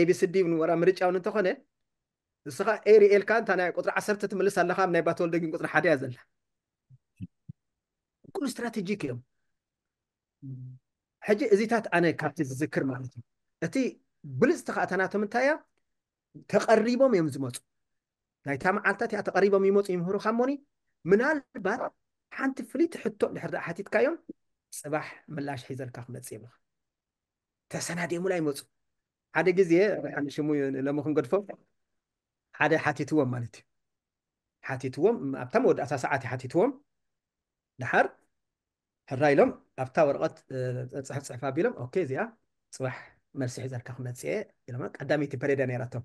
ኤቢሲዲ ወላ ምርጫውን እንተኾነ ንስኻ ኤሪኤልካ እንታ ናይ ቁጥሪ ዓሰርተ ትምልስ ኣለኻ ናይ ባተወልደግን ቁጥሪ ሓደ እያ ዘላ ኩሉ ስትራቴጂክ እዮም ሕጂ እዚታት ኣነ ካብቲ ዝዝክር ማለት እዩ እቲ ብልፅቲ ከዓ እታናቶም እንታይ እያ ተቐሪቦም እዮም ዝመፁ ናይታ መዓልትታት እያ ተቐሪቦም ይመፁ ይምህሩካ ሞኒ ምናልባት ሓንቲ ፍሉይ ትሕቶ ድሕር ዳኣ ሓቲትካዮም ፅባሕ ምላሽ ሒዘልካ ክመፅእ የብልካ ተሰናዲሙ ላ ይመፁ ሓደ ግዜ ሽሙ ለሞ ክንገድፎ حدا توم مالتي حاتيتوم ابتمود اساس ساعتي حاتيتوم دحر هرايلم ابتا ورقت صحف صحفا بيلم اوكي زيا صبح مرسي حزر كخمتسي الى ما قدامي تي بريدا نيراتم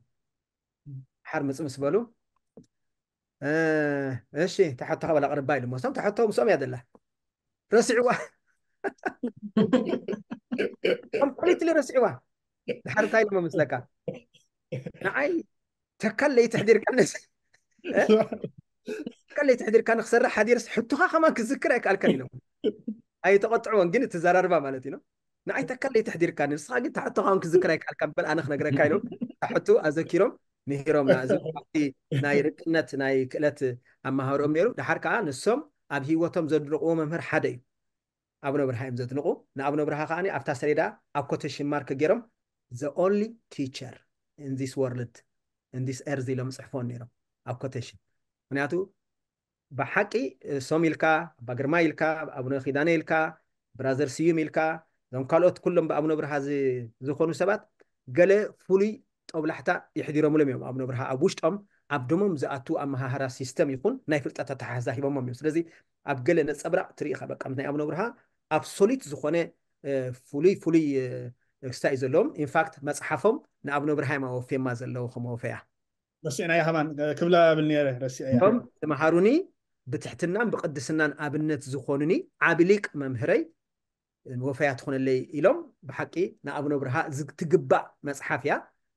حر مصمص بالو اه ايش تحت تحت على قرب بايلم مسام توم سوم يا دله رسعوا كومبليتلي رسعوا دحر تايلم مسلكا نعي تكلي تحضير كان إيه؟ تكلي تحضير كان خسر حدير حتو خما كذكرك الكنينو اي تقطعون جن تزرربا مالتي نو نعي تكلي تحضير كان نسخه جت حتو خما كذكرك الكن بل انا خنغرك كايلو حتو اذكرهم ንሂሮም ናእዚ ናይ ርቅነት ናይ ክእለት اما ነይሩ ድሓር ከዓ ንሶም ኣብ ሂወቶም ዘድንቕዎ መምህር ሓደ እዩ ኣቡነ ብርሃ እዮም ዘድንቑ ንኣቡነ ብርሃ ከዓኒ ኣብታ ሰሌዳ ኣብ ኮቴሽን ማርክ ገይሮም ዘ ኦንሊ ቲቸር ኢን ዚስ ወርልድ እንዲስ ኤርዚ ለምፅሕፎ ነይሮ ኣብ ኮቴሽን ምክንያቱ ብሓቂ ሶም ኢልካ ኣባ ግርማ ኢልካ ኣቡነ ኪዳነ ኢልካ ብራዘር ስዩም ኢልካ እዞም ካልኦት ኩሎም ብኣቡነ ብርሃ ዝኮኑ ሰባት ገለ ፍሉይ ጠብላሕታ ይሕዲሮምሎም እዮም ኣቡነ ብርሃ ኣብ ውሽጦም ኣብ ደሞም ዝኣትዉ ኣመሃህራ ሲስተም ይኹን ናይ ፍልጠት ኣተሓሕዛ ሂቦሞም እዮም ስለዚ ኣብ ገለ ነፀብራቕ ትርኢኻ በቃ ምስ ናይ ኣቡነ ብርሃ ኣብ ሶሊድ ዝኾነ ፍሉይ ፍሉይ ክስታ እዩ ዘለዎም ኢንፋክት መፅሓፎም ንኣብነ ብርሃይማ ወፌማ ዘለው ከምወፈ እያ ረሲዕናያ ሃማን ክብላ ብል ነረ ረሲዕእያቶም ተምሃሩኒ ብትሕትናን ብቅድስናን ኣብነት ዝኮኑኒ ዓብሊቅ መምህረይ ወፈያ ትኮነለይ ኢሎም ብሓቂ ንኣብነ ብርሃ ትግባእ መፅሓፍ እያ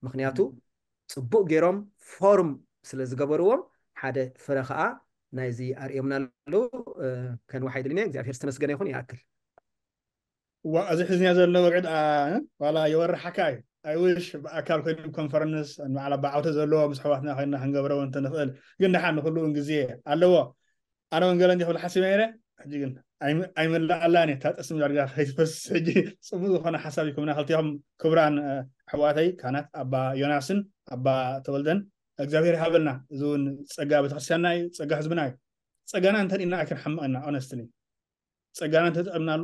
ምክንያቱ ፅቡቅ ገይሮም ፎርም ስለ ዝገበርዎም ሓደ ፍረ ከዓ ናይዚ ኣርእዮምና ኣለው ከንዋሓ ይድልኒ እግዚኣብሔር ዝተመስገነ ይኹን ይኣክል وأزحزني هذا اللي وقعد آه ولا يور حكاي أي ويش أكال كل كونفرنس أن على بعوت هذا اللي مس حواتنا خلينا هنجبره وأنت نفعل قلنا حنا كله إنجليزية اللي أنا من قال عندي ولا حسي ميرة حجي قلنا أي أي من لا لاني تات اسم درجة خيس بس حجي صمود خنا حسابكم أنا خلتيهم كبران آه، حواتي كانت أبا يوناسن أبا تولدن እግዚአብሔር ይሃበልና እዚ እውን ፀጋ ቤተክርስትያና እዩ ፀጋ ህዝብና እዩ ፀጋና እንተኒኢና ኣይክንሓምቐና ኦነስትኒ ፀጋና እንተጠምናሉ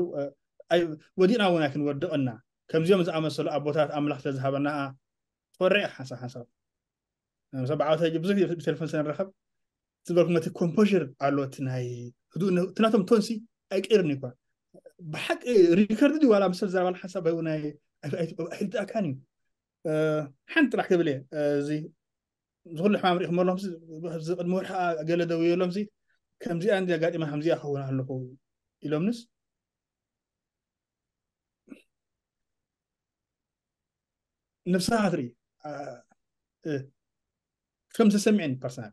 ودينا ونحن ودونا ودقنا كم زيوم إذا أمسل أبوتات أملاح تذهب أنا فريق حسا حسا مثلا بعوت هاي جبزك سنة رخب تبرك ما تكون بشر على تناي هدو تناتهم تونسي أيك إيرني قا بحق ريكارد دي ولا مثلا زي حسب هنا أي أي أكاني حنت راح تبلي زي زغل الحمام ريح مرهم زي المرحة قال دوي يلومزي كم زي عندي قاعد ما همزي أخونا هلا هو يلومنس نفسها هضري آه،, اه خمسة سمعين برسنال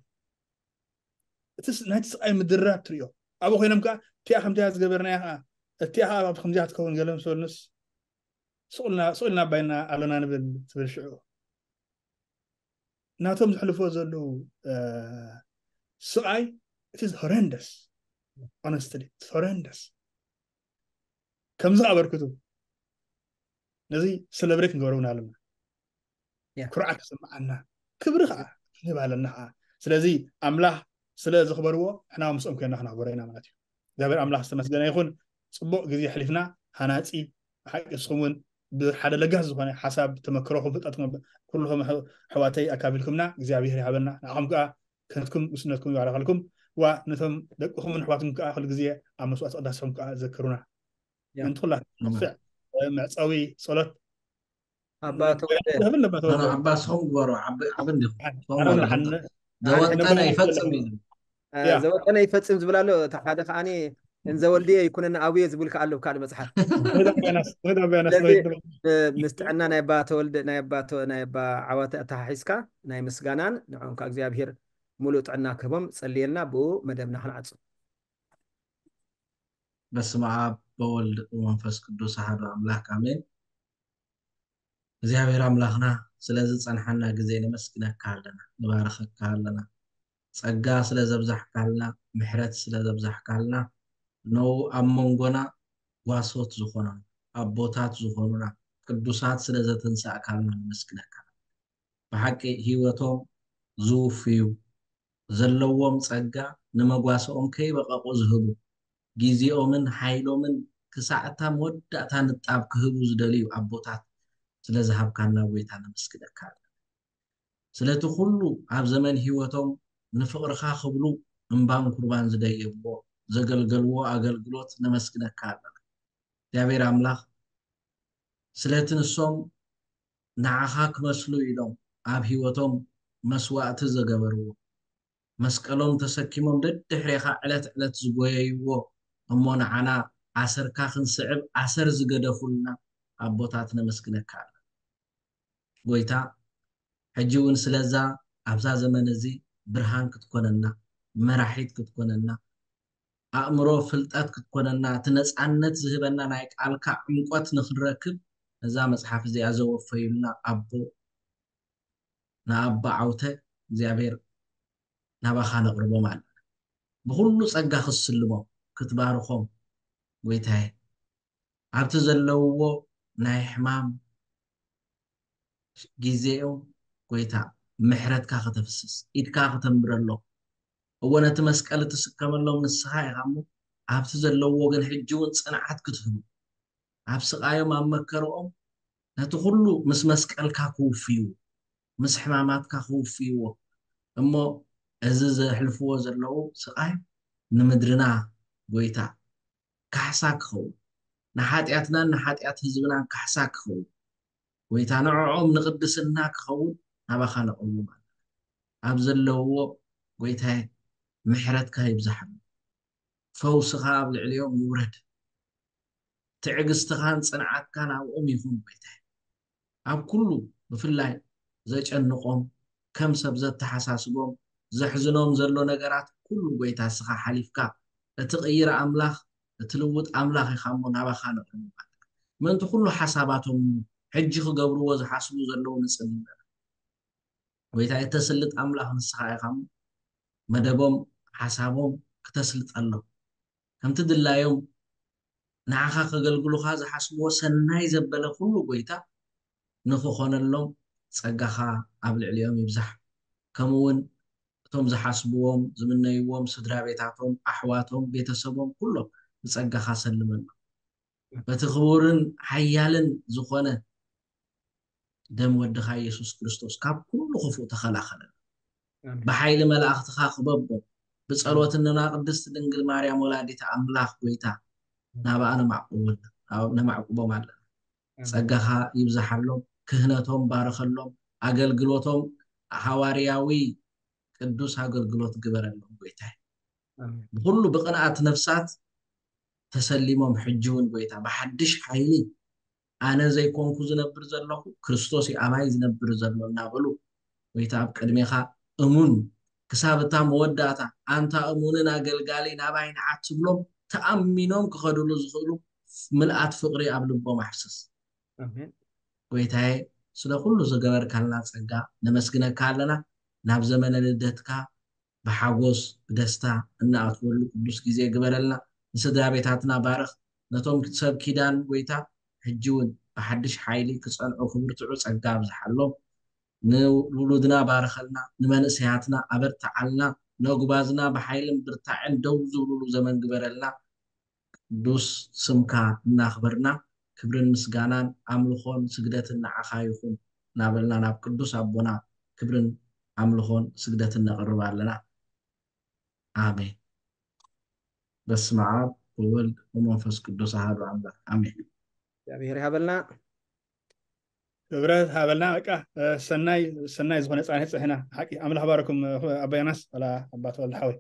تس نهاية تس أي مدرة تريو أبو خينا مكا تيا خمسة هات قبرنا يا آه، تيا أبو خمسة هات كون قلم سول نس سولنا سولنا بينا ألونا نبل تبر شعور ناتهم تحلفوا زلو اه سعي it is horrendous honestly it's horrendous كم زعبر كتب نزي سلبريت نقولون علمنا ኩርዓት ክስምዓና ክብሪ ከዓ ንባለና ከዓ ስለዚ ኣምላኽ ስለ ዝኽበርዎ ሕና ምስኦም ኮይና ክነኽበሮ ኢና ማለት እዩ እግዚኣብሔር ኣምላኽ ዝተመስገነ ይኹን ፅቡቅ ግዜ ሕሊፍና ሃናፂ ሓቂስኩም እውን ብሓደ ለጋስ ዝኾነ ሓሳብ ተመክሮኹም ፍልጠትኩም ኩልኹም ኣሕዋተይ ኣካቢልኩምና እግዚኣብሔር ይሃበና ንኣኹም ከዓ ክህትኩም ውስነትኩም ይባረኸልኩም ዋ ነቶም ደቅኹምን ኣሕዋትኩም ከዓ ኩሉ ግዜ ኣብ መስዋዕት ቅዳስኹም ከዓ ዘክሩና ምንቲ ኩላ ንኽስዕ መዕፀዊ ፀሎት عباس هور ዘወጠነ ይፈፅም እዩ ሓደ ከዓኒ እንዘወልድየ ይኩነና ኣብየ ዝብል ከ ኣለ ካልእ ናይ ባ ተወልደ ናይ ናይ ባ ኣተሓሒዝካ ናይ ምስጋናን ንዖም ካ እግዚኣብሄር ሙሉእ ጥዕና ክህቦም ፀልየልና ብኡ መደብና ክንዓፁ በስመ በወልድ መንፈስ ቅዱስ ሃዶ ኣምላክ ኣሜን እግዚኣብሔር ኣምላኽና ስለዝ ፀንሓና ግዜ ንመስግነካ ኣለና ንባረኸካ ኣለና ፀጋ ስለ ዘብዛሕካ ኣለና ምሕረት ስለ ዘብዛሕካ ኣለና ነው ኣብ መንጎና ጓሶት ዝኾኑና ኣቦታት ዝኾኑና ቅዱሳት ስለ ዘተንሳእካ ኣለና ንመስግነካ ብሓቂ ሂወቶም ዝውፍዩ ዘለዎም ፀጋ ንመጓሶኦም ከይበቐቑ ዝህቡ ግዜኦምን ሓይሎምን ክሳዕታ መወዳእታ ንጣብ ክህቡ ዝደልዩ ኣቦታት ስለ ዝሃብካና ጎይታ ነመስግደካ ስለቲ ኩሉ ኣብ ዘመን ሂወቶም ንፍቅርካ ክብሉ እምባን ኩርባን ዝደየብዎ ዘገልገልዎ ኣገልግሎት ነመስግነካ ኣለና እግዚኣብሔር ኣምላኽ ስለቲ ንሶም ንዓኻ ክመስሉ ኢሎም ኣብ ሂወቶም መስዋእቲ ዘገበርዎ መስቀሎም ተሰኪሞም ደድሕሬካ ዕለት ዕለት ዝጎየይዎ እሞ ንዓና ዓሰርካ ክንስዕብ ዓሰር ዝገደፉልና ኣቦታት ነመስግነካ ኣለና ጎይታ ሕጂ እውን ስለዛ ኣብዛ ዘመን እዚ ብርሃን ክትኮነና መራሒት ክትኮነና ኣእምሮ ፍልጠት ክትኮነና እቲ ነፃነት ዝህበና ናይ ቃልካ ዕንቆት ንክንረክብ እዛ መፅሓፍ እዚኣ ዘወፈዩልና ኣቦ ንኣባ ዓውተ እግዚኣብሔር ናባኻ ነቅርቦም ኣለና ብኩሉ ፀጋ ክስልሞም ክትባርኾም ጎይታየ ኣብቲ ዘለውዎ ናይ ሕማም ግዜኦ ጎይታ ምሕረትካ ክተፍስስ ኢድካ ክተምረሎ እዎ ነቲ መስቀል እትስከመሎም ንስኻ ኢኻ ሞ ኣብቲ ዘለዎ ግን ሕጂ እውን ፅንዓት ክትህቡ ኣብ ስቃዮም ኣብ መከርኦም ነቲ ኩሉ ምስ መስቀልካ ክውፍዩ ምስ ሕማማትካ ክውፍይዎ እሞ እዚ ዘሕልፍዎ ዘለው ስቃዮም ንምድርና ጎይታ ካሕሳ ክኸው ንሓጢኣትናን ንሓጢኣት ህዝብናን ካሕሳ ክኸው ጎይታ ንዕዖም ንቅድስና ክኸውን ናባኻ ነቕውም ኣለ ኣብ ዘለውዎ ጎይታይ ምሕረትካ ይብዛሕ ፈውስኻ ኣብ ልዕልዮም ይውረድ ትዕግዝትኻን ፅንዓትካ ናብኦም ይኹን ጎይታይ ኣብ ኩሉ ብፍላይ ዘጨንቆም ከም ሰብ ዘተሓሳስቦም ዘሕዝኖም ዘሎ ነገራት ኩሉ ጎይታ ስኻ ሓሊፍካ እቲ ቅይራ ኣምላኽ እቲ ልውጥ ኣምላኽ ኢካ ሞ ናባኻ ነቕርውም ለ ምእንቲ ኩሉ ሓሳባቶም ሕጂ ክገብርዎ ዝሓስቡ ዘለዉ ንፅን ይበለ ጎይታ የተስልጥ ኣምላኽ ንስኻ ኢኻ መደቦም ሓሳቦም ክተስልጥ ኣሎ ከምቲ ድላዮም ንዓኻ ከገልግሉካ ዝሓስብዎ ሰናይ ዘበለ ኩሉ ጎይታ ንክኾነሎም ፀጋኻ ኣብ ልዕሊኦም ይብዛሕ ከምኡ እውን እቶም ዝሓስብዎም ዝምነይዎም ስድራ ቤታቶም ኣሕዋቶም ቤተሰቦም ኩሎም ብፀጋካ ሰልመሎ በቲ ክቡርን ሓያልን ዝኾነ ደም ወድካ ኢየሱስ ክርስቶስ ካብ ኩሉ ክፉእ ተኸላኸለና ብሓይሊ መላእኽትካ ክበቦ ብፀሎት ንና ቅድስቲ ድንግል ማርያም ወላዲታ ኣምላኽ ጎይታ ናብኣ ነማዕቁቦም ኣለና ፀጋካ ይብዛሓሎም ክህነቶም ባረኸሎም ኣገልግሎቶም ሃዋርያዊ ቅዱስ ኣገልግሎት ግበረሎም ጎይታይ ብኩሉ ብቅንኣት ነፍሳት ተሰሊሞም ሕጂ እውን ጎይታ ብሓድሽ ሓይሊ ኣነ ዘይኮንኩ ዝነብር ዘለኹ ክርስቶስ ኣባይ ዝነብር ዘሎ እናበሉ ወይታ ኣብ ቅድሜኻ እሙን ክሳብ እታ መወዳእታ ኣንታ እሙንን ኣገልጋሊ ናባይ ንዓት ዝብሎም ተኣሚኖም ክኸድሉ ዝኽእሉ ምልኣት ፍቅሪ ኣብ ልቦም ኣሕስስ ጎይታዬ ስለ ኩሉ ዝገበርካልና ፀጋ ንመስግነካ ኣለና ናብ ዘመነ ልደትካ ብሓጎስ ብደስታ እናኣትወሉ ቅዱስ ግዜ ግበረልና ንስድራ ቤታትና ባርኽ ነቶም ሰብ ኪዳን ጎይታ ሕጂ እውን ብሓድሽ ሓይሊ ክፀንዑ ክብርትዑ ፀጋ ብዝሓሎም ንውሉድና ባረኸልና ንመንእሰያትና ኣበርትዓልና ነጉባዝና ብሓይልን ብርታዕን ደው ዝብሉሉ ዘመን ግበረልና ቅዱስ ስምካ እናኽበርና ክብርን ምስጋናን ኣምልኾን ስግደትን ንዓኻ ይኹን እናበልና ናብ ቅዱስ ኣቦና ክብርን ኣምልኾን ስግደትን ነቕርብ ኣለና ኣሜን በስመዓብ ወወልድ ወመንፈስ ቅዱስ ኣሃዱ ኣምላክ ኣሜን እግዚአብሔር ሃበልና ክብረት ሃበልና በቃ ሰናይ ሰናይ ዝኾነ ፃነት ፅሕና ሓቂ ኣምላኽ ባረኩም ኣባይ ኣናስ ኣባ ተወልድሓወይ